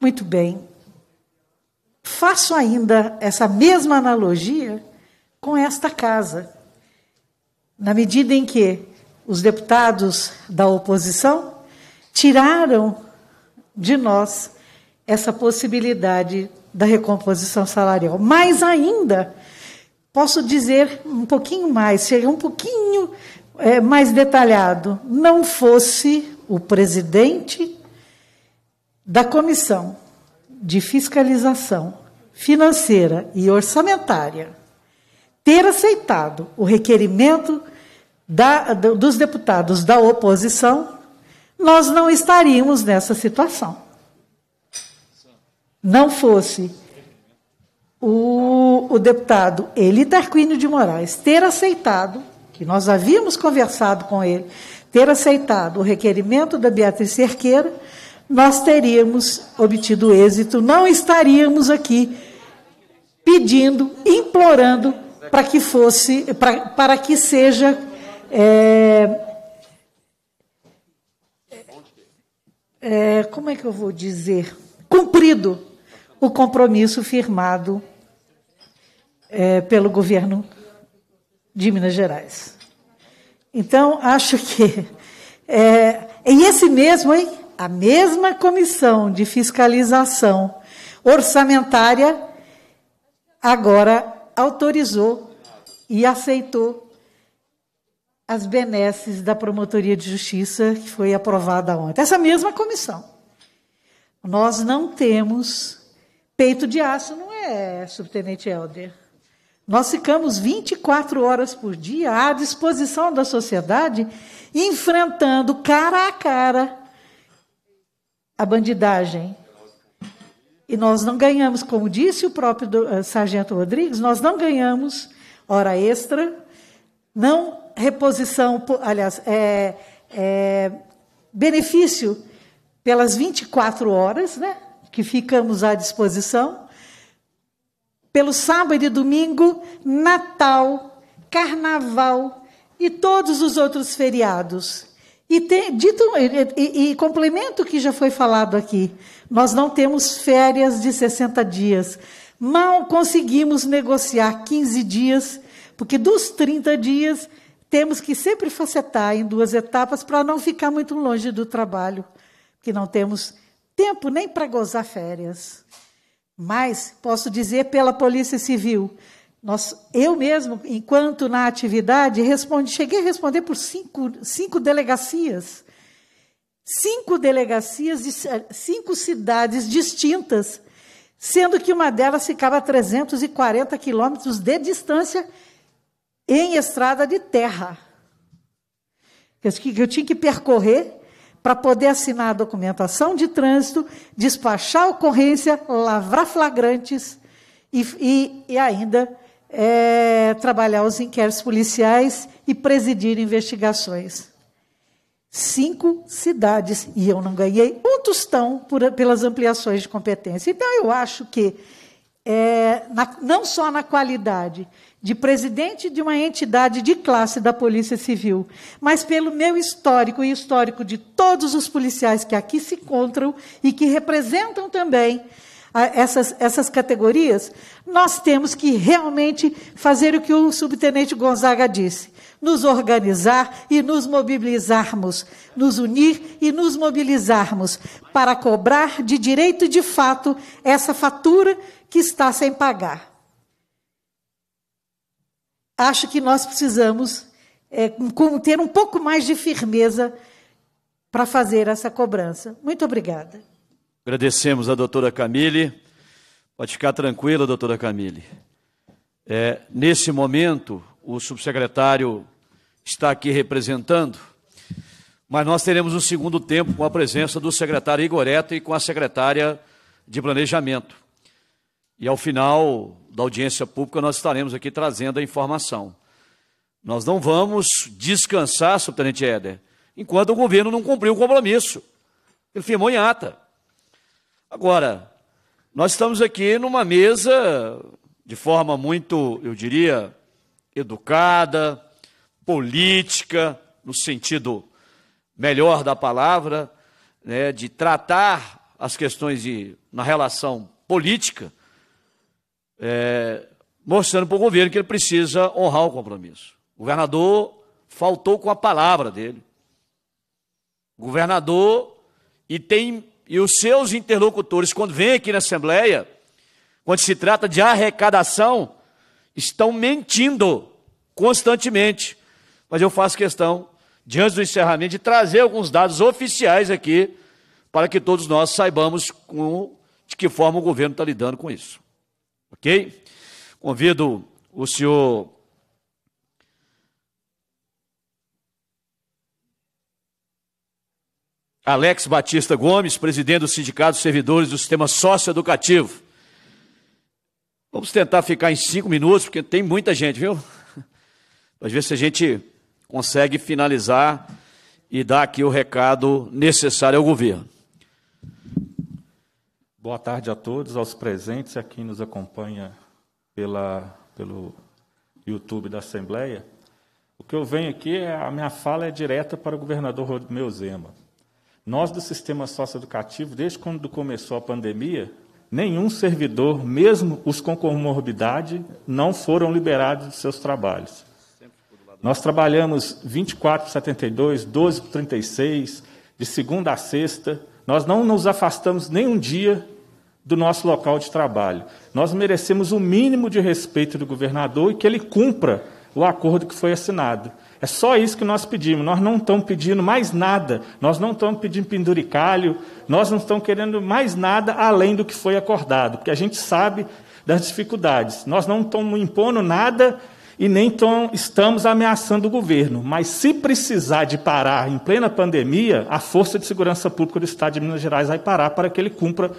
Muito bem. Faço ainda essa mesma analogia com esta casa, na medida em que os deputados da oposição tiraram de nós essa possibilidade da recomposição salarial. Mais ainda, posso dizer um pouquinho mais, chegar um pouquinho é, mais detalhado, não fosse o presidente da comissão de fiscalização financeira e orçamentária ter aceitado o requerimento da, dos deputados da oposição, nós não estaríamos nessa situação. Não fosse o, o deputado Eli Tarquínio de Moraes ter aceitado, que nós havíamos conversado com ele, ter aceitado o requerimento da Beatriz Cerqueira, nós teríamos obtido êxito, não estaríamos aqui pedindo, implorando para que fosse, pra, para que seja é, é, como é que eu vou dizer? Cumprido o compromisso firmado é, pelo governo de Minas Gerais. Então, acho que. É, e é esse mesmo, hein? A mesma comissão de fiscalização orçamentária agora autorizou e aceitou as benesses da Promotoria de Justiça que foi aprovada ontem. Essa mesma comissão. Nós não temos peito de aço, não é, subtenente Helder? Nós ficamos 24 horas por dia à disposição da sociedade, enfrentando cara a cara a bandidagem. E nós não ganhamos, como disse o próprio eh, Sargento Rodrigues, nós não ganhamos hora extra, não reposição, aliás, é, é, benefício pelas 24 horas né, que ficamos à disposição, pelo sábado e domingo, Natal, Carnaval e todos os outros feriados. E, tem, dito, e, e, complemento o que já foi falado aqui: nós não temos férias de 60 dias. Mal conseguimos negociar 15 dias, porque dos 30 dias temos que sempre facetar em duas etapas para não ficar muito longe do trabalho, que não temos tempo nem para gozar férias. Mas posso dizer pela Polícia Civil, nós, eu mesmo, enquanto na atividade, responde cheguei a responder por cinco, cinco delegacias. Cinco delegacias de cinco cidades distintas, sendo que uma delas ficava a 340 quilômetros de distância em estrada de terra. Eu, eu tinha que percorrer para poder assinar a documentação de trânsito, despachar a ocorrência, lavrar flagrantes e, e, e ainda é, trabalhar os inquéritos policiais e presidir investigações. Cinco cidades, e eu não ganhei um tostão por, pelas ampliações de competência. Então, eu acho que, é, na, não só na qualidade, de presidente de uma entidade de classe da Polícia Civil, mas pelo meu histórico e histórico de todos os policiais que aqui se encontram e que representam também ah, essas, essas categorias, nós temos que realmente fazer o que o subtenente Gonzaga disse: nos organizar e nos mobilizarmos, nos unir e nos mobilizarmos para cobrar de direito e de fato essa fatura que está sem pagar acho que nós precisamos é, ter um pouco mais de firmeza para fazer essa cobrança. Muito obrigada. Agradecemos a doutora Camille. Pode ficar tranquila, doutora Camille. É, nesse momento, o subsecretário está aqui representando, mas nós teremos um segundo tempo com a presença do secretário Igoreta e com a secretária de Planejamento. E ao final da audiência pública, nós estaremos aqui trazendo a informação. Nós não vamos descansar, subtenente Éder, enquanto o governo não cumpriu o compromisso. Ele firmou em ata. Agora, nós estamos aqui numa mesa de forma muito, eu diria, educada, política, no sentido melhor da palavra, né, de tratar as questões de, na relação política é, mostrando para o governo que ele precisa honrar o compromisso. O governador faltou com a palavra dele. O governador e tem e os seus interlocutores, quando vêm aqui na Assembleia, quando se trata de arrecadação, estão mentindo constantemente. Mas eu faço questão, diante do encerramento, de trazer alguns dados oficiais aqui para que todos nós saibamos com, de que forma o governo está lidando com isso. Ok? Convido o senhor. Alex Batista Gomes, presidente do Sindicato dos Servidores do Sistema Socioeducativo. Vamos tentar ficar em cinco minutos, porque tem muita gente, viu? Vamos ver se a gente consegue finalizar e dar aqui o recado necessário ao governo. Boa tarde a todos, aos presentes, a quem nos acompanha pela, pelo YouTube da Assembleia. O que eu venho aqui, é, a minha fala é direta para o governador Romeu Zema. Nós do sistema socioeducativo, desde quando começou a pandemia, nenhum servidor, mesmo os com comorbidade, não foram liberados de seus trabalhos. Nós trabalhamos 24 por 72, 12 por 36, de segunda a sexta. Nós não nos afastamos nem um dia do nosso local de trabalho. Nós merecemos o um mínimo de respeito do governador e que ele cumpra o acordo que foi assinado. É só isso que nós pedimos. Nós não estamos pedindo mais nada. Nós não estamos pedindo penduricalho. Nós não estamos querendo mais nada além do que foi acordado, porque a gente sabe das dificuldades. Nós não estamos impondo nada e nem estamos ameaçando o governo. Mas se precisar de parar em plena pandemia, a Força de Segurança Pública do Estado de Minas Gerais vai parar para que ele cumpra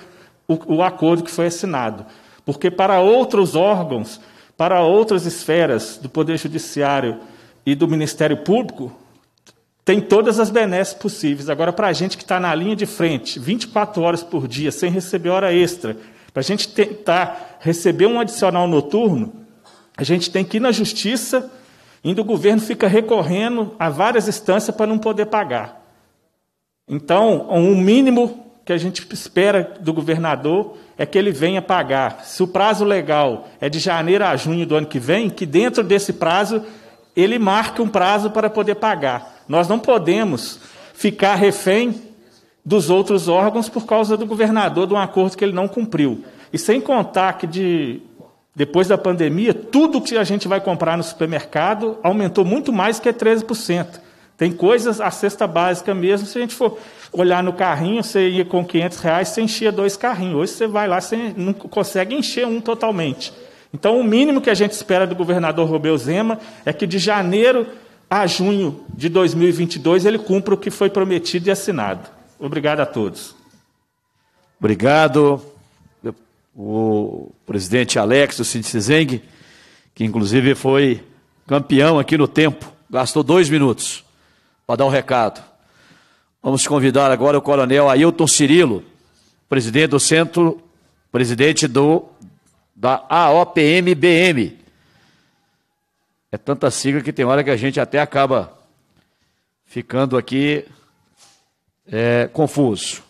o, o acordo que foi assinado. Porque para outros órgãos, para outras esferas do Poder Judiciário e do Ministério Público, tem todas as benesses possíveis. Agora, para a gente que está na linha de frente, 24 horas por dia, sem receber hora extra, para a gente tentar receber um adicional noturno, a gente tem que ir na justiça, ainda o governo fica recorrendo a várias instâncias para não poder pagar. Então, um mínimo que a gente espera do governador é que ele venha pagar. Se o prazo legal é de janeiro a junho do ano que vem, que dentro desse prazo ele marque um prazo para poder pagar. Nós não podemos ficar refém dos outros órgãos por causa do governador de um acordo que ele não cumpriu. E sem contar que de depois da pandemia, tudo que a gente vai comprar no supermercado aumentou muito mais que 13%. Tem coisas, a cesta básica mesmo, se a gente for olhar no carrinho, você ia com 500 reais, você enchia dois carrinhos. Hoje você vai lá, você não consegue encher um totalmente. Então, o mínimo que a gente espera do governador Romeu Zema é que de janeiro a junho de 2022 ele cumpra o que foi prometido e assinado. Obrigado a todos. Obrigado, o presidente Alex o Sintzeng, que inclusive foi campeão aqui no tempo, gastou dois minutos para dar o um recado. Vamos convidar agora o coronel Ailton Cirilo, presidente do centro, presidente do da AOPMBM. É tanta sigla que tem hora que a gente até acaba ficando aqui é, confuso.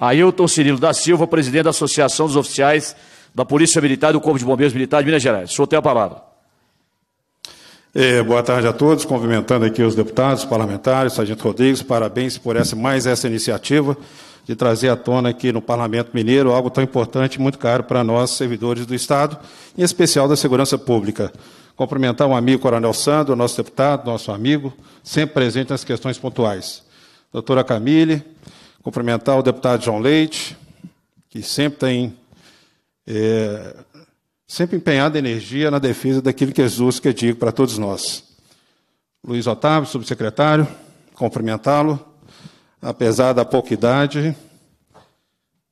Ailton Cirilo da Silva, presidente da Associação dos Oficiais da Polícia Militar e do Corpo de Bombeiros Militar de Minas Gerais. O senhor tem a palavra. É, boa tarde a todos, cumprimentando aqui os deputados, parlamentares, Sargento Rodrigues, parabéns por essa, mais essa iniciativa de trazer à tona aqui no Parlamento Mineiro algo tão importante e muito caro para nós, servidores do Estado, em especial da segurança pública. Cumprimentar o amigo Coronel Sandro, nosso deputado, nosso amigo, sempre presente nas questões pontuais. Doutora Camille, cumprimentar o deputado João Leite, que sempre tem é, sempre empenhada energia na defesa daquilo que Jesus quer dizer para todos nós. Luiz Otávio, subsecretário, cumprimentá-lo. Apesar da pouca idade,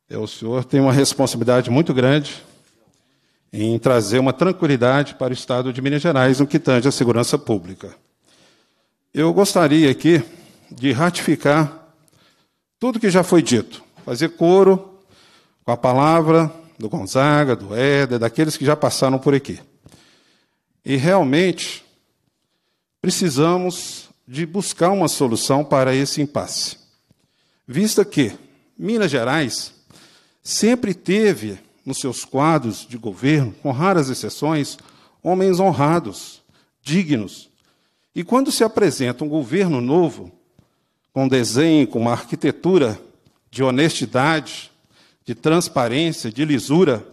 é, o senhor tem uma responsabilidade muito grande em trazer uma tranquilidade para o Estado de Minas Gerais no que tange à segurança pública. Eu gostaria aqui de ratificar tudo que já foi dito, fazer coro com a palavra do Gonzaga, do Éder, daqueles que já passaram por aqui. E realmente precisamos de buscar uma solução para esse impasse. Vista que Minas Gerais sempre teve nos seus quadros de governo, com raras exceções, homens honrados, dignos. E quando se apresenta um governo novo, com desenho, com uma arquitetura de honestidade, de transparência, de lisura,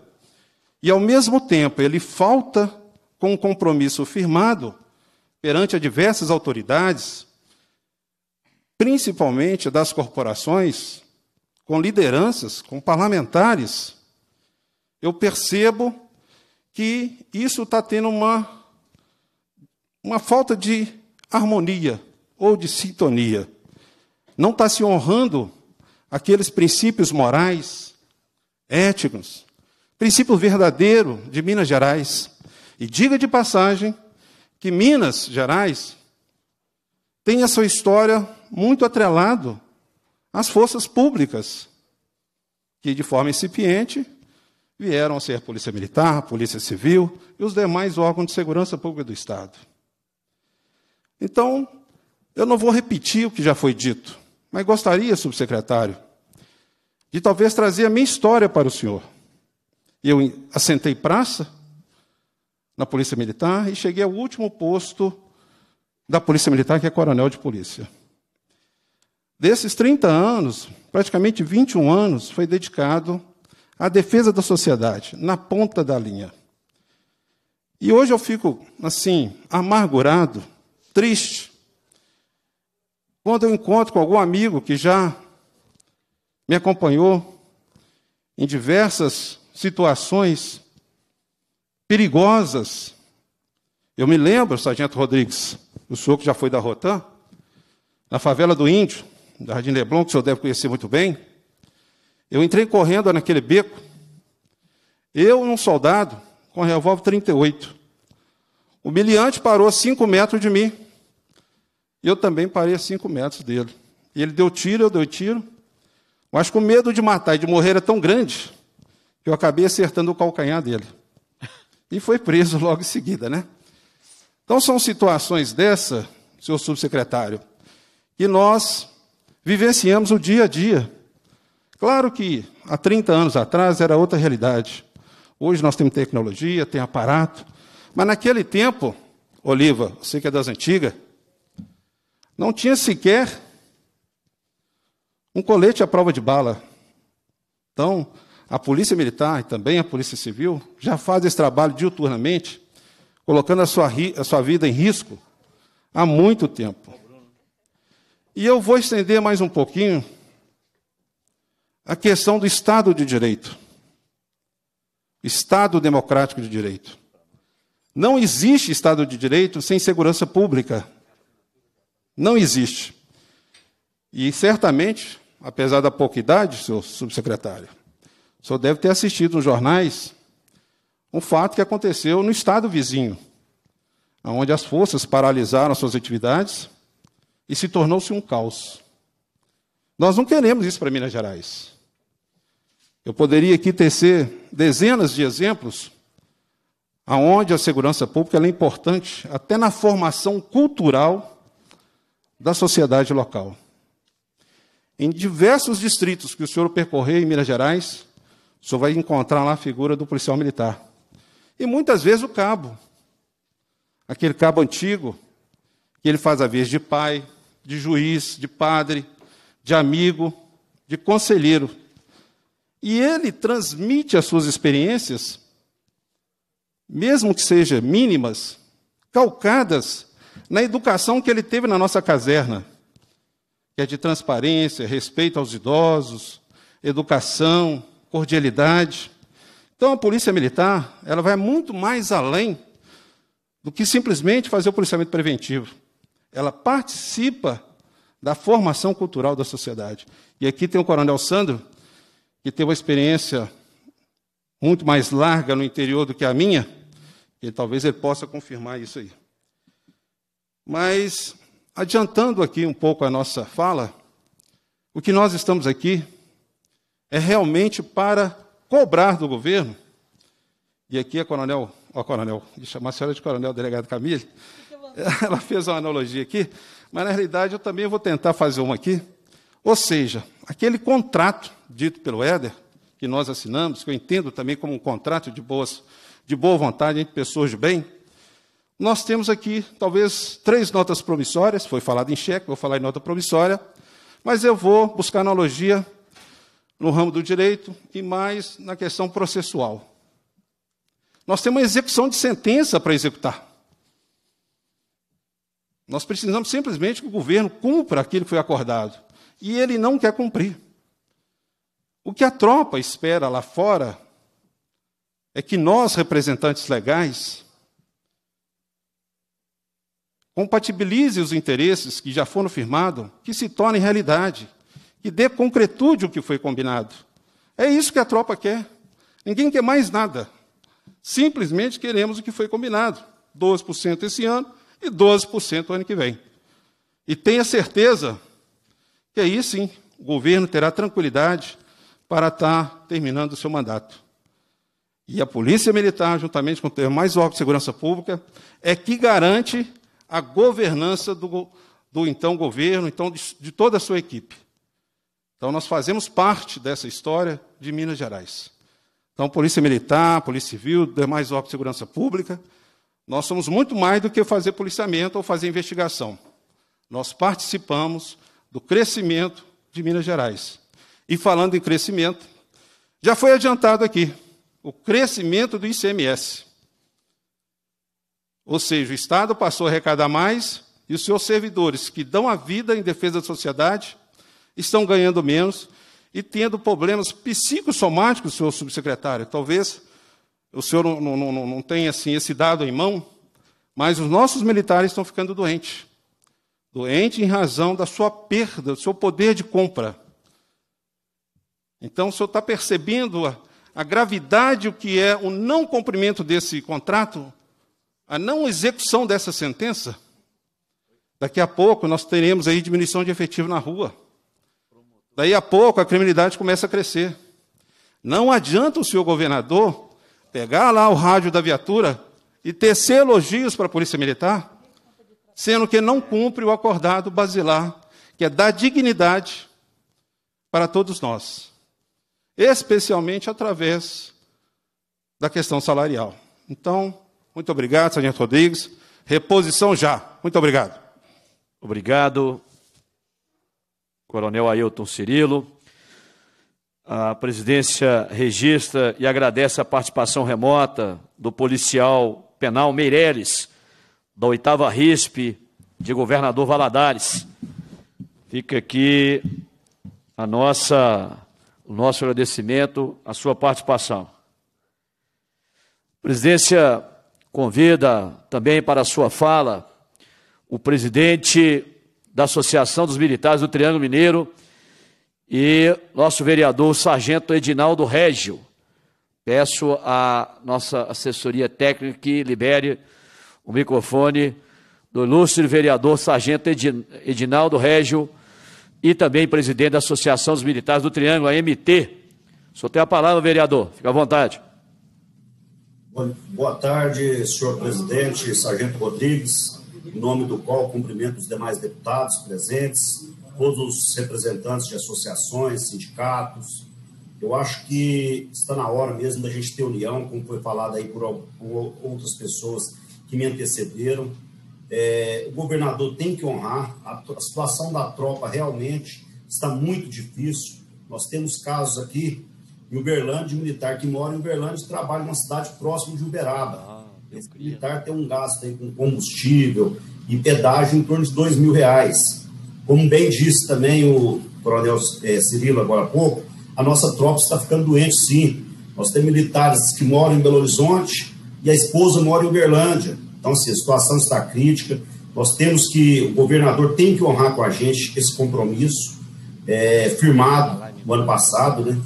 e ao mesmo tempo ele falta com um compromisso firmado perante a diversas autoridades, principalmente das corporações, com lideranças, com parlamentares, eu percebo que isso está tendo uma, uma falta de harmonia ou de sintonia. Não está se honrando aqueles princípios morais, éticos, princípio verdadeiro de Minas Gerais. E diga de passagem que Minas Gerais tem a sua história muito atrelado às forças públicas, que de forma incipiente vieram a ser Polícia Militar, Polícia Civil e os demais órgãos de segurança pública do Estado. Então, eu não vou repetir o que já foi dito, mas gostaria, subsecretário, de talvez trazer a minha história para o Senhor. Eu assentei praça na Polícia Militar e cheguei ao último posto da Polícia Militar, que é coronel de polícia. Desses 30 anos, praticamente 21 anos, foi dedicado à defesa da sociedade, na ponta da linha. E hoje eu fico, assim, amargurado, triste, quando eu encontro com algum amigo que já me acompanhou em diversas situações perigosas. Eu me lembro, Sargento Rodrigues, o senhor que já foi da Rotan, na favela do Índio, da Jardim Leblon, que o senhor deve conhecer muito bem. Eu entrei correndo naquele beco, eu e um soldado com um revólver 38. O miliante parou a 5 metros de mim. Eu também parei a 5 metros dele. Ele deu tiro, eu dei tiro. Mas o medo de matar e de morrer era é tão grande que eu acabei acertando o calcanhar dele. E foi preso logo em seguida, né? Então são situações dessa, senhor subsecretário, que nós vivenciamos o dia a dia. Claro que há 30 anos atrás era outra realidade. Hoje nós temos tecnologia, tem aparato, mas naquele tempo, Oliva, você que é das antigas, não tinha sequer um colete à prova de bala. Então, a Polícia Militar e também a Polícia Civil já faz esse trabalho diuturnamente, colocando a sua, a sua vida em risco há muito tempo. E eu vou estender mais um pouquinho a questão do Estado de Direito. Estado democrático de direito. Não existe Estado de direito sem segurança pública. Não existe. E certamente apesar da pouca idade, senhor subsecretário, o senhor deve ter assistido nos jornais um fato que aconteceu no estado vizinho, onde as forças paralisaram suas atividades e se tornou-se um caos. Nós não queremos isso para Minas Gerais. Eu poderia aqui tecer dezenas de exemplos aonde a segurança pública é importante até na formação cultural da sociedade local. Em diversos distritos que o senhor percorrer em Minas Gerais, o senhor vai encontrar lá a figura do policial militar. E muitas vezes o cabo. Aquele cabo antigo, que ele faz a vez de pai, de juiz, de padre, de amigo, de conselheiro. E ele transmite as suas experiências, mesmo que sejam mínimas, calcadas na educação que ele teve na nossa caserna que é de transparência, respeito aos idosos, educação, cordialidade. Então a polícia militar, ela vai muito mais além do que simplesmente fazer o policiamento preventivo. Ela participa da formação cultural da sociedade. E aqui tem o Coronel Sandro, que tem uma experiência muito mais larga no interior do que a minha, e talvez ele possa confirmar isso aí. Mas Adiantando aqui um pouco a nossa fala, o que nós estamos aqui é realmente para cobrar do governo, e aqui a coronel, ó, coronel, chamar a senhora de coronel, delegado Camille, ela fez uma analogia aqui, mas na realidade eu também vou tentar fazer uma aqui. Ou seja, aquele contrato dito pelo Éder, que nós assinamos, que eu entendo também como um contrato de, boas, de boa vontade entre pessoas de bem, nós temos aqui talvez três notas promissórias, foi falado em cheque, vou falar em nota promissória, mas eu vou buscar analogia no ramo do direito e mais na questão processual. Nós temos uma execução de sentença para executar. Nós precisamos simplesmente que o governo cumpra aquilo que foi acordado. E ele não quer cumprir. O que a tropa espera lá fora é que nós, representantes legais, Compatibilize os interesses que já foram firmados, que se tornem realidade, que dê concretude o que foi combinado. É isso que a tropa quer. Ninguém quer mais nada. Simplesmente queremos o que foi combinado: 12% esse ano e 12% o ano que vem. E tenha certeza que aí sim o governo terá tranquilidade para estar tá terminando o seu mandato. E a Polícia Militar, juntamente com mais órgãos de segurança pública, é que garante a governança do, do então governo, então de, de toda a sua equipe. Então nós fazemos parte dessa história de Minas Gerais. Então, Polícia Militar, Polícia Civil, demais órgãos de segurança pública, nós somos muito mais do que fazer policiamento ou fazer investigação. Nós participamos do crescimento de Minas Gerais. E falando em crescimento, já foi adiantado aqui o crescimento do ICMS. Ou seja, o Estado passou a arrecadar mais e os seus servidores, que dão a vida em defesa da sociedade, estão ganhando menos e tendo problemas psicossomáticos, senhor subsecretário. Talvez o senhor não, não, não tenha assim, esse dado em mão, mas os nossos militares estão ficando doentes. Doente em razão da sua perda, do seu poder de compra. Então, o senhor está percebendo a, a gravidade o que é o não cumprimento desse contrato? a não execução dessa sentença, daqui a pouco nós teremos aí diminuição de efetivo na rua. Daí a pouco a criminalidade começa a crescer. Não adianta o senhor governador pegar lá o rádio da viatura e tecer elogios para a Polícia Militar, sendo que não cumpre o acordado basilar, que é dar dignidade para todos nós, especialmente através da questão salarial. Então, muito obrigado, Sargento Rodrigues. Reposição já. Muito obrigado. Obrigado, Coronel Ailton Cirilo. A presidência registra e agradece a participação remota do policial penal Meireles, da oitava RISP de governador Valadares. Fica aqui a nossa, o nosso agradecimento à sua participação. Presidência convida também para a sua fala o presidente da Associação dos Militares do Triângulo Mineiro e nosso vereador Sargento Edinaldo Régio. Peço à nossa assessoria técnica que libere o microfone do ilustre vereador Sargento Edinaldo Régio e também presidente da Associação dos Militares do Triângulo, AMT. O tem a palavra, vereador. Fica à vontade. Boa tarde, senhor presidente, sargento Rodrigues, em nome do qual cumprimento os demais deputados presentes, todos os representantes de associações, sindicatos. Eu acho que está na hora mesmo da gente ter união, como foi falado aí por, outras pessoas que me antecederam. É, o governador tem que honrar, a situação da tropa realmente está muito difícil. Nós temos casos aqui em Uberlândia, de militar que mora em Uberlândia trabalha numa cidade próxima de Uberaba. Ah, Esse militar tem um gasto aí com combustível e pedágio em torno de dois mil reais. Como bem disse também o coronel é, Cirilo agora há pouco, a nossa tropa está ficando doente sim. Nós temos militares que moram em Belo Horizonte e a esposa mora em Uberlândia. Então, assim, a situação está crítica. Nós temos que, o governador tem que honrar com a gente esse compromisso é, firmado no ano passado, né?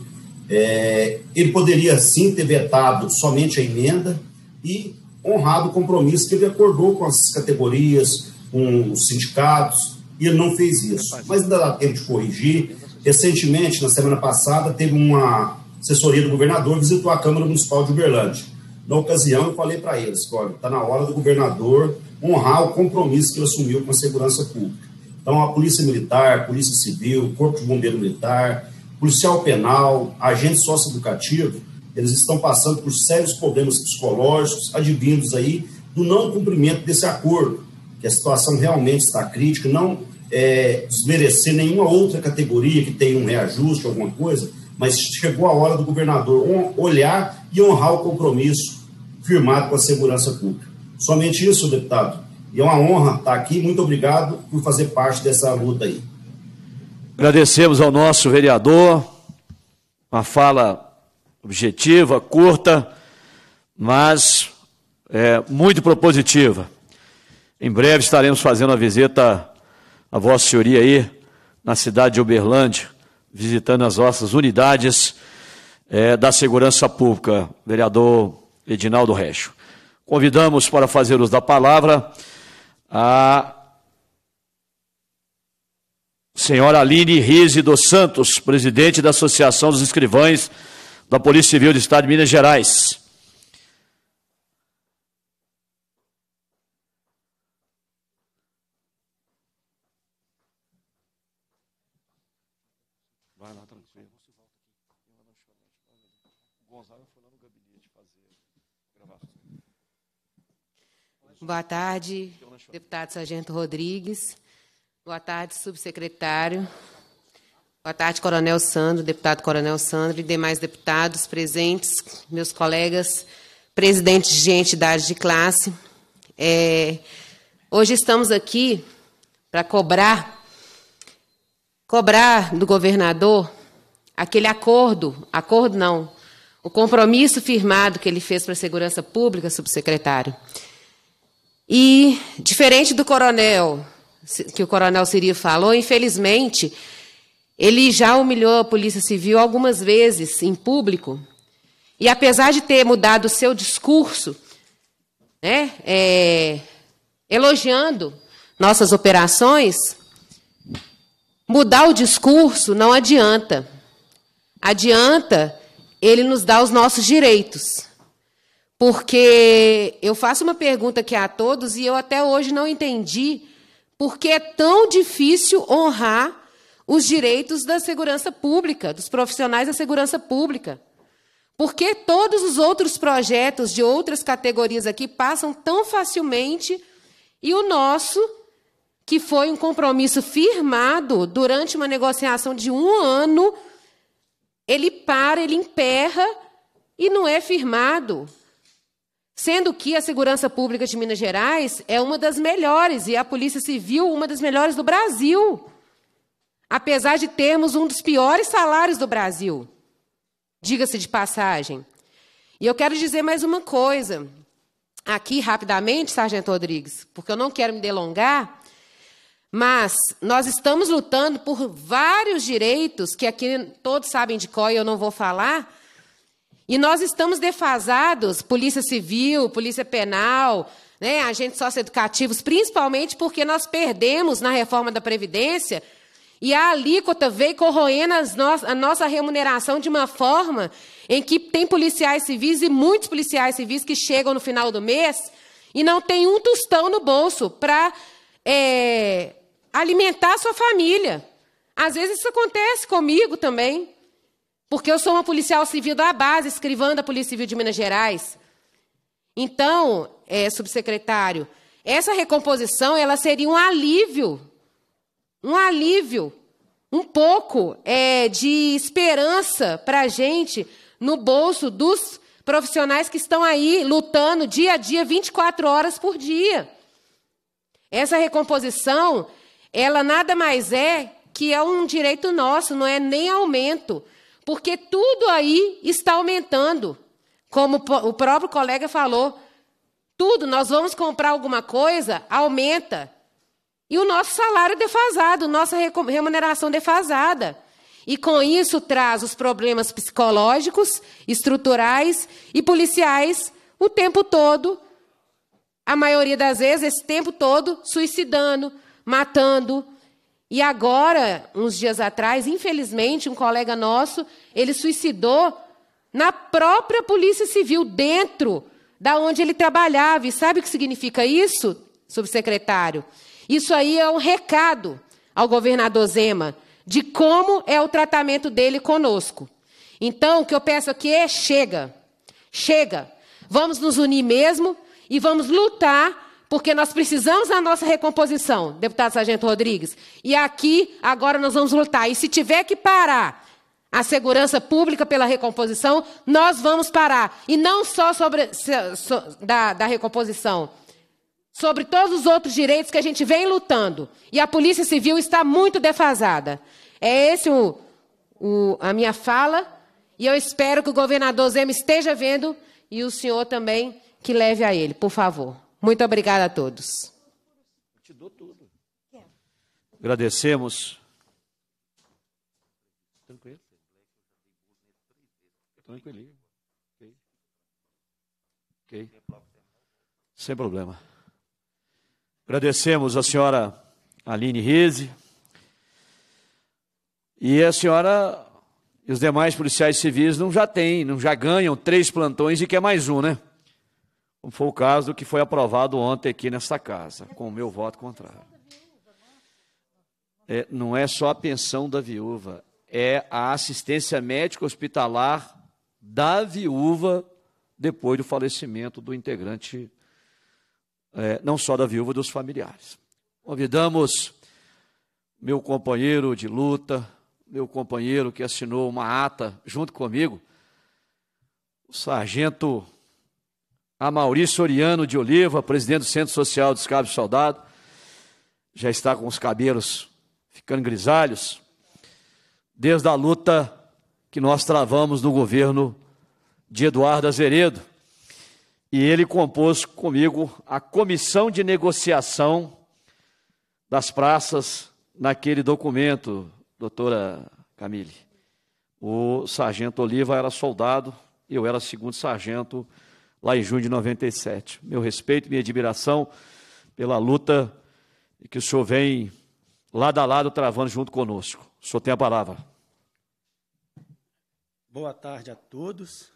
É, ele poderia sim ter vetado somente a emenda e honrado o compromisso que ele acordou com as categorias, com os sindicatos, e ele não fez isso. Mas ainda dá tempo de corrigir. Recentemente, na semana passada, teve uma assessoria do governador visitou a Câmara Municipal de Uberlândia. Na ocasião, eu falei para eles: que, olha, está na hora do governador honrar o compromisso que ele assumiu com a segurança pública. Então, a Polícia Militar, Polícia Civil, Corpo de Bombeiro Militar, policial penal, agente socioeducativo, eles estão passando por sérios problemas psicológicos advindos aí do não cumprimento desse acordo, que a situação realmente está crítica, não é, desmerecer nenhuma outra categoria que tenha um reajuste, alguma coisa, mas chegou a hora do governador olhar e honrar o compromisso firmado com a segurança pública. Somente isso, deputado. E é uma honra estar aqui. Muito obrigado por fazer parte dessa luta aí. Agradecemos ao nosso vereador, uma fala objetiva, curta, mas é, muito propositiva. Em breve estaremos fazendo a visita à Vossa Senhoria aí, na cidade de Uberlândia, visitando as nossas unidades é, da segurança pública, vereador Edinaldo Recho. Convidamos para fazer uso da palavra a Senhora Aline Rize dos Santos, presidente da Associação dos Escrivães da Polícia Civil do Estado de Minas Gerais. Boa tarde, deputado Sargento Rodrigues. Boa tarde, subsecretário. Boa tarde, Coronel Sandro, deputado Coronel Sandro e demais deputados presentes, meus colegas, presidente de entidades de classe. É, hoje estamos aqui para cobrar, cobrar do governador aquele acordo, acordo não, o compromisso firmado que ele fez para a segurança pública, subsecretário. E, diferente do coronel que o coronel Siria falou, infelizmente, ele já humilhou a Polícia Civil algumas vezes em público. E apesar de ter mudado o seu discurso, né, é, elogiando nossas operações, mudar o discurso não adianta. Adianta ele nos dar os nossos direitos. Porque eu faço uma pergunta aqui a todos e eu até hoje não entendi porque é tão difícil honrar os direitos da segurança pública, dos profissionais da segurança pública. Porque todos os outros projetos de outras categorias aqui passam tão facilmente e o nosso, que foi um compromisso firmado durante uma negociação de um ano, ele para, ele emperra e não é firmado. Sendo que a segurança pública de Minas Gerais é uma das melhores e a Polícia Civil uma das melhores do Brasil. Apesar de termos um dos piores salários do Brasil. Diga-se de passagem. E eu quero dizer mais uma coisa, aqui rapidamente, Sargento Rodrigues, porque eu não quero me delongar, mas nós estamos lutando por vários direitos que aqui todos sabem de qual e eu não vou falar, e nós estamos defasados, polícia civil, polícia penal, né, agentes socioeducativos, principalmente porque nós perdemos na reforma da Previdência e a alíquota veio corroendo no a nossa remuneração de uma forma em que tem policiais civis e muitos policiais civis que chegam no final do mês e não tem um tostão no bolso para é, alimentar a sua família. Às vezes isso acontece comigo também. Porque eu sou uma policial civil da base, escrivã da Polícia Civil de Minas Gerais. Então, é, subsecretário, essa recomposição ela seria um alívio, um alívio, um pouco é, de esperança para a gente no bolso dos profissionais que estão aí lutando dia a dia, 24 horas por dia. Essa recomposição, ela nada mais é que é um direito nosso, não é nem aumento. Porque tudo aí está aumentando. Como o próprio colega falou, tudo, nós vamos comprar alguma coisa, aumenta. E o nosso salário defasado, nossa remuneração defasada. E com isso traz os problemas psicológicos, estruturais e policiais o tempo todo, a maioria das vezes, esse tempo todo, suicidando, matando, e agora, uns dias atrás, infelizmente, um colega nosso, ele suicidou na própria Polícia Civil, dentro da onde ele trabalhava. E sabe o que significa isso, subsecretário? Isso aí é um recado ao governador Zema de como é o tratamento dele conosco. Então, o que eu peço aqui é chega. Chega. Vamos nos unir mesmo e vamos lutar porque nós precisamos da nossa recomposição, deputado Sargento Rodrigues. E aqui, agora nós vamos lutar. E se tiver que parar a segurança pública pela recomposição, nós vamos parar. E não só sobre so, da, da recomposição, sobre todos os outros direitos que a gente vem lutando. E a Polícia Civil está muito defasada. É esse o, o, a minha fala. E eu espero que o governador Zema esteja vendo e o senhor também que leve a ele, por favor. Muito obrigada a todos. te dou tudo. Agradecemos. Tranquilo. Ok. Sem problema. Agradecemos a senhora Aline Rize e a senhora e os demais policiais civis não já têm, não já ganham três plantões e quer mais um, né? foi o caso que foi aprovado ontem aqui nessa casa, com o meu voto contrário. É, não é só a pensão da viúva, é a assistência médica hospitalar da viúva depois do falecimento do integrante, é, não só da viúva, dos familiares. Convidamos meu companheiro de luta, meu companheiro que assinou uma ata junto comigo, o sargento a Maurício Oriano de Oliva, presidente do Centro Social dos Cabos Soldado, já está com os cabelos ficando grisalhos, desde a luta que nós travamos no governo de Eduardo Azeredo. E ele compôs comigo a comissão de negociação das praças naquele documento, doutora Camille. O sargento Oliva era soldado, eu era segundo sargento lá em junho de 97. Meu respeito, minha admiração pela luta que o senhor vem lado a lado travando junto conosco. O senhor tem a palavra. Boa tarde a todos.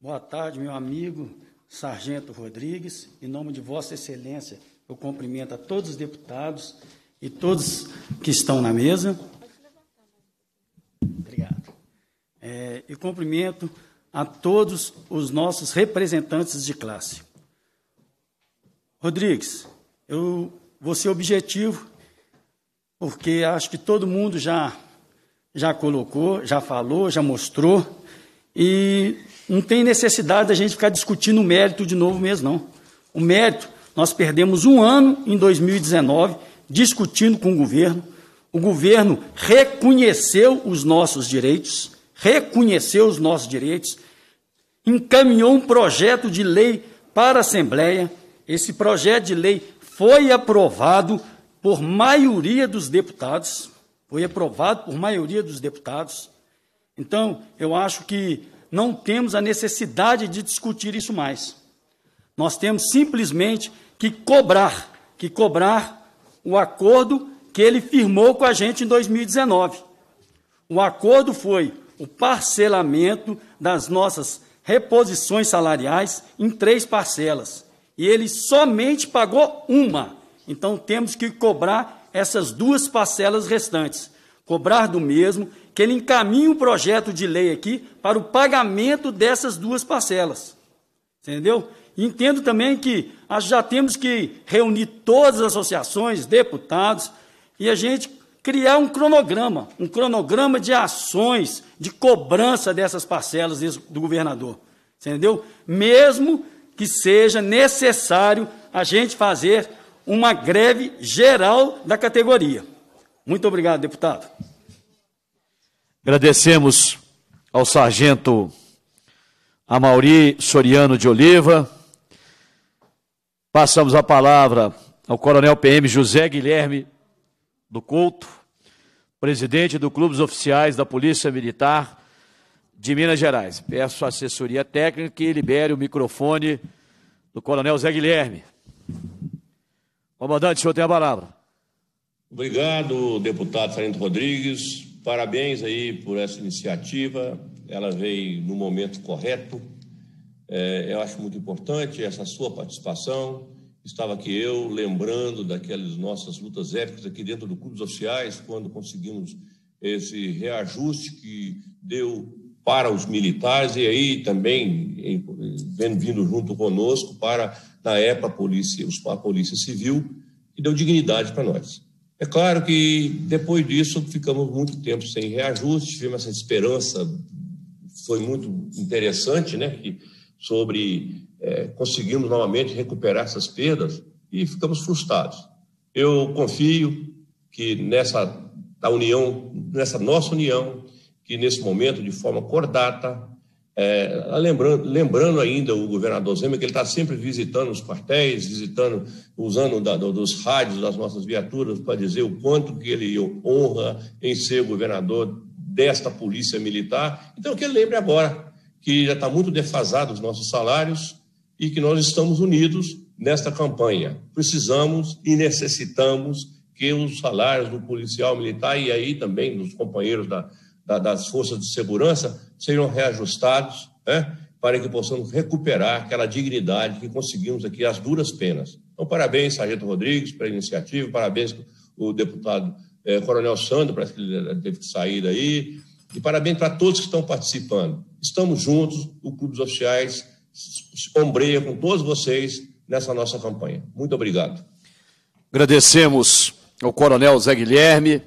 Boa tarde, meu amigo Sargento Rodrigues. Em nome de Vossa Excelência, eu cumprimento a todos os deputados e todos que estão na mesa. Obrigado. É, e cumprimento a todos os nossos representantes de classe. Rodrigues, eu vou ser objetivo, porque acho que todo mundo já, já colocou, já falou, já mostrou, e não tem necessidade da gente ficar discutindo o mérito de novo mesmo, não. O mérito, nós perdemos um ano em 2019 discutindo com o governo, o governo reconheceu os nossos direitos, reconheceu os nossos direitos, encaminhou um projeto de lei para a Assembleia. Esse projeto de lei foi aprovado por maioria dos deputados. Foi aprovado por maioria dos deputados. Então, eu acho que não temos a necessidade de discutir isso mais. Nós temos simplesmente que cobrar, que cobrar o acordo que ele firmou com a gente em 2019. O acordo foi o parcelamento das nossas reposições salariais em três parcelas. E ele somente pagou uma. Então temos que cobrar essas duas parcelas restantes. Cobrar do mesmo que ele encaminhe um projeto de lei aqui para o pagamento dessas duas parcelas. Entendeu? Entendo também que já temos que reunir todas as associações, deputados, e a gente criar um cronograma, um cronograma de ações de cobrança dessas parcelas do governador. Entendeu? Mesmo que seja necessário a gente fazer uma greve geral da categoria. Muito obrigado, deputado. Agradecemos ao sargento Amauri Soriano de Oliva. Passamos a palavra ao coronel PM José Guilherme do culto, presidente do Clube dos Oficiais da Polícia Militar de Minas Gerais. Peço assessoria técnica que libere o microfone do coronel Zé Guilherme. Comandante, o senhor tem a palavra. Obrigado, deputado Fernando Rodrigues. Parabéns aí por essa iniciativa. Ela veio no momento correto. É, eu acho muito importante essa sua participação. Estava aqui eu, lembrando daquelas nossas lutas épicas aqui dentro do Clube sociais quando conseguimos esse reajuste que deu para os militares e aí também vindo junto conosco para, na época, a polícia, a polícia civil, e deu dignidade para nós. É claro que depois disso ficamos muito tempo sem reajuste, tivemos essa esperança, foi muito interessante, né, sobre é, conseguimos novamente recuperar essas perdas e ficamos frustrados. Eu confio que nessa da união, nessa nossa união, que nesse momento, de forma cordata, é, lembrando, lembrando, ainda o governador Zema que ele está sempre visitando os quartéis, visitando, usando da, dos rádios das nossas viaturas para dizer o quanto que ele honra em ser governador desta polícia militar. Então, que ele lembre agora que já está muito defasado os nossos salários, e que nós estamos unidos nesta campanha. Precisamos e necessitamos que os salários do policial militar e aí também dos companheiros da, da, das forças de segurança sejam reajustados, né, para que possamos recuperar aquela dignidade que conseguimos aqui às duras penas. Então, parabéns, Sargento Rodrigues, pela iniciativa, parabéns o deputado eh, Coronel Sandro, parece que ele teve que sair daí, e parabéns para todos que estão participando. Estamos juntos, o Clube dos Oficiais ombreia com todos vocês nessa nossa campanha. Muito obrigado. Agradecemos ao Coronel Zé Guilherme,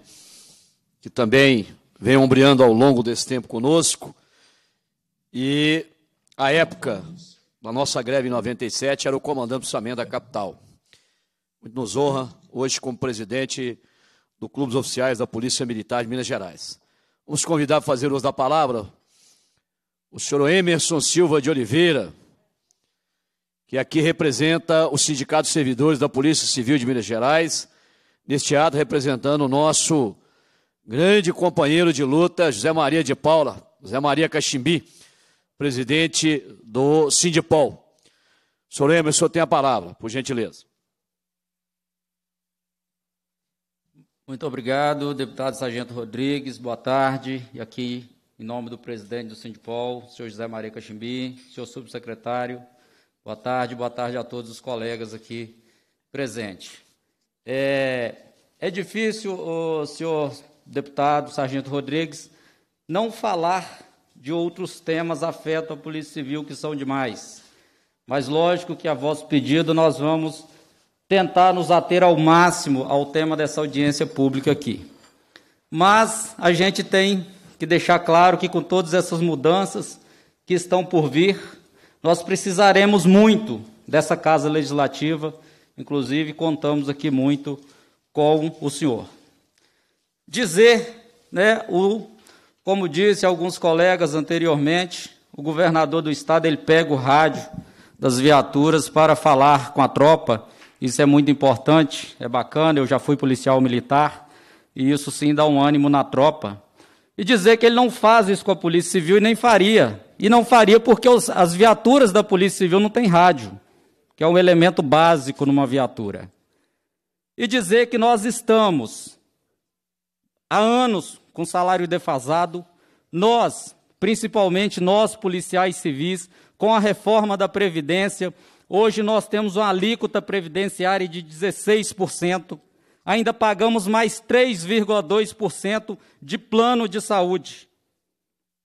que também vem ombreando ao longo desse tempo conosco. E a época da nossa greve em 97 era o comandante do Samento da capital. Muito nos honra hoje como presidente do Clube dos Oficiais da Polícia Militar de Minas Gerais. Vamos convidar a fazer uso da palavra o senhor Emerson Silva de Oliveira, que aqui representa o Sindicato de Servidores da Polícia Civil de Minas Gerais, neste ato representando o nosso grande companheiro de luta, José Maria de Paula, José Maria Caximbi, presidente do Sindipol. Senhor Emerson, o senhor tem a palavra, por gentileza. Muito obrigado, deputado Sargento Rodrigues, boa tarde. E aqui, em nome do presidente do Sindipol, senhor José Maria Caximbi, senhor subsecretário, Boa tarde, boa tarde a todos os colegas aqui presentes. É, é difícil, o senhor deputado Sargento Rodrigues, não falar de outros temas afetos à Polícia Civil, que são demais. Mas lógico que a vosso pedido nós vamos tentar nos ater ao máximo ao tema dessa audiência pública aqui. Mas a gente tem que deixar claro que com todas essas mudanças que estão por vir, nós precisaremos muito dessa casa legislativa, inclusive contamos aqui muito com o senhor. Dizer, né, o, como disse alguns colegas anteriormente, o governador do estado ele pega o rádio das viaturas para falar com a tropa. Isso é muito importante, é bacana. Eu já fui policial militar e isso sim dá um ânimo na tropa e dizer que ele não faz isso com a Polícia Civil e nem faria. E não faria porque os, as viaturas da Polícia Civil não têm rádio, que é um elemento básico numa viatura. E dizer que nós estamos há anos com salário defasado, nós, principalmente nós policiais civis, com a reforma da previdência, hoje nós temos uma alíquota previdenciária de 16% ainda pagamos mais 3,2% de plano de saúde.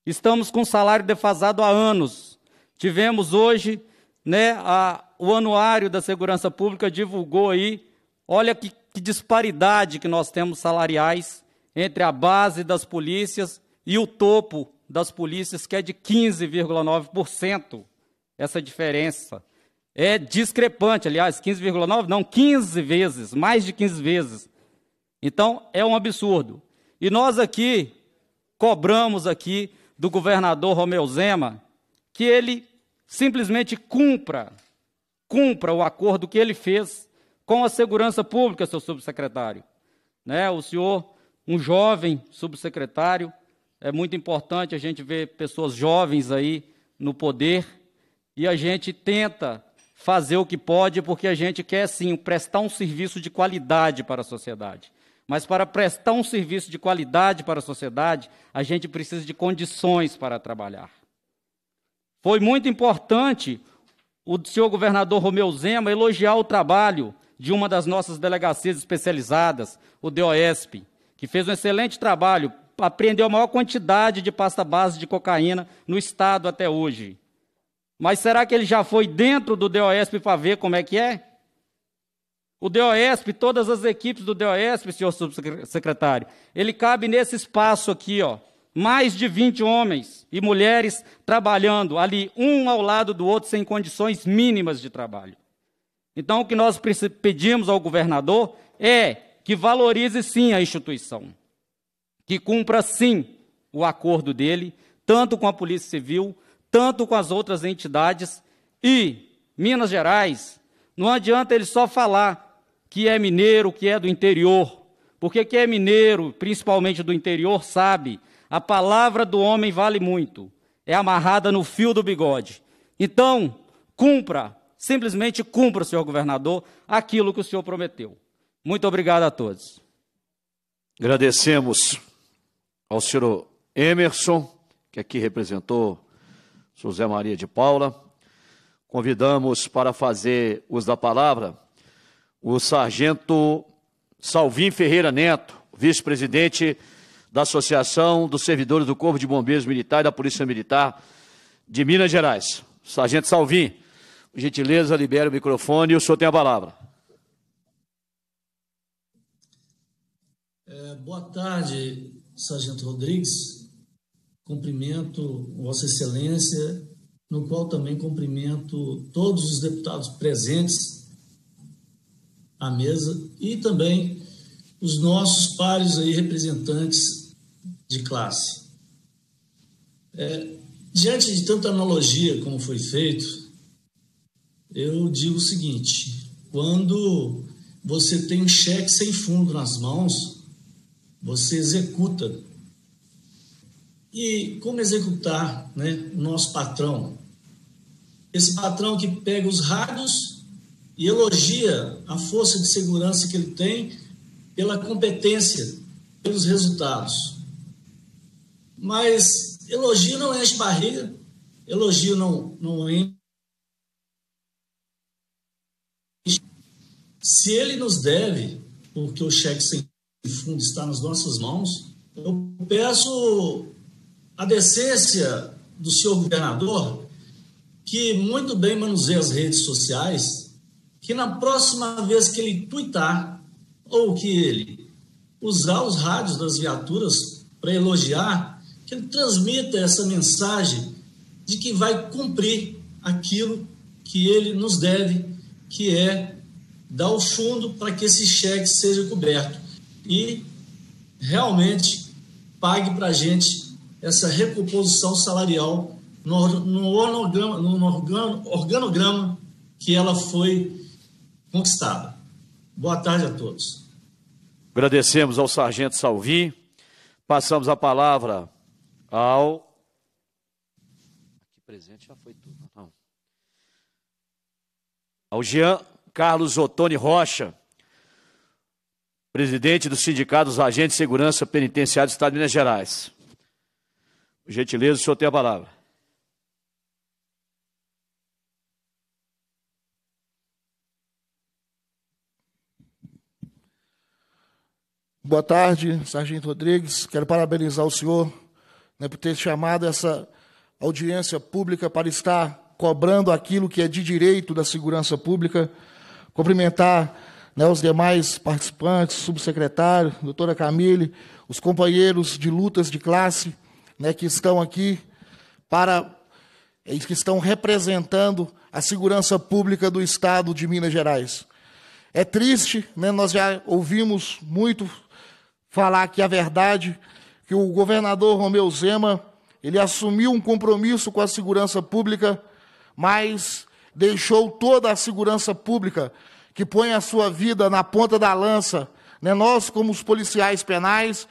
Estamos com salário defasado há anos. Tivemos hoje, né, a, o anuário da Segurança Pública divulgou aí, olha que, que disparidade que nós temos salariais entre a base das polícias e o topo das polícias, que é de 15,9%. Essa diferença é discrepante, aliás, 15,9, não, 15 vezes, mais de 15 vezes. Então, é um absurdo. E nós aqui cobramos aqui do governador Romeu Zema que ele simplesmente cumpra, cumpra o acordo que ele fez com a segurança pública, seu subsecretário. Né? O senhor, um jovem subsecretário, é muito importante a gente ver pessoas jovens aí no poder e a gente tenta fazer o que pode, porque a gente quer sim prestar um serviço de qualidade para a sociedade. Mas para prestar um serviço de qualidade para a sociedade, a gente precisa de condições para trabalhar. Foi muito importante o senhor governador Romeu Zema elogiar o trabalho de uma das nossas delegacias especializadas, o DOESP, que fez um excelente trabalho, apreendeu a maior quantidade de pasta base de cocaína no estado até hoje. Mas será que ele já foi dentro do DOESP para ver como é que é? O DOESP, todas as equipes do DOESP, senhor subsecretário, ele cabe nesse espaço aqui, ó. Mais de 20 homens e mulheres trabalhando ali, um ao lado do outro, sem condições mínimas de trabalho. Então, o que nós pedimos ao governador é que valorize sim a instituição, que cumpra sim o acordo dele, tanto com a Polícia Civil tanto com as outras entidades. E Minas Gerais, não adianta ele só falar que é mineiro, que é do interior, porque quem é mineiro, principalmente do interior, sabe, a palavra do homem vale muito, é amarrada no fio do bigode. Então, cumpra, simplesmente cumpra, senhor governador, aquilo que o senhor prometeu. Muito obrigado a todos. Agradecemos ao senhor Emerson, que aqui representou José Maria de Paula. Convidamos para fazer uso da palavra o sargento Salvim Ferreira Neto, vice-presidente da Associação dos Servidores do Corpo de Bombeiros Militar e da Polícia Militar de Minas Gerais. Sargento Salvim, por gentileza, libere o microfone e o senhor tem a palavra. É, boa tarde, Sargento Rodrigues cumprimento Vossa Excelência, no qual também cumprimento todos os deputados presentes à mesa e também os nossos pares aí representantes de classe. É, diante de tanta analogia como foi feito, eu digo o seguinte: quando você tem um cheque sem fundo nas mãos, você executa e como executar né, o nosso patrão? Esse patrão que pega os rádios e elogia a força de segurança que ele tem pela competência, pelos resultados. Mas elogio não enche barriga, elogio não, não enche. Se ele nos deve, porque o cheque sem fundo está nas nossas mãos, eu peço a decência do senhor governador, que muito bem manuseia as redes sociais, que na próxima vez que ele tuitar, ou que ele usar os rádios das viaturas para elogiar, que ele transmita essa mensagem de que vai cumprir aquilo que ele nos deve, que é dar o fundo para que esse cheque seja coberto e realmente pague para a gente essa recomposição salarial no, no, organograma, no organograma que ela foi conquistada. Boa tarde a todos. Agradecemos ao Sargento Salvi. Passamos a palavra ao. Aqui presente já foi tudo, não. Ao Jean Carlos Ottoni Rocha, presidente do Sindicato dos Agentes de Segurança Penitenciária do Estado de Minas Gerais gentileza, o senhor tem a palavra. Boa tarde, Sargento Rodrigues. Quero parabenizar o senhor né, por ter chamado essa audiência pública para estar cobrando aquilo que é de direito da segurança pública. Cumprimentar né, os demais participantes, subsecretário, doutora Camille, os companheiros de lutas de classe né, que estão aqui para que estão representando a segurança pública do Estado de Minas Gerais. É triste, né, nós já ouvimos muito falar que a verdade que o governador Romeu Zema ele assumiu um compromisso com a segurança pública, mas deixou toda a segurança pública que põe a sua vida na ponta da lança. Né? Nós, como os policiais penais,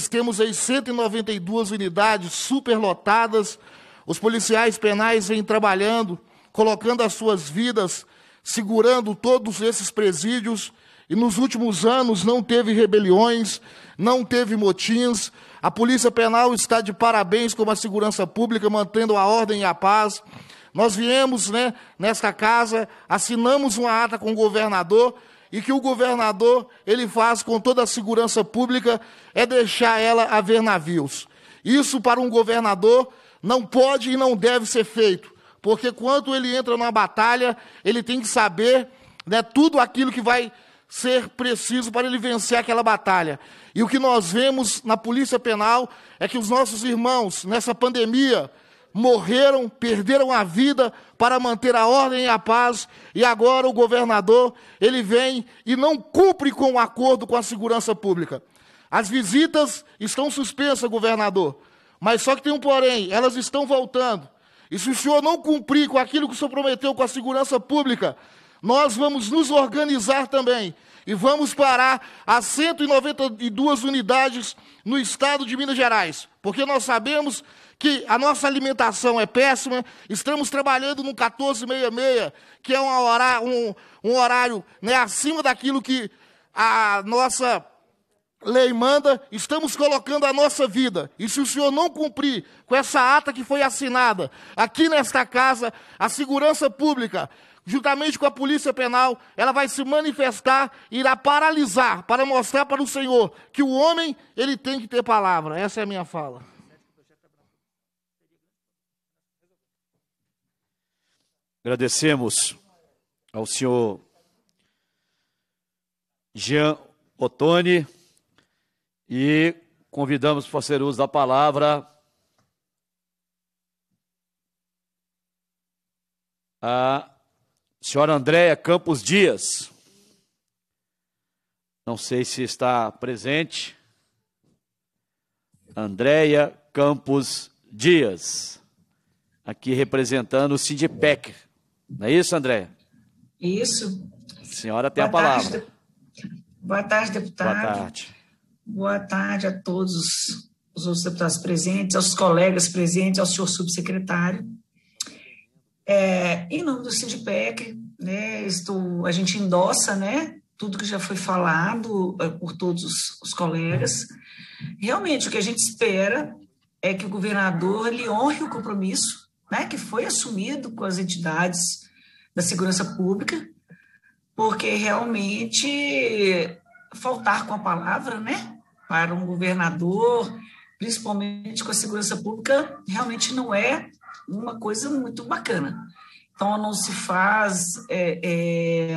que temos aí 192 unidades superlotadas. Os policiais penais vêm trabalhando, colocando as suas vidas, segurando todos esses presídios. E nos últimos anos não teve rebeliões, não teve motins. A Polícia Penal está de parabéns com a segurança pública, mantendo a ordem e a paz. Nós viemos né, nesta casa, assinamos uma ata com o governador e que o governador ele faz com toda a segurança pública é deixar ela a ver navios. Isso para um governador não pode e não deve ser feito, porque quando ele entra numa batalha, ele tem que saber né, tudo aquilo que vai ser preciso para ele vencer aquela batalha. E o que nós vemos na Polícia Penal é que os nossos irmãos, nessa pandemia, morreram, perderam a vida para manter a ordem e a paz, e agora o governador, ele vem e não cumpre com o acordo com a segurança pública. As visitas estão suspensas, governador, mas só que tem um porém, elas estão voltando. E se o senhor não cumprir com aquilo que o senhor prometeu com a segurança pública, nós vamos nos organizar também e vamos parar as 192 unidades no estado de Minas Gerais, porque nós sabemos que a nossa alimentação é péssima, estamos trabalhando no 1466, que é um horário, um, um horário né, acima daquilo que a nossa lei manda, estamos colocando a nossa vida. E se o senhor não cumprir com essa ata que foi assinada aqui nesta casa, a segurança pública, juntamente com a Polícia Penal, ela vai se manifestar, irá paralisar para mostrar para o senhor que o homem ele tem que ter palavra. Essa é a minha fala. Agradecemos ao senhor Jean Ottoni e convidamos para fazer uso da palavra a senhora Andréia Campos Dias. Não sei se está presente. Andréia Campos Dias, aqui representando o Sindipec, não é isso, André? Isso. A senhora tem Boa a palavra. Tarde. Boa tarde, deputado. Boa tarde. Boa tarde a todos os outros deputados presentes, aos colegas presentes, ao senhor subsecretário. É, em nome do Sindipec, né, estou, a gente endossa né, tudo que já foi falado eh, por todos os colegas. Realmente, o que a gente espera é que o governador ele honre o compromisso né, que foi assumido com as entidades da segurança pública, porque realmente faltar com a palavra, né, para um governador, principalmente com a segurança pública, realmente não é uma coisa muito bacana. Então, não se faz é, é,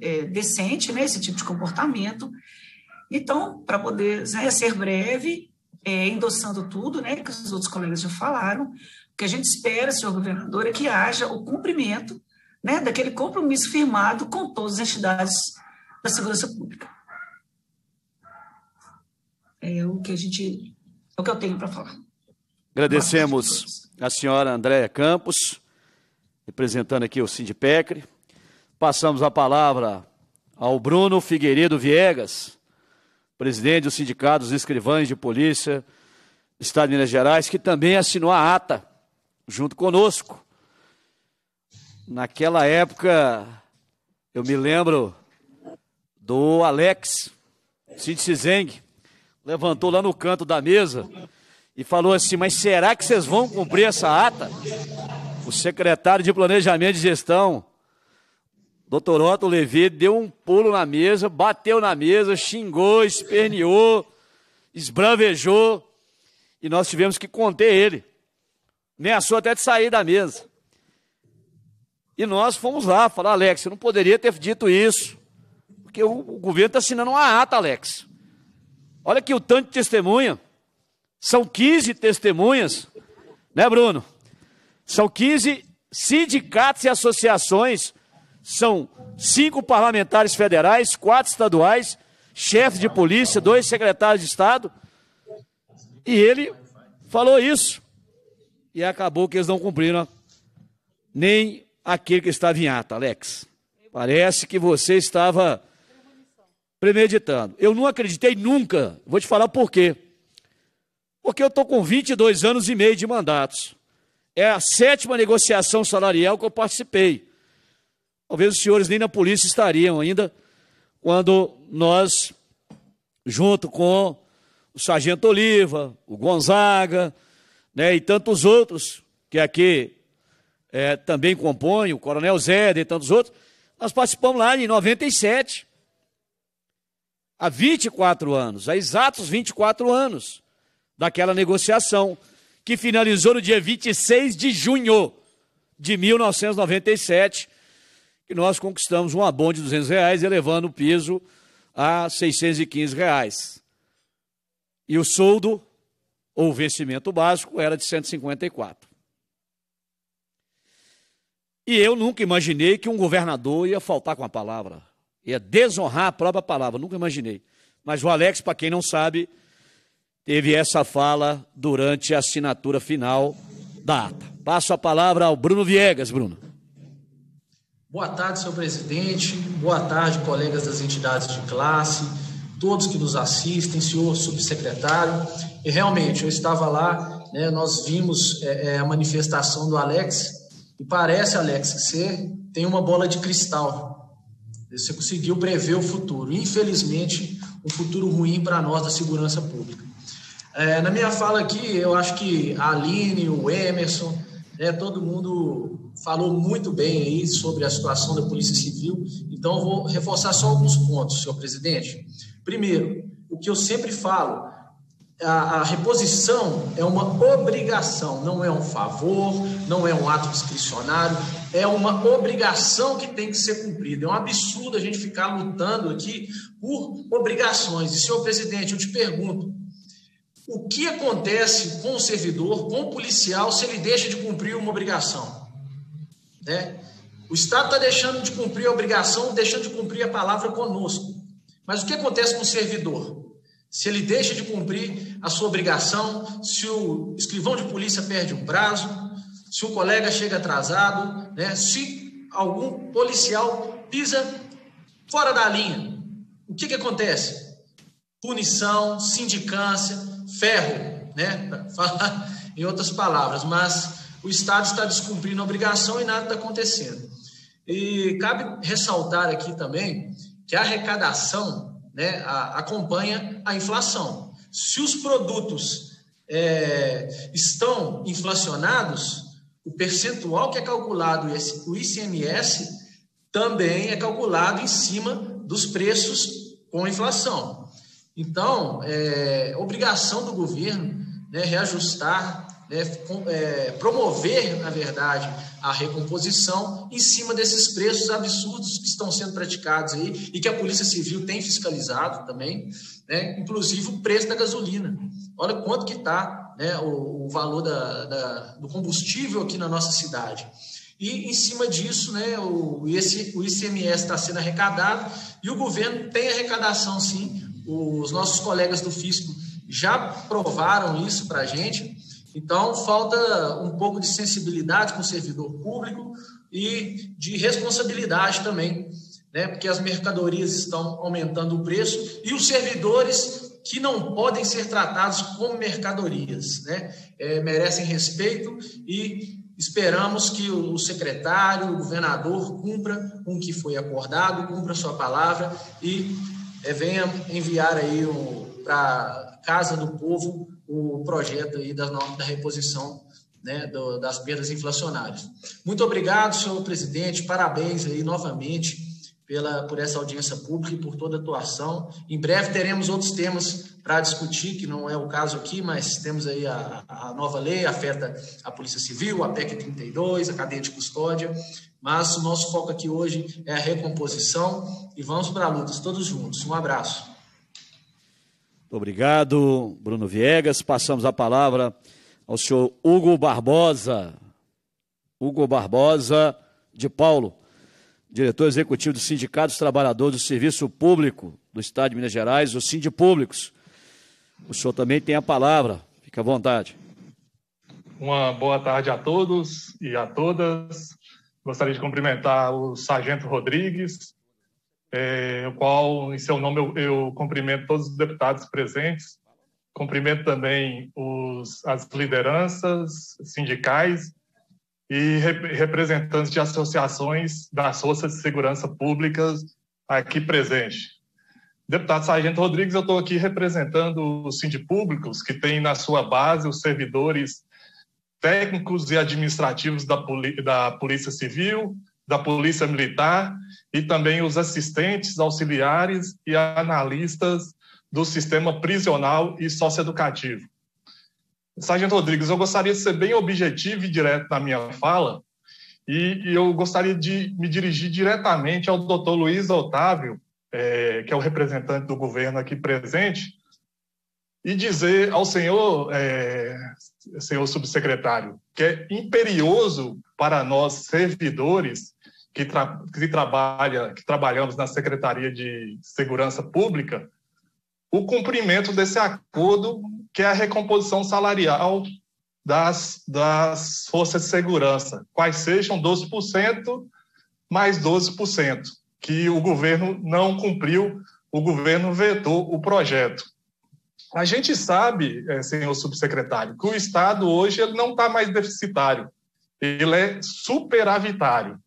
é decente né, esse tipo de comportamento. Então, para poder né, ser breve, é, endossando tudo né, que os outros colegas já falaram, o que a gente espera, senhor governador, é que haja o cumprimento né, daquele compromisso firmado com todas as entidades da segurança pública. É o que a gente, é o que eu tenho para falar. Agradecemos a senhora Andréa Campos, representando aqui o Sindipecre. Passamos a palavra ao Bruno Figueiredo Viegas, presidente do Sindicato dos Escrivães de Polícia do Estado de Minas Gerais, que também assinou a ata junto conosco Naquela época, eu me lembro do Alex Sintzizeng, levantou lá no canto da mesa e falou assim: Mas será que vocês vão cumprir essa ata? O secretário de Planejamento e Gestão, doutor Otto Levi, deu um pulo na mesa, bateu na mesa, xingou, esperneou, esbravejou e nós tivemos que conter ele. sua até de sair da mesa. E nós fomos lá falar, Alex, você não poderia ter dito isso, porque o, o governo está assinando uma ata, Alex. Olha aqui o tanto de testemunha. São 15 testemunhas, né, Bruno? São 15 sindicatos e associações, são cinco parlamentares federais, quatro estaduais, chefe de polícia, dois secretários de Estado. E ele falou isso. E acabou que eles não cumpriram nem aquele que estava em ata, Alex. Parece que você estava premeditando. Eu não acreditei nunca. Vou te falar por quê. Porque eu estou com 22 anos e meio de mandatos. É a sétima negociação salarial que eu participei. Talvez os senhores nem na polícia estariam ainda quando nós, junto com o Sargento Oliva, o Gonzaga né, e tantos outros que é aqui é, também compõe, o Coronel Zé e tantos outros. Nós participamos lá em 97. Há 24 anos, há exatos 24 anos daquela negociação, que finalizou no dia 26 de junho de 1997, que nós conquistamos um abono de 200 reais, elevando o piso a 615 reais. E o soldo, ou vencimento básico, era de 154. E eu nunca imaginei que um governador ia faltar com a palavra, ia desonrar a própria palavra, nunca imaginei. Mas o Alex, para quem não sabe, teve essa fala durante a assinatura final da ata. Passo a palavra ao Bruno Viegas, Bruno. Boa tarde, senhor presidente. Boa tarde, colegas das entidades de classe, todos que nos assistem, senhor subsecretário. E realmente, eu estava lá, né, nós vimos é, é a manifestação do Alex e parece, Alex, que você tem uma bola de cristal. Você conseguiu prever o futuro. Infelizmente, um futuro ruim para nós da segurança pública. É, na minha fala aqui, eu acho que a Aline, o Emerson, né, todo mundo falou muito bem aí sobre a situação da Polícia Civil. Então, eu vou reforçar só alguns pontos, senhor presidente. Primeiro, o que eu sempre falo, a, a, reposição é uma obrigação, não é um favor, não é um ato discricionário, é uma obrigação que tem que ser cumprida. É um absurdo a gente ficar lutando aqui por obrigações. E, senhor presidente, eu te pergunto: o que acontece com o servidor, com o policial, se ele deixa de cumprir uma obrigação? Né? O Estado está deixando de cumprir a obrigação, deixando de cumprir a palavra conosco. Mas o que acontece com o servidor? se ele deixa de cumprir a sua obrigação, se o escrivão de polícia perde um prazo, se o colega chega atrasado, né? se algum policial pisa fora da linha, o que, que acontece? Punição, sindicância, ferro, né? Para falar em outras palavras, mas o Estado está descumprindo a obrigação e nada está acontecendo. E cabe ressaltar aqui também que a arrecadação né, a, acompanha a inflação. Se os produtos é, estão inflacionados, o percentual que é calculado, o ICMS, também é calculado em cima dos preços com inflação. Então, é obrigação do governo né, reajustar né, é, promover, na verdade, a recomposição em cima desses preços absurdos que estão sendo praticados aí e que a Polícia Civil tem fiscalizado também, né, inclusive o preço da gasolina. Olha quanto que está né, o, o, valor da, da, do combustível aqui na nossa cidade. E em cima disso, né, o, esse, o ICMS está sendo arrecadado e o governo tem arrecadação sim. Os nossos colegas do fisco já provaram isso para a gente então, falta um pouco de sensibilidade com o servidor público e de responsabilidade também, né? porque as mercadorias estão aumentando o preço e os servidores que não podem ser tratados como mercadorias, né? É, merecem respeito e esperamos que o secretário, o governador cumpra com o que foi acordado, cumpra sua palavra e é, venha enviar aí para casa do povo o projeto aí da, da reposição né, do, das perdas inflacionárias. Muito obrigado, senhor presidente, parabéns aí novamente pela, por essa audiência pública e por toda a atuação. Em breve teremos outros temas para discutir, que não é o caso aqui, mas temos aí a, a nova lei, afeta a Polícia Civil, a PEC 32, a cadeia de custódia, mas o nosso foco aqui hoje é a recomposição e vamos para a luta todos juntos. Um abraço obrigado, Bruno Viegas. Passamos a palavra ao senhor Hugo Barbosa. Hugo Barbosa de Paulo, diretor executivo do Sindicato dos Trabalhadores do Serviço Público do Estado de Minas Gerais, o Sindic Públicos. O senhor também tem a palavra. Fique à vontade. Uma boa tarde a todos e a todas. Gostaria de cumprimentar o Sargento Rodrigues, é, o qual, em seu nome, eu, eu, cumprimento todos os deputados presentes, cumprimento também os, as lideranças sindicais e representantes de associações das forças de segurança públicas aqui presentes. Deputado Sargento Rodrigues, eu estou aqui representando os sindipúblicos, que tem na sua base os servidores técnicos e administrativos da, da Polícia Civil, da Polícia Militar e também os assistentes, auxiliares e analistas do sistema prisional e socioeducativo. Sargento Rodrigues, eu gostaria de ser bem objetivo e direto na minha fala, e, eu gostaria de me dirigir diretamente ao doutor Luiz Otávio, é, que é o representante do governo aqui presente, e dizer ao senhor, é, senhor subsecretário, que é imperioso para nós servidores que, tra que, trabalha, que trabalhamos na Secretaria de Segurança Pública, o cumprimento desse acordo, que é a recomposição salarial das, das forças de segurança, quais sejam 12% mais 12%, que o governo não cumpriu, o governo vetou o projeto. A gente sabe, eh, senhor subsecretário, que o Estado hoje ele não está mais deficitário, ele é superavitário.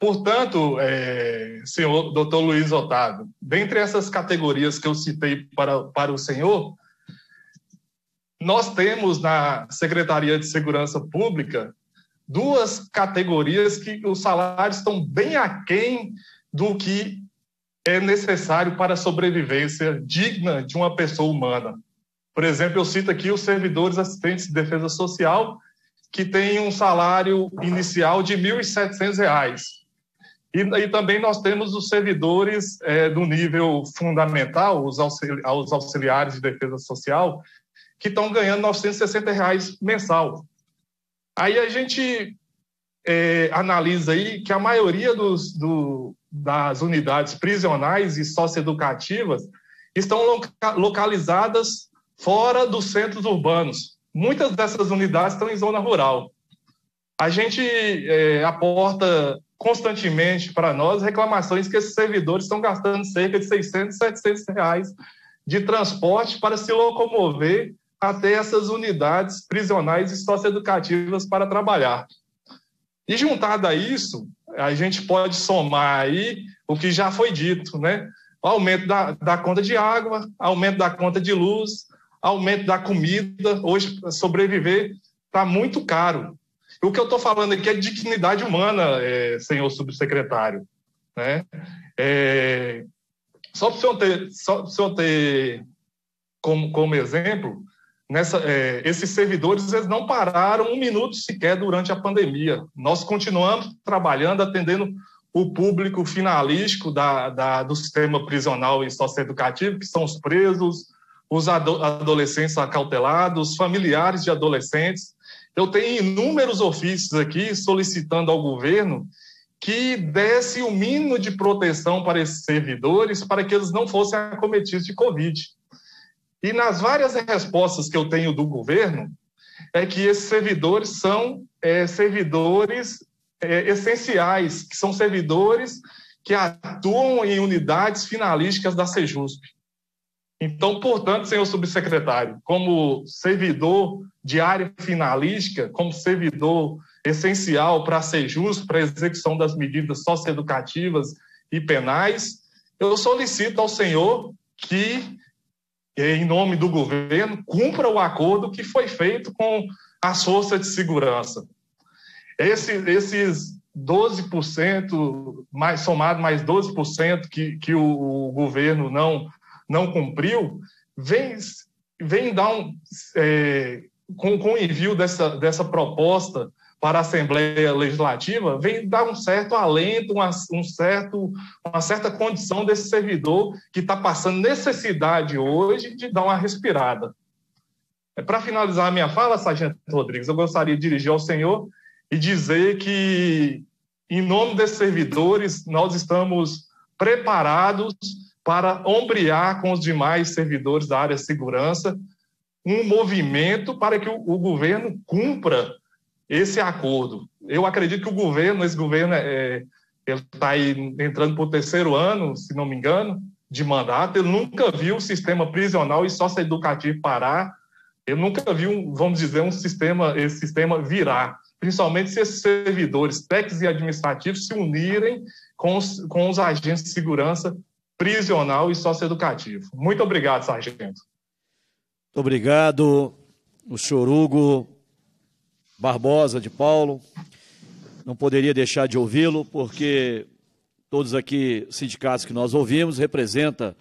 Portanto, é, senhor doutor Luiz Otávio, dentre essas categorias que eu citei para, para o senhor, nós temos na Secretaria de Segurança Pública duas categorias que os salários estão bem aquém do que é necessário para a sobrevivência digna de uma pessoa humana. Por exemplo, eu cito aqui os servidores assistentes de defesa social, que têm um salário inicial de R$ 1.700. E, e também nós temos os servidores é, do nível fundamental, os, auxili os auxiliares de defesa social, que estão ganhando R$ 960 reais mensal. Aí a gente é, analisa aí que a maioria dos, do, das unidades prisionais e socioeducativas estão loca localizadas fora dos centros urbanos. Muitas dessas unidades estão em zona rural. A gente é, aporta constantemente para nós reclamações que esses servidores estão gastando cerca de 600, 700 reais de transporte para se locomover até essas unidades prisionais e socioeducativas para trabalhar. E juntado a isso, a gente pode somar aí o que já foi dito, né? Aumento da, da conta de água, aumento da conta de luz, aumento da comida. Hoje, sobreviver está muito caro. O que eu estou falando aqui é dignidade humana, é, senhor subsecretário. Né? É, só para o senhor ter, só o senhor ter como, como exemplo, nessa, é, esses servidores eles não pararam um minuto sequer durante a pandemia. Nós continuamos trabalhando, atendendo o público finalístico da, da, do sistema prisional e socioeducativo, que são os presos, os ado adolescentes acautelados, familiares de adolescentes. Eu tenho inúmeros ofícios aqui solicitando ao governo que desse o um mínimo de proteção para esses servidores para que eles não fossem acometidos de Covid. E nas várias respostas que eu tenho do governo, é que esses servidores são é, servidores é, essenciais, que são servidores que atuam em unidades finalísticas da Sejusp. Então, portanto, senhor subsecretário, como servidor de área finalística, como servidor essencial para ser justo, para a execução das medidas socioeducativas e penais, eu solicito ao senhor que, em nome do governo, cumpra o acordo que foi feito com a força de segurança. Esse, esses 12%, mais, somado mais 12% que, que o, o governo não não cumpriu, vem, vem dar um. É, com, com o envio dessa, dessa proposta para a Assembleia Legislativa, vem dar um certo alento, uma, um certo, uma certa condição desse servidor que está passando necessidade hoje de dar uma respirada. É, para finalizar a minha fala, Sargento Rodrigues, eu gostaria de dirigir ao senhor e dizer que, em nome desses servidores, nós estamos preparados para ombrear com os demais servidores da área de segurança um movimento para que o, o governo cumpra esse acordo. Eu acredito que o governo, esse governo é, é ele está entrando para o terceiro ano, se não me engano, de mandato. Ele nunca viu o sistema prisional e socioeducativo parar. Ele nunca viu, vamos dizer, um sistema, esse sistema virar. Principalmente se esses servidores técnicos e administrativos se unirem com os, com os agentes de segurança prisional e socioeducativo. Muito obrigado, sargento. Muito obrigado, o senhor Hugo Barbosa de Paulo. Não poderia deixar de ouvi-lo, porque todos aqui, sindicatos que nós ouvimos, representa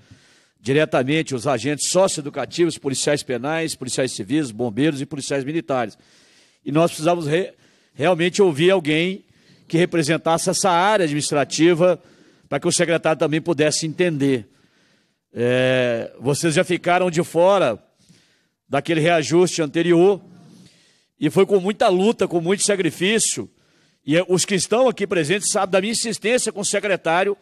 diretamente os agentes socioeducativos, policiais penais, policiais civis, bombeiros e policiais militares. E nós precisávamos re realmente ouvir alguém que representasse essa área administrativa para que o secretário também pudesse entender. É, vocês já ficaram de fora daquele reajuste anterior e foi com muita luta, com muito sacrifício. E é, os que estão aqui presentes sabem da minha insistência com o secretário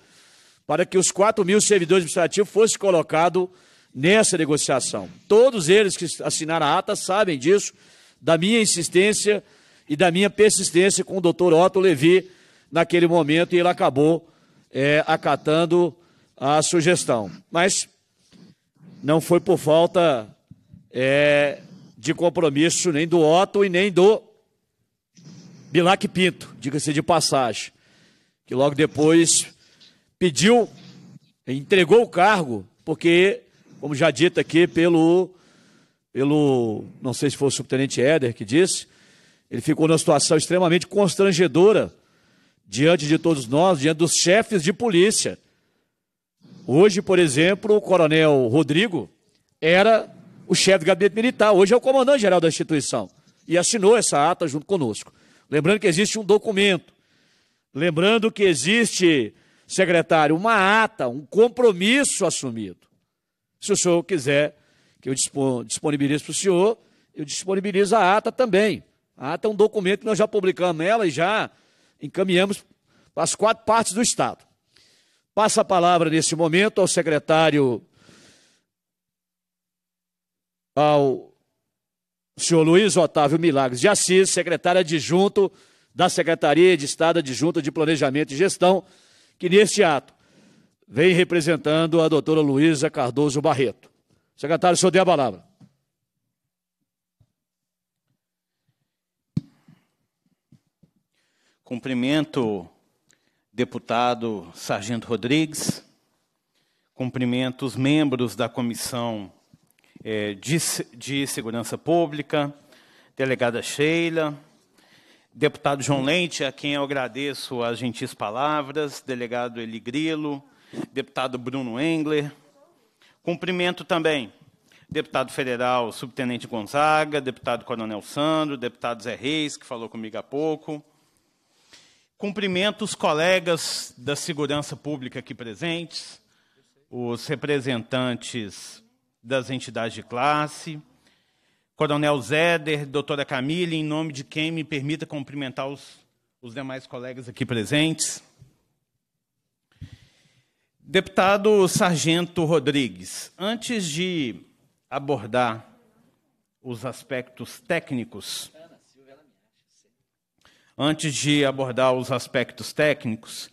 para que os 4 mil servidores administrativos fossem colocados nessa negociação. Todos eles que assinaram a ata sabem disso, da minha insistência e da minha persistência com o doutor Otto Levi naquele momento, e ele acabou é, acatando a sugestão. Mas não foi por falta é, de compromisso nem do Otto e nem do Bilac Pinto, diga-se de passagem, que logo depois pediu, entregou o cargo, porque, como já dito aqui pelo, pelo não sei se foi o subtenente Éder que disse, ele ficou numa situação extremamente constrangedora diante de todos nós, diante dos chefes de polícia. Hoje, por exemplo, o coronel Rodrigo era o chefe do gabinete militar, hoje é o comandante-geral da instituição e assinou essa ata junto conosco. Lembrando que existe um documento, lembrando que existe, secretário, uma ata, um compromisso assumido. Se o senhor quiser que eu disponibilize para o senhor, eu disponibilizo a ata também. A ata é um documento que nós já publicamos ela e já encaminhamos para as quatro partes do Estado. Passa a palavra nesse momento ao secretário, ao senhor Luiz Otávio Milagres de Assis, secretário adjunto da Secretaria de Estado Adjunta de Planejamento e Gestão, que neste ato vem representando a doutora Luísa Cardoso Barreto. Secretário, o senhor dê a palavra. Cumprimento deputado Sargento Rodrigues, cumprimento os membros da Comissão é, de, de Segurança Pública, delegada Sheila, deputado João Lente, a quem eu agradeço as gentis palavras, delegado Eli Grilo, deputado Bruno Engler. Cumprimento também deputado federal Subtenente Gonzaga, deputado Coronel Sandro, deputado Zé Reis, que falou comigo há pouco, Cumprimento os colegas da segurança pública aqui presentes, os representantes das entidades de classe, Coronel Zéder, doutora Camille, em nome de quem me permita cumprimentar os, os demais colegas aqui presentes. Deputado Sargento Rodrigues, antes de abordar os aspectos técnicos Antes de abordar os aspectos técnicos,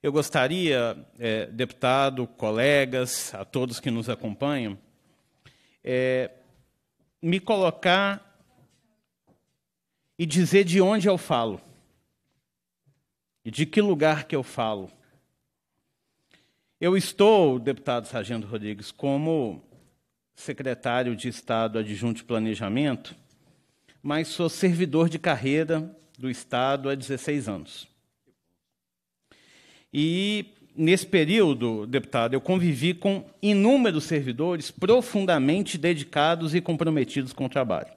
eu gostaria, é, deputado, colegas, a todos que nos acompanham, é, me colocar e dizer de onde eu falo e de que lugar que eu falo. Eu estou, deputado Sargento Rodrigues, como secretário de Estado adjunto de Planejamento, mas sou servidor de carreira do Estado há 16 anos. E, nesse período, deputado, eu convivi com inúmeros servidores profundamente dedicados e comprometidos com o trabalho.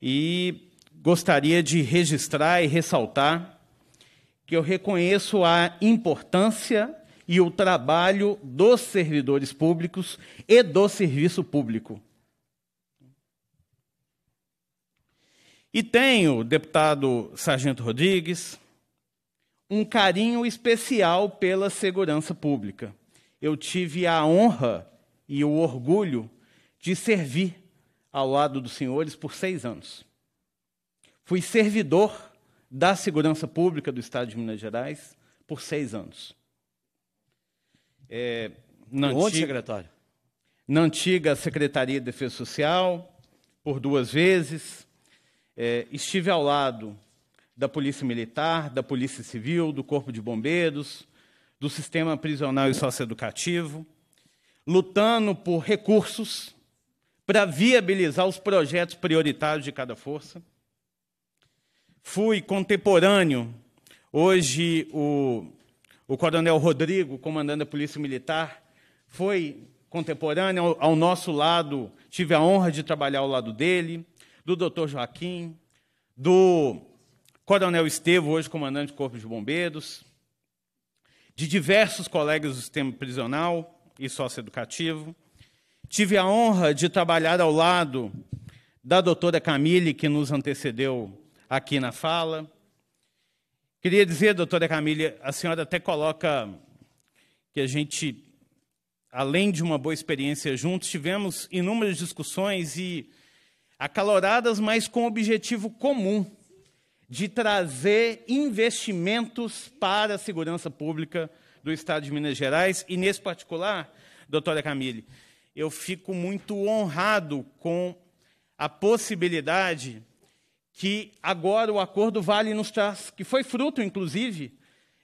E gostaria de registrar e ressaltar que eu reconheço a importância e o trabalho dos servidores públicos e do serviço público E tenho, deputado Sargento Rodrigues, um carinho especial pela segurança pública. Eu tive a honra e o orgulho de servir ao lado dos senhores por seis anos. Fui servidor da segurança pública do Estado de Minas Gerais por seis anos. É, na Onde, antiga, secretário? Na antiga Secretaria de Defesa Social, por duas vezes é, estive ao lado da Polícia Militar, da Polícia Civil, do Corpo de Bombeiros, do sistema prisional e socioeducativo, lutando por recursos para viabilizar os projetos prioritários de cada força. Fui contemporâneo, hoje o, o Coronel Rodrigo, comandante da Polícia Militar, foi contemporâneo ao, ao nosso lado, tive a honra de trabalhar ao lado dele do doutor Joaquim, do coronel Estevo, hoje comandante do Corpo de Bombeiros, de diversos colegas do sistema prisional e socioeducativo. Tive a honra de trabalhar ao lado da doutora Camille, que nos antecedeu aqui na fala. Queria dizer, doutora Camille, a senhora até coloca que a gente, além de uma boa experiência juntos, tivemos inúmeras discussões e acaloradas, mas com o objetivo comum de trazer investimentos para a segurança pública do Estado de Minas Gerais. E, nesse particular, doutora Camille, eu fico muito honrado com a possibilidade que agora o acordo vale nos traz, que foi fruto, inclusive,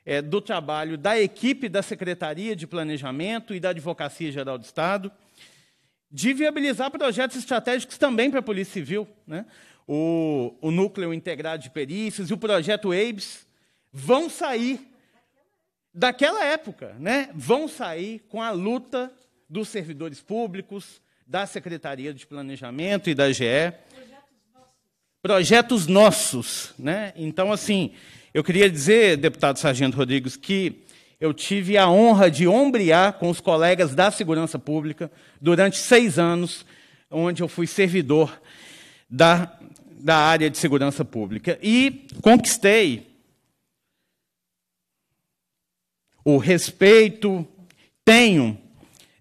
é, do trabalho da equipe da Secretaria de Planejamento e da Advocacia Geral do Estado de viabilizar projetos estratégicos também para a Polícia Civil. Né? O, o Núcleo Integrado de Perícias e o projeto ABES vão sair daquela época, né? vão sair com a luta dos servidores públicos, da Secretaria de Planejamento e da GE. Projetos nossos. Projetos nossos né? Então, assim, eu queria dizer, deputado Sargento Rodrigues, que eu tive a honra de ombrear com os colegas da segurança pública durante seis anos, onde eu fui servidor da, da área de segurança pública. E conquistei o respeito, tenho,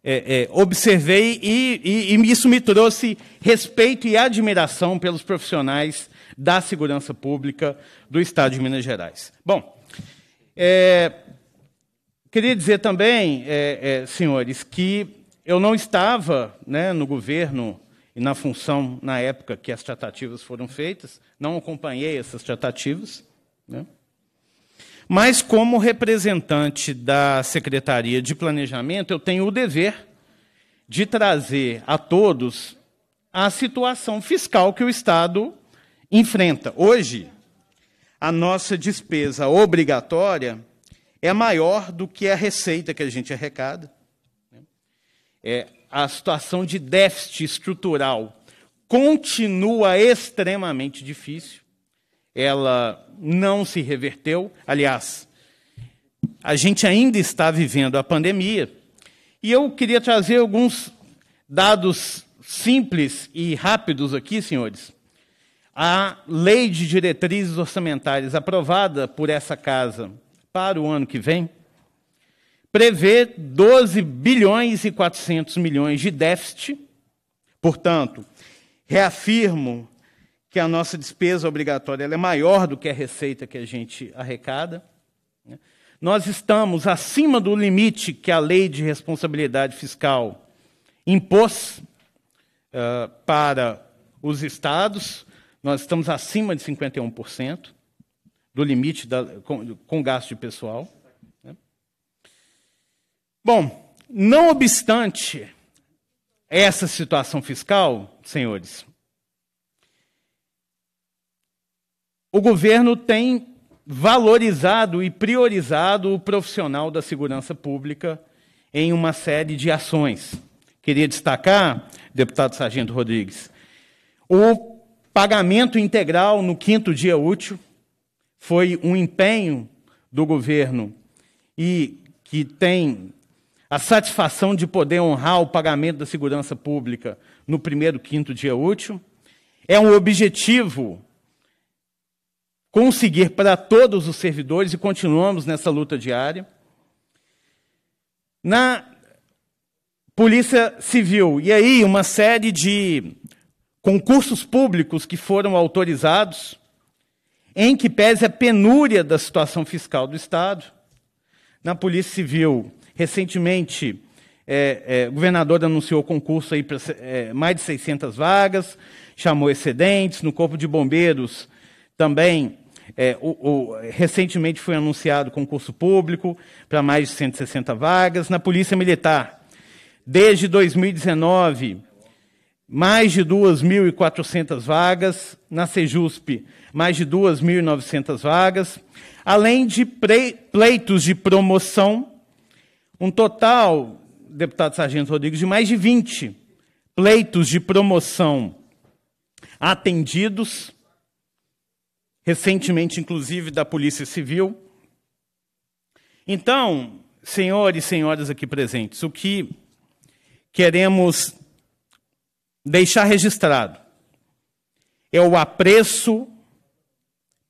é, é, observei, e, e, e isso me trouxe respeito e admiração pelos profissionais da segurança pública do Estado de Minas Gerais. Bom, é, Queria dizer também, é, é, senhores, que eu não estava né, no governo e na função na época que as tratativas foram feitas, não acompanhei essas tratativas, né? mas como representante da Secretaria de Planejamento, eu tenho o dever de trazer a todos a situação fiscal que o Estado enfrenta. Hoje, a nossa despesa obrigatória é maior do que a receita que a gente arrecada. Né? É, a situação de déficit estrutural continua extremamente difícil. Ela não se reverteu. Aliás, a gente ainda está vivendo a pandemia. E eu queria trazer alguns dados simples e rápidos aqui, senhores. A lei de diretrizes orçamentárias aprovada por essa casa para o ano que vem prevê 12 bilhões e 400 milhões de déficit. Portanto, reafirmo que a nossa despesa obrigatória é maior do que a receita que a gente arrecada. Né? Nós estamos acima do limite que a lei de responsabilidade fiscal impôs uh, para os estados. Nós estamos acima de 51% do limite da, com, com gasto de pessoal. Né? Bom, não obstante essa situação fiscal, senhores, o governo tem valorizado e priorizado o profissional da segurança pública em uma série de ações. Queria destacar, deputado Sargento Rodrigues, o pagamento integral no quinto dia útil, foi um empenho do governo e que tem a satisfação de poder honrar o pagamento da segurança pública no primeiro quinto dia útil. É um objetivo conseguir para todos os servidores e continuamos nessa luta diária. Na Polícia Civil, e aí uma série de concursos públicos que foram autorizados em que pese a penúria da situação fiscal do Estado. Na Polícia Civil, recentemente, é, é, o governador anunciou concurso aí para é, mais de 600 vagas, chamou excedentes. No Corpo de Bombeiros, também, é, o, o, recentemente foi anunciado concurso público para mais de 160 vagas. Na Polícia Militar, desde 2019, mais de 2.400 vagas. Na Sejusp, mais de 2.900 vagas, além de pleitos de promoção, um total, deputado Sargento Rodrigues, de mais de 20 pleitos de promoção atendidos, recentemente, inclusive, da Polícia Civil. Então, senhores e senhoras aqui presentes, o que queremos deixar registrado é o apreço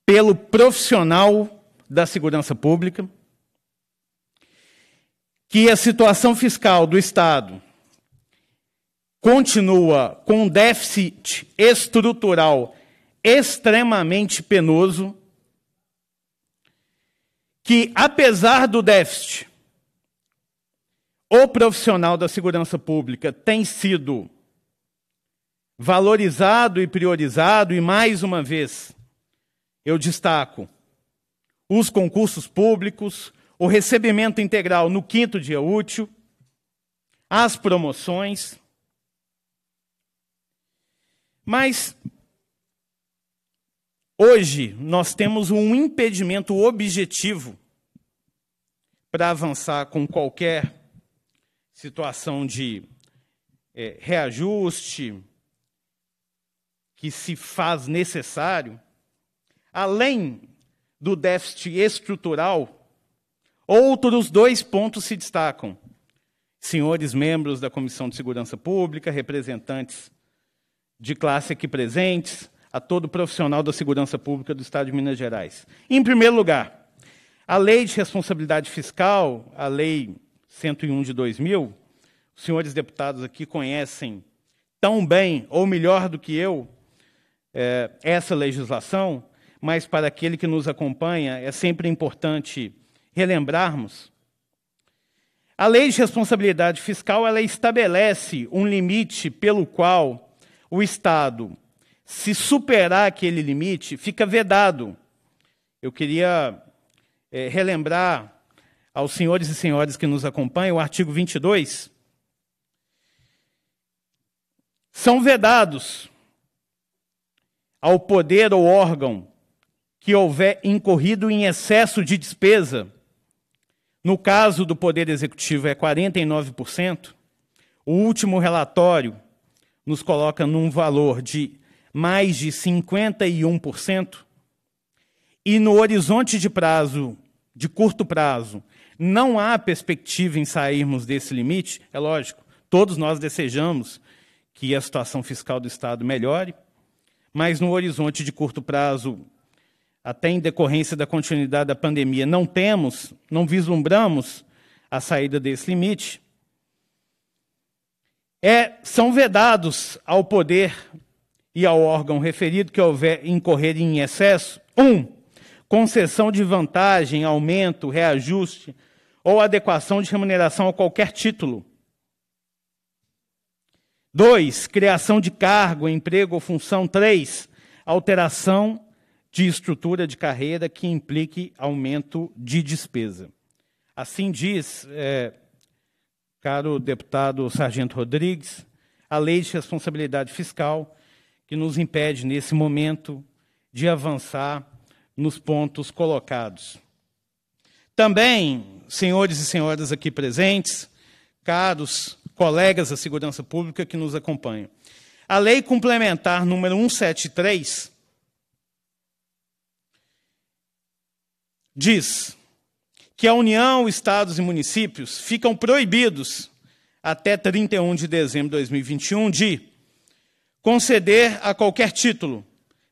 pelo profissional da segurança pública, que a situação fiscal do Estado continua com um déficit estrutural extremamente penoso, que apesar do déficit, o profissional da segurança pública tem sido valorizado e priorizado, e mais uma vez, eu destaco os concursos públicos, o recebimento integral no quinto dia útil, as promoções. Mas hoje nós temos um impedimento objetivo para avançar com qualquer situação de é, reajuste que se faz necessário Além do déficit estrutural, outros dois pontos se destacam. Senhores membros da Comissão de Segurança Pública, representantes de classe aqui presentes, a todo profissional da segurança pública do Estado de Minas Gerais. Em primeiro lugar, a Lei de Responsabilidade Fiscal, a Lei 101 de 2000, os senhores deputados aqui conhecem tão bem, ou melhor do que eu, é, essa legislação, mas para aquele que nos acompanha é sempre importante relembrarmos. A lei de responsabilidade fiscal ela estabelece um limite pelo qual o Estado, se superar aquele limite, fica vedado. Eu queria é, relembrar aos senhores e senhoras que nos acompanham o artigo 22. São vedados ao poder ou órgão que houver incorrido em excesso de despesa, no caso do Poder Executivo é 49%, o último relatório nos coloca num valor de mais de 51%, e no horizonte de prazo, de curto prazo, não há perspectiva em sairmos desse limite, é lógico, todos nós desejamos que a situação fiscal do Estado melhore, mas no horizonte de curto prazo, até em decorrência da continuidade da pandemia, não temos, não vislumbramos a saída desse limite, é, são vedados ao poder e ao órgão referido que houver incorrer em excesso, um, concessão de vantagem, aumento, reajuste ou adequação de remuneração a qualquer título. dois Criação de cargo, emprego ou função. três Alteração de estrutura de carreira que implique aumento de despesa. Assim diz, é, caro deputado Sargento Rodrigues, a lei de responsabilidade fiscal que nos impede, nesse momento, de avançar nos pontos colocados. Também, senhores e senhoras aqui presentes, caros colegas da segurança pública que nos acompanham, a lei complementar número 173 diz que a União, estados e municípios ficam proibidos até 31 de dezembro de 2021 de conceder a qualquer título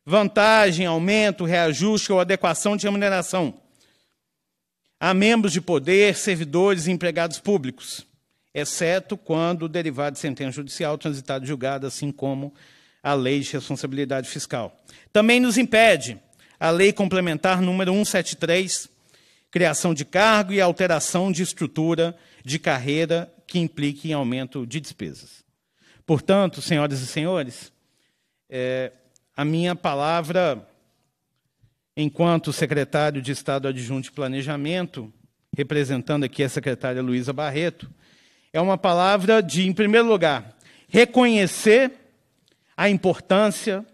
vantagem, aumento, reajuste ou adequação de remuneração a membros de poder, servidores e empregados públicos, exceto quando derivado de sentença judicial transitada e julgada, assim como a lei de responsabilidade fiscal. Também nos impede a Lei Complementar número 173, criação de cargo e alteração de estrutura de carreira que implique em aumento de despesas. Portanto, senhoras e senhores, é, a minha palavra, enquanto secretário de Estado adjunto de Planejamento, representando aqui a secretária Luísa Barreto, é uma palavra de, em primeiro lugar, reconhecer a importância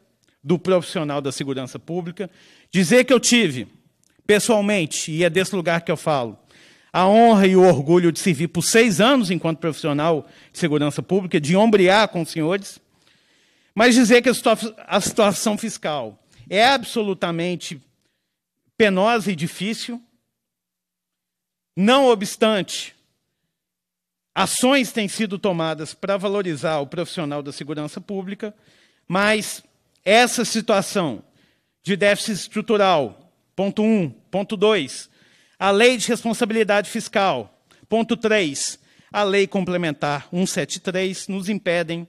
do profissional da segurança pública, Dizer que eu tive, pessoalmente, e é desse lugar que eu falo, a honra e o orgulho de servir por seis anos enquanto profissional de segurança pública, de ombrear com os senhores, mas dizer que a situação fiscal é absolutamente penosa e difícil, não obstante, ações têm sido tomadas para valorizar o profissional da segurança pública, mas essa situação de déficit estrutural. Ponto 1. Um. Ponto 2. A lei de responsabilidade fiscal. Ponto 3. A lei complementar 173 nos impedem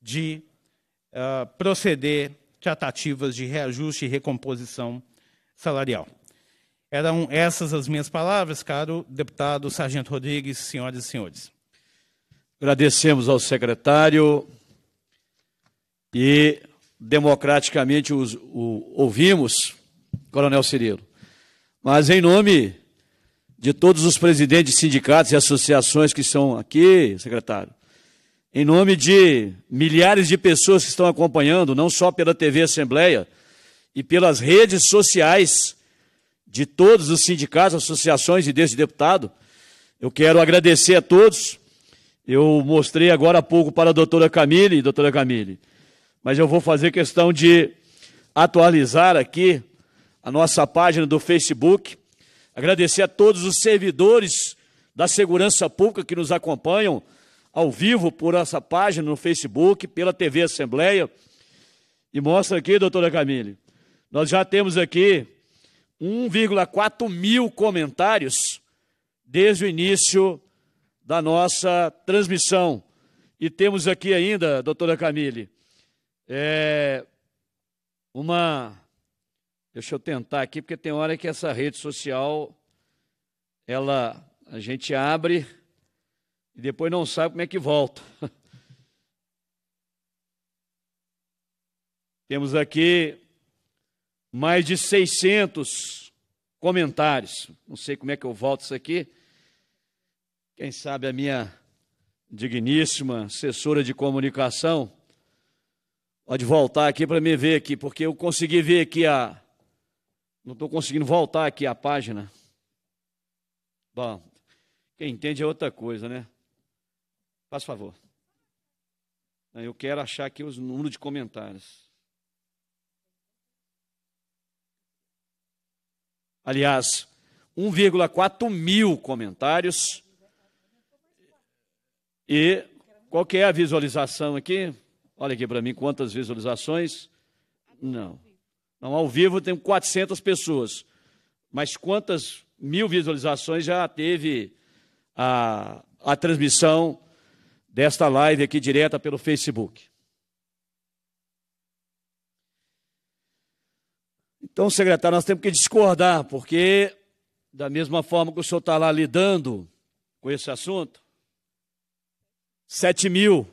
de uh, proceder tratativas de reajuste e recomposição salarial. Eram essas as minhas palavras, caro deputado Sargento Rodrigues, senhoras e senhores. Agradecemos ao secretário e democraticamente os, o, ouvimos, Coronel Cirilo. Mas em nome de todos os presidentes de sindicatos e associações que estão aqui, secretário, em nome de milhares de pessoas que estão acompanhando, não só pela TV Assembleia, e pelas redes sociais de todos os sindicatos, associações e desse deputado, eu quero agradecer a todos. Eu mostrei agora há pouco para a doutora Camille, doutora Camille, mas eu vou fazer questão de atualizar aqui a nossa página do Facebook. Agradecer a todos os servidores da segurança pública que nos acompanham ao vivo por essa página no Facebook, pela TV Assembleia. E mostra aqui, doutora Camille, nós já temos aqui 1,4 mil comentários desde o início da nossa transmissão. E temos aqui ainda, doutora Camille, é uma. Deixa eu tentar aqui, porque tem hora que essa rede social ela a gente abre e depois não sabe como é que volta. Temos aqui mais de 600 comentários. Não sei como é que eu volto isso aqui. Quem sabe a minha digníssima assessora de comunicação Pode voltar aqui para me ver aqui, porque eu consegui ver aqui a. Não estou conseguindo voltar aqui a página. Bom, quem entende é outra coisa, né? Faz favor. Eu quero achar aqui os números de comentários. Aliás, 1,4 mil comentários. E qual que é a visualização aqui? Olha aqui para mim quantas visualizações. Não. Não, ao vivo tem 400 pessoas. Mas quantas mil visualizações já teve a, a transmissão desta live aqui direta pelo Facebook? Então, secretário, nós temos que discordar, porque da mesma forma que o senhor está lá lidando com esse assunto, 7 mil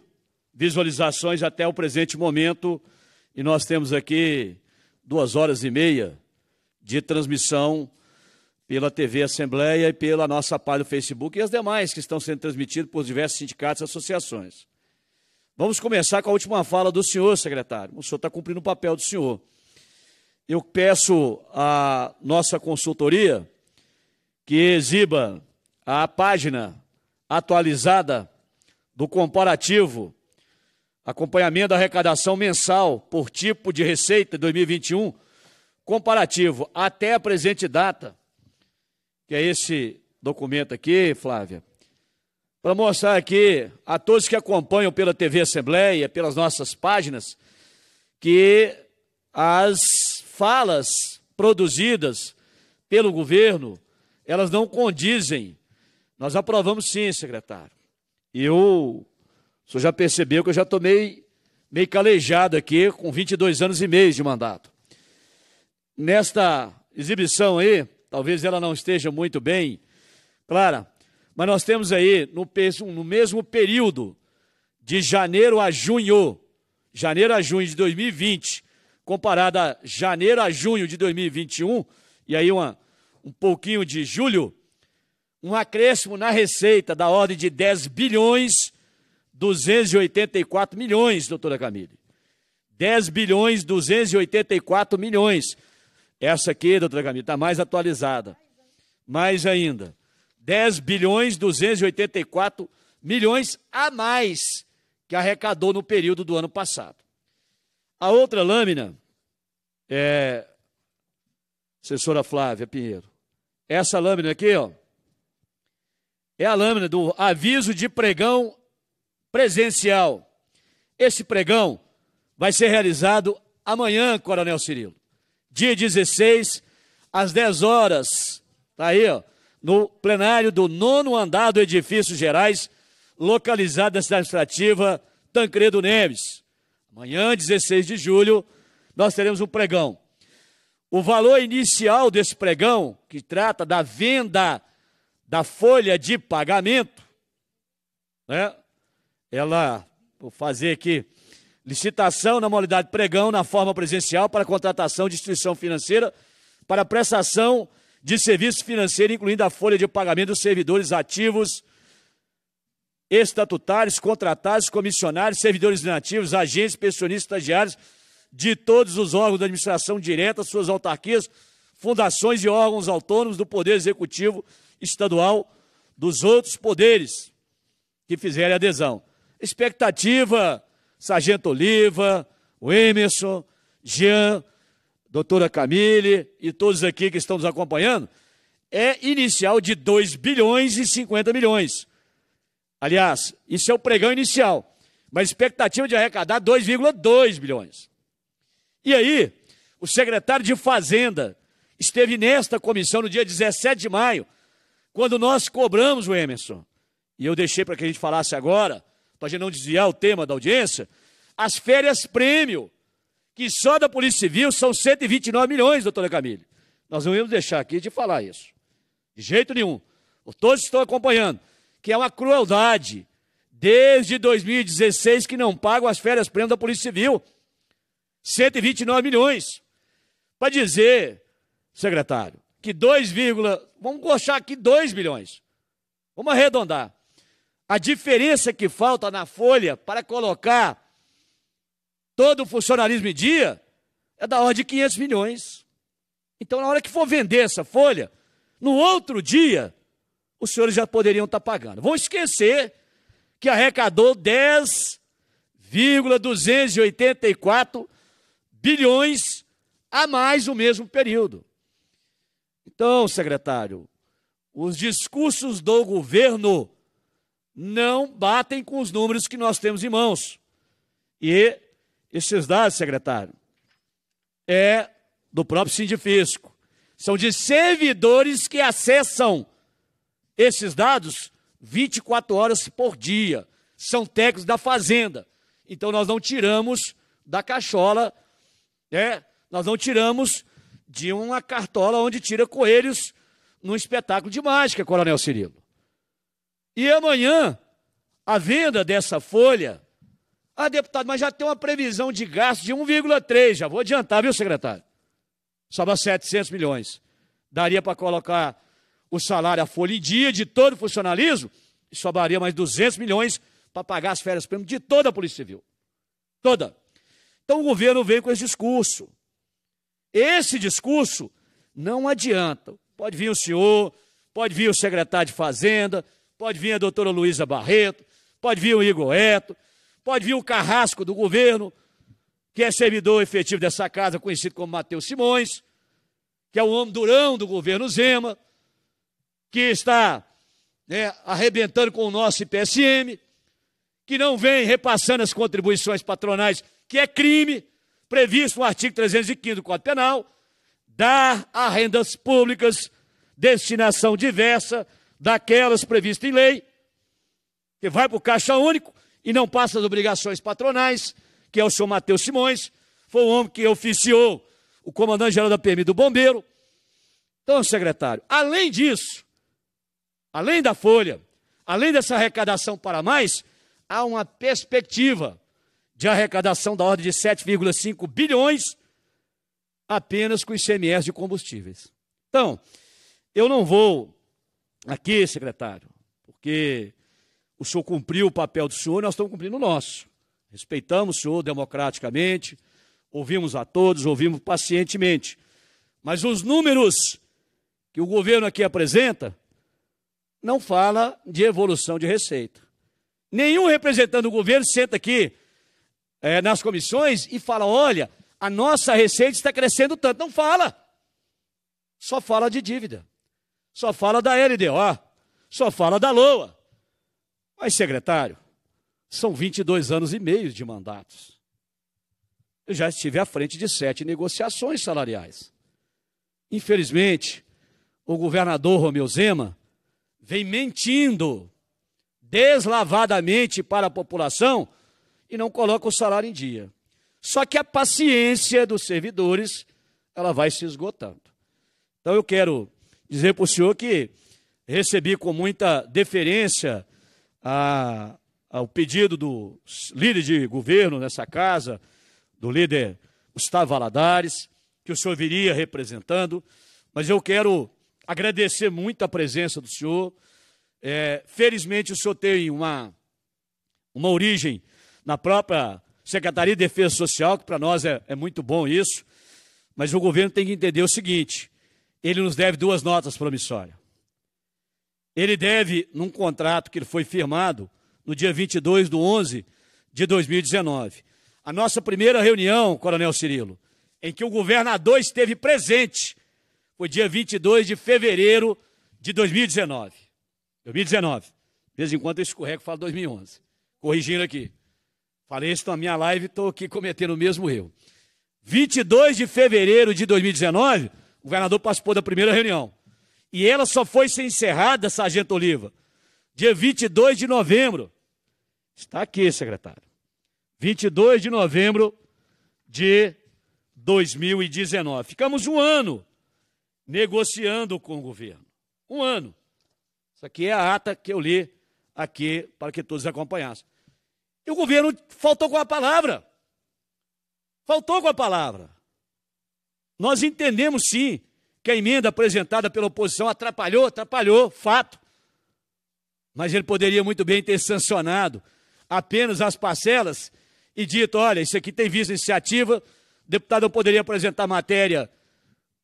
visualizações até o presente momento, e nós temos aqui duas horas e meia de transmissão pela TV Assembleia e pela nossa página do Facebook e as demais que estão sendo transmitidas por diversos sindicatos e associações. Vamos começar com a última fala do senhor, secretário. O senhor está cumprindo o papel do senhor. Eu peço à nossa consultoria que exiba a página atualizada do comparativo Acompanhamento da arrecadação mensal por tipo de receita 2021, comparativo até a presente data, que é esse documento aqui, Flávia, para mostrar aqui a todos que acompanham pela TV Assembleia, pelas nossas páginas, que as falas produzidas pelo governo, elas não condizem. Nós aprovamos sim, secretário. eu o senhor já percebeu que eu já tomei meio calejado aqui, com 22 anos e meio de mandato. Nesta exibição aí, talvez ela não esteja muito bem clara, mas nós temos aí no, no mesmo período, de janeiro a junho, janeiro a junho de 2020, comparado a janeiro a junho de 2021, e aí uma, um pouquinho de julho, um acréscimo na receita da ordem de 10 bilhões 284 milhões, doutora Camille. 10 bilhões 284 milhões. Essa aqui, doutora Camille, está mais atualizada. Mais ainda. 10 bilhões 284 milhões a mais que arrecadou no período do ano passado. A outra lâmina é. Assessora Flávia Pinheiro. Essa lâmina aqui, ó. É a lâmina do aviso de pregão presencial. Esse pregão vai ser realizado amanhã, Coronel Cirilo, dia 16, às 10 horas. Tá aí, ó, no plenário do nono andar do edifício Gerais, localizado na cidade administrativa Tancredo Neves. Amanhã, 16 de julho, nós teremos um pregão. O valor inicial desse pregão, que trata da venda da folha de pagamento, né, ela, vou fazer aqui, licitação na modalidade pregão na forma presencial para contratação de instituição financeira para prestação de serviço financeiro, incluindo a folha de pagamento dos servidores ativos, estatutários, contratados, comissionários, servidores inativos agentes, pensionistas, estagiários, de todos os órgãos da administração direta, suas autarquias, fundações e órgãos autônomos do Poder Executivo Estadual, dos outros poderes que fizerem adesão expectativa. Sargento Oliva, o Emerson, Jean, doutora Camille e todos aqui que estão nos acompanhando, é inicial de 2 bilhões e 50 milhões. Aliás, isso é o pregão inicial, mas expectativa de arrecadar 2,2 bilhões. E aí, o secretário de Fazenda esteve nesta comissão no dia 17 de maio, quando nós cobramos o Emerson. E eu deixei para que a gente falasse agora para a gente não desviar o tema da audiência, as férias prêmio, que só da Polícia Civil são 129 milhões, doutora Camille. Nós não íamos deixar aqui de falar isso. De jeito nenhum. Todos estão acompanhando. Que é uma crueldade. Desde 2016 que não pagam as férias prêmio da Polícia Civil. 129 milhões. Para dizer, secretário, que 2, vamos coxar aqui 2 bilhões. Vamos arredondar a diferença que falta na folha para colocar todo o funcionalismo em dia é da ordem de 500 milhões. Então, na hora que for vender essa folha, no outro dia, os senhores já poderiam estar tá pagando. Vão esquecer que arrecadou 10,284 bilhões a mais no mesmo período. Então, secretário, os discursos do governo não batem com os números que nós temos em mãos. E esses dados, secretário, é do próprio Sindifisco. São de servidores que acessam esses dados 24 horas por dia. São técnicos da Fazenda. Então nós não tiramos da cachola, né? nós não tiramos de uma cartola onde tira coelhos num espetáculo de mágica, Coronel Cirilo. E amanhã, a venda dessa folha. Ah, deputado, mas já tem uma previsão de gasto de 1,3. Já vou adiantar, viu, secretário? Sobra 700 milhões. Daria para colocar o salário, a folha em dia de todo o funcionalismo, e sobraria mais 200 milhões para pagar as férias prêmio de toda a Polícia Civil. Toda. Então o governo veio com esse discurso. Esse discurso não adianta. Pode vir o senhor, pode vir o secretário de Fazenda, pode vir a doutora Luísa Barreto, pode vir o Igor Eto, pode vir o Carrasco do governo, que é servidor efetivo dessa casa, conhecido como Matheus Simões, que é o homem durão do governo Zema, que está né, arrebentando com o nosso IPSM, que não vem repassando as contribuições patronais, que é crime, previsto no artigo 315 do Código Penal, dar a rendas públicas destinação diversa daquelas previstas em lei, que vai para o Caixa Único e não passa as obrigações patronais, que é o senhor Matheus Simões, foi o homem que oficiou o comandante-geral da PM do Bombeiro. Então, secretário, além disso, além da folha, além dessa arrecadação para mais, há uma perspectiva de arrecadação da ordem de 7,5 bilhões apenas com ICMS de combustíveis. Então, eu não vou aqui, secretário, porque o senhor cumpriu o papel do senhor, nós estamos cumprindo o nosso. Respeitamos o senhor democraticamente, ouvimos a todos, ouvimos pacientemente. Mas os números que o governo aqui apresenta não fala de evolução de receita. Nenhum representante do governo senta aqui é, nas comissões e fala: olha, a nossa receita está crescendo tanto. Não fala. Só fala de dívida. Só fala da LDO, só fala da LOA. Mas, secretário, são 22 anos e meio de mandatos. Eu já estive à frente de sete negociações salariais. Infelizmente, o governador Romeu Zema vem mentindo deslavadamente para a população e não coloca o salário em dia. Só que a paciência dos servidores, ela vai se esgotando. Então eu quero dizer para o senhor que recebi com muita deferência a, ao pedido do líder de governo nessa casa, do líder Gustavo Valadares, que o senhor viria representando, mas eu quero agradecer muito a presença do senhor. É, felizmente, o senhor tem uma, uma origem na própria Secretaria de Defesa Social, que para nós é, é muito bom isso, mas o governo tem que entender o seguinte: ele nos deve duas notas promissórias. Ele deve, num contrato que foi firmado no dia 22 de 11 de 2019, a nossa primeira reunião, Coronel Cirilo, em que o governador esteve presente, foi dia 22 de fevereiro de 2019. 2019. De vez em quando eu escorrego e falo 2011. Corrigindo aqui. Falei isso na minha live e estou aqui cometendo o mesmo erro. 22 de fevereiro de 2019, o governador participou da primeira reunião. E ela só foi ser encerrada, Sargento Oliva, dia 22 de novembro. Está aqui, secretário. 22 de novembro de 2019. Ficamos um ano negociando com o governo. Um ano. Isso aqui é a ata que eu li aqui para que todos acompanhassem. E o governo faltou com a palavra. Faltou com a palavra. Nós entendemos sim que a emenda apresentada pela oposição atrapalhou, atrapalhou, fato. Mas ele poderia muito bem ter sancionado apenas as parcelas e dito: olha, isso aqui tem vista iniciativa, o deputado poderia apresentar matéria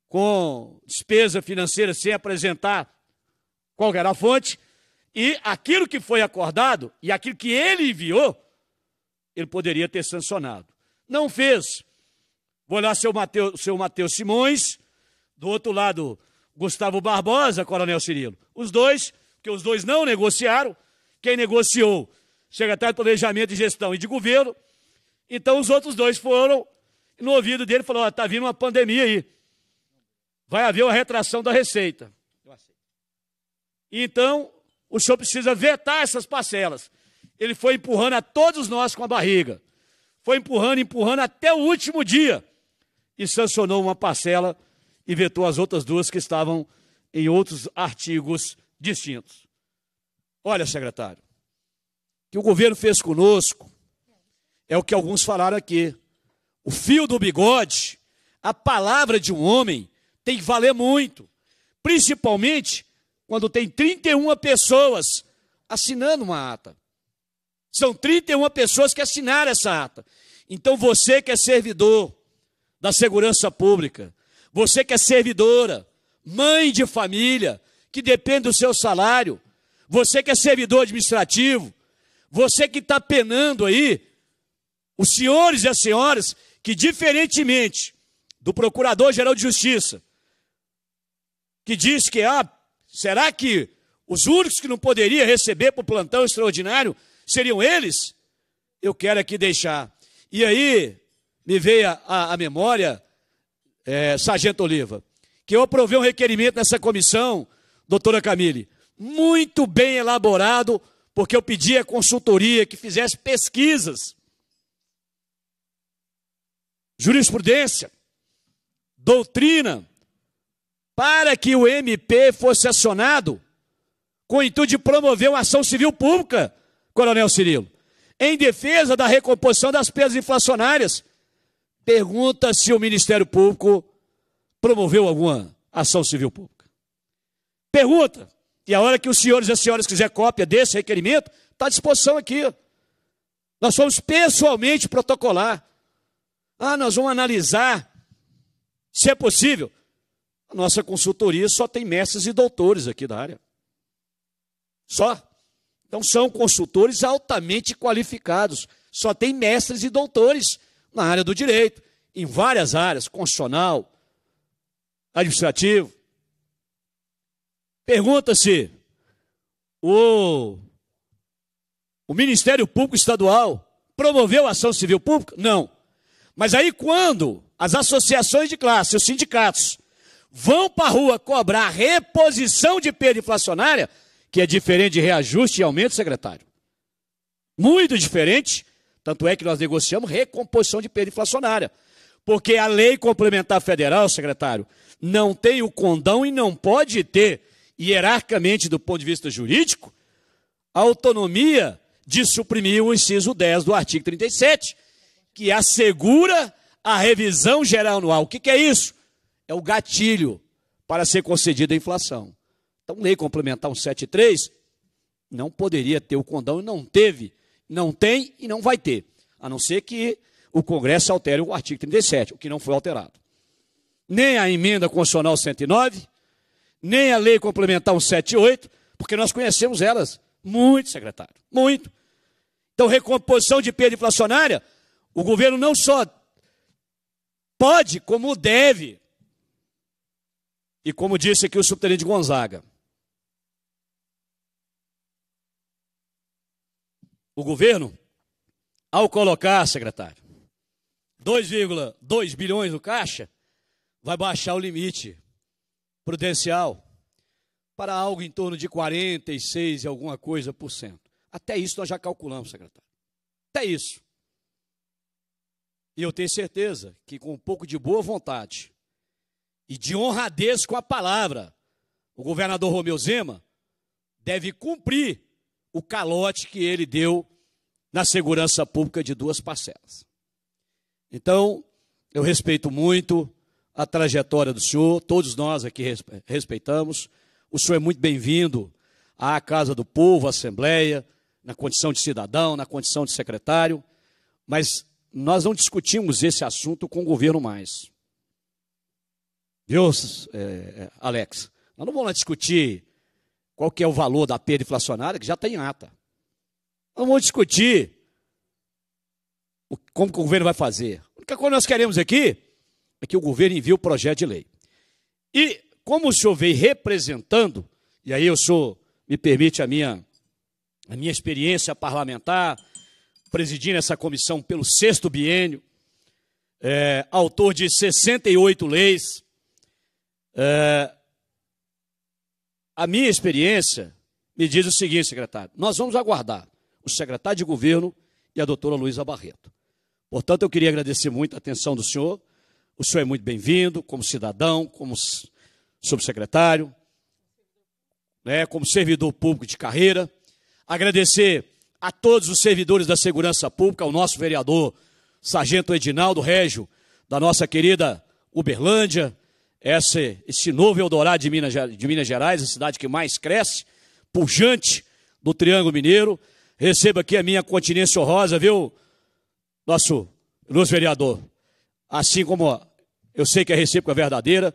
com despesa financeira sem apresentar qual era a fonte, e aquilo que foi acordado e aquilo que ele enviou, ele poderia ter sancionado. Não fez. Vou olhar seu Mateus, seu Mateus Simões, do outro lado, Gustavo Barbosa, Coronel Cirilo. Os dois, que os dois não negociaram. Quem negociou? Secretário de Planejamento e Gestão e de Governo. Então os outros dois foram no ouvido dele falou: está tá vindo uma pandemia aí. Vai haver uma retração da receita". Então, o senhor precisa vetar essas parcelas. Ele foi empurrando a todos nós com a barriga. Foi empurrando, empurrando até o último dia e sancionou uma parcela e vetou as outras duas que estavam em outros artigos distintos. Olha, secretário, o que o governo fez conosco é o que alguns falaram aqui. O fio do bigode, a palavra de um homem tem que valer muito, principalmente quando tem 31 pessoas assinando uma ata. São 31 pessoas que assinaram essa ata. Então você que é servidor, da segurança pública, você que é servidora, mãe de família, que depende do seu salário, você que é servidor administrativo, você que está penando aí, os senhores e as senhoras que, diferentemente do Procurador-Geral de Justiça, que diz que, ah, será que os únicos que não poderiam receber para o plantão extraordinário seriam eles? Eu quero aqui deixar. E aí, me veio à, memória, é, Sargento Oliva, que eu aprovei um requerimento nessa comissão, doutora Camille, muito bem elaborado, porque eu pedi à consultoria que fizesse pesquisas, jurisprudência, doutrina, para que o MP fosse acionado com o intuito de promover uma ação civil pública, Coronel Cirilo, em defesa da recomposição das perdas inflacionárias Pergunta se o Ministério Público promoveu alguma ação civil pública. Pergunta. E a hora que os senhores e as senhoras quiserem cópia desse requerimento, está à disposição aqui. Nós vamos pessoalmente protocolar. Ah, nós vamos analisar se é possível. A nossa consultoria só tem mestres e doutores aqui da área. Só. Então são consultores altamente qualificados. Só tem mestres e doutores na área do direito, em várias áreas, constitucional, administrativo. Pergunta-se: o, o Ministério Público Estadual promoveu a ação civil pública? Não. Mas aí, quando as associações de classe, os sindicatos, vão para a rua cobrar reposição de perda inflacionária, que é diferente de reajuste e aumento, secretário. Muito diferente. Tanto é que nós negociamos recomposição de perda inflacionária. Porque a lei complementar federal, secretário, não tem o condão e não pode ter, hierarquicamente do ponto de vista jurídico, a autonomia de suprimir o inciso 10 do artigo 37, que assegura a revisão geral anual. O que, é isso? É o gatilho para ser concedida a inflação. Então, lei complementar 173 não poderia ter o condão e não teve não tem e não vai ter. A não ser que o Congresso altere o artigo 37, o que não foi alterado. Nem a emenda constitucional 109, nem a lei complementar 178, porque nós conhecemos elas muito, secretário, muito. Então, recomposição de perda inflacionária, o governo não só pode, como deve. E como disse aqui o subtenente Gonzaga, o governo, ao colocar, secretário, 2,2 bilhões no caixa, vai baixar o limite prudencial para algo em torno de 46 e alguma coisa por cento. Até isso nós já calculamos, secretário. Até isso. E eu tenho certeza que com um pouco de boa vontade e de honradez com a palavra, o governador Romeu Zema deve cumprir o calote que ele deu na segurança pública de duas parcelas. Então, eu respeito muito a trajetória do senhor, todos nós aqui respeitamos. O senhor é muito bem-vindo à Casa do Povo, à Assembleia, na condição de cidadão, na condição de secretário, mas nós não discutimos esse assunto com o governo mais. Viu, é, é, Alex? Nós não vamos lá discutir qual que é o valor da perda inflacionária, que já tem tá ata. Não vamos discutir como o governo vai fazer. A única coisa que nós queremos aqui é que o governo envie o projeto de lei. E como o senhor veio representando, e aí eu sou, me permite a minha, a minha experiência parlamentar, presidindo essa comissão pelo sexto biênio, é, autor de 68 leis, é, a minha experiência me diz o seguinte, secretário: nós vamos aguardar o secretário de governo e a doutora Luísa Barreto. Portanto, eu queria agradecer muito a atenção do senhor. O senhor é muito bem-vindo como cidadão, como subsecretário, né, como servidor público de carreira. Agradecer a todos os servidores da segurança pública, ao nosso vereador, sargento Edinaldo Régio, da nossa querida Uberlândia, esse, esse novo Eldorado de Minas, de Minas Gerais, a cidade que mais cresce, pujante do Triângulo Mineiro. Receba aqui a minha continência honrosa, viu, nosso Luz Vereador. Assim como eu sei que a recíproca é verdadeira,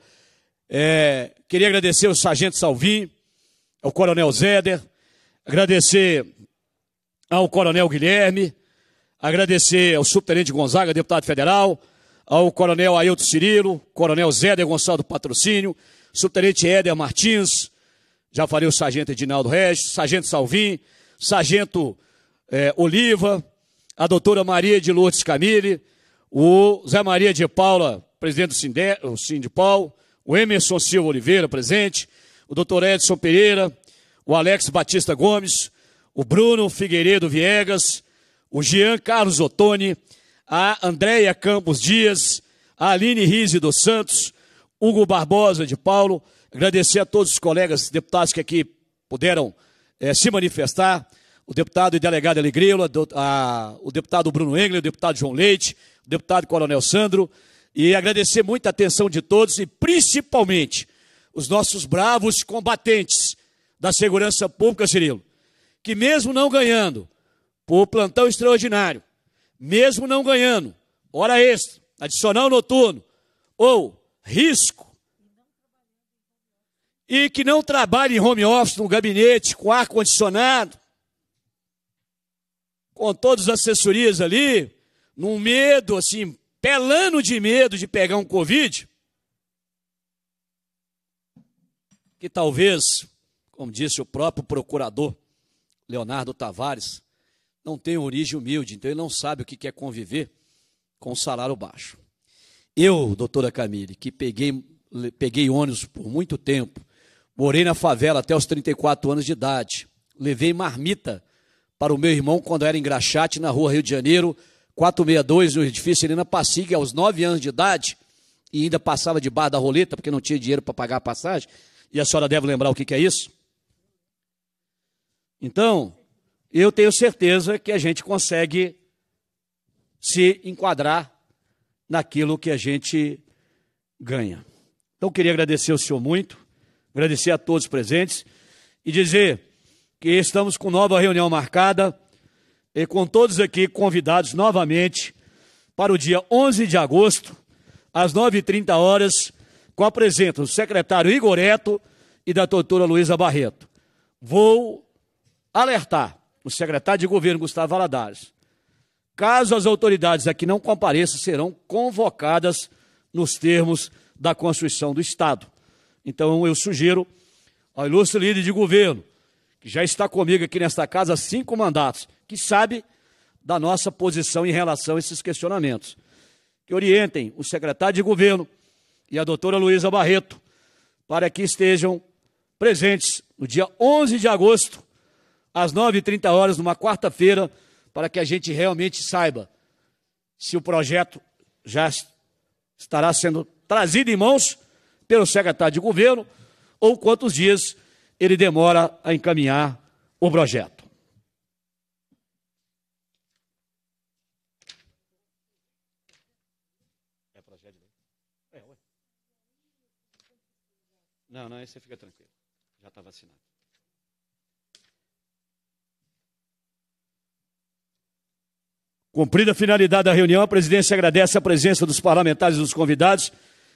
é, queria agradecer ao Sargento Salvin, ao Coronel Zéder, agradecer ao Coronel Guilherme, agradecer ao Subtenente Gonzaga, deputado federal, ao Coronel Ailton Cirilo, Coronel Zéder Gonçalves do Patrocínio, Subtenente Éder Martins, já falei o Sargento Edinaldo Regis, Sargento Salvin, sargento é, Oliva, a doutora Maria de Lourdes Camille, o Zé Maria de Paula, presidente do Sinde, o o Emerson Silva Oliveira, presente, o doutor Edson Pereira, o Alex Batista Gomes, o Bruno Figueiredo Viegas, o Jean Carlos Ottoni, a Andréia Campos Dias, a Aline Rizzi dos Santos, Hugo Barbosa de Paulo. Agradecer a todos os colegas deputados que aqui puderam é, se manifestar, o deputado e delegado Alegrelo, o deputado Bruno Engler, o deputado João Leite, o deputado Coronel Sandro, e agradecer muito a atenção de todos e principalmente os nossos bravos combatentes da segurança pública, Cirilo, que mesmo não ganhando por plantão extraordinário, mesmo não ganhando hora extra, adicional noturno ou risco e que não trabalha em home office, no gabinete com ar-condicionado, com todas as assessorias ali, num medo, assim, pelando de medo de pegar um Covid, que talvez, como disse o próprio procurador Leonardo Tavares, não tem origem humilde, então ele não sabe o que é conviver com um salário baixo. Eu, doutora Camille, que peguei, peguei ônibus por muito tempo, Morei na favela até os 34 anos de idade. Levei marmita para o meu irmão quando era engraxate na rua Rio de Janeiro, 462, no edifício Helena Passiga, aos 9 anos de idade, e ainda passava de bar da roleta porque não tinha dinheiro para pagar a passagem. E a senhora deve lembrar o que, que é isso. Então, eu tenho certeza que a gente consegue se enquadrar naquilo que a gente ganha. Então, queria agradecer o senhor muito agradecer a todos presentes e dizer que estamos com nova reunião marcada e com todos aqui convidados novamente para o dia 11 de agosto, às 9h30 horas, com a presença do secretário Igor Eto e da doutora Luísa Barreto. Vou alertar o secretário de governo, Gustavo Valadares. Caso as autoridades aqui não compareçam, serão convocadas nos termos da Constituição do Estado. Então eu sugiro ao ilustre líder de governo, que já está comigo aqui nesta casa há cinco mandatos, que sabe da nossa posição em relação a esses questionamentos, que orientem o secretário de governo e a doutora Luísa Barreto para que estejam presentes no dia 11 de agosto, às 9h30 horas, numa quarta-feira, para que a gente realmente saiba se o projeto já estará sendo trazido em mãos pelo secretário de governo ou quantos dias ele demora a encaminhar o projeto. É projeto Não, não, esse fica tranquilo. Já está vacinado. Cumprida a finalidade da reunião, a presidência agradece a presença dos parlamentares e dos convidados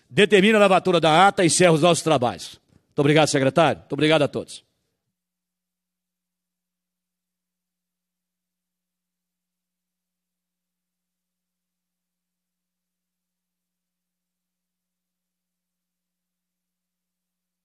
determina a lavatura da ata e encerra os nossos trabalhos. Muito obrigado, secretário. Muito obrigado a todos.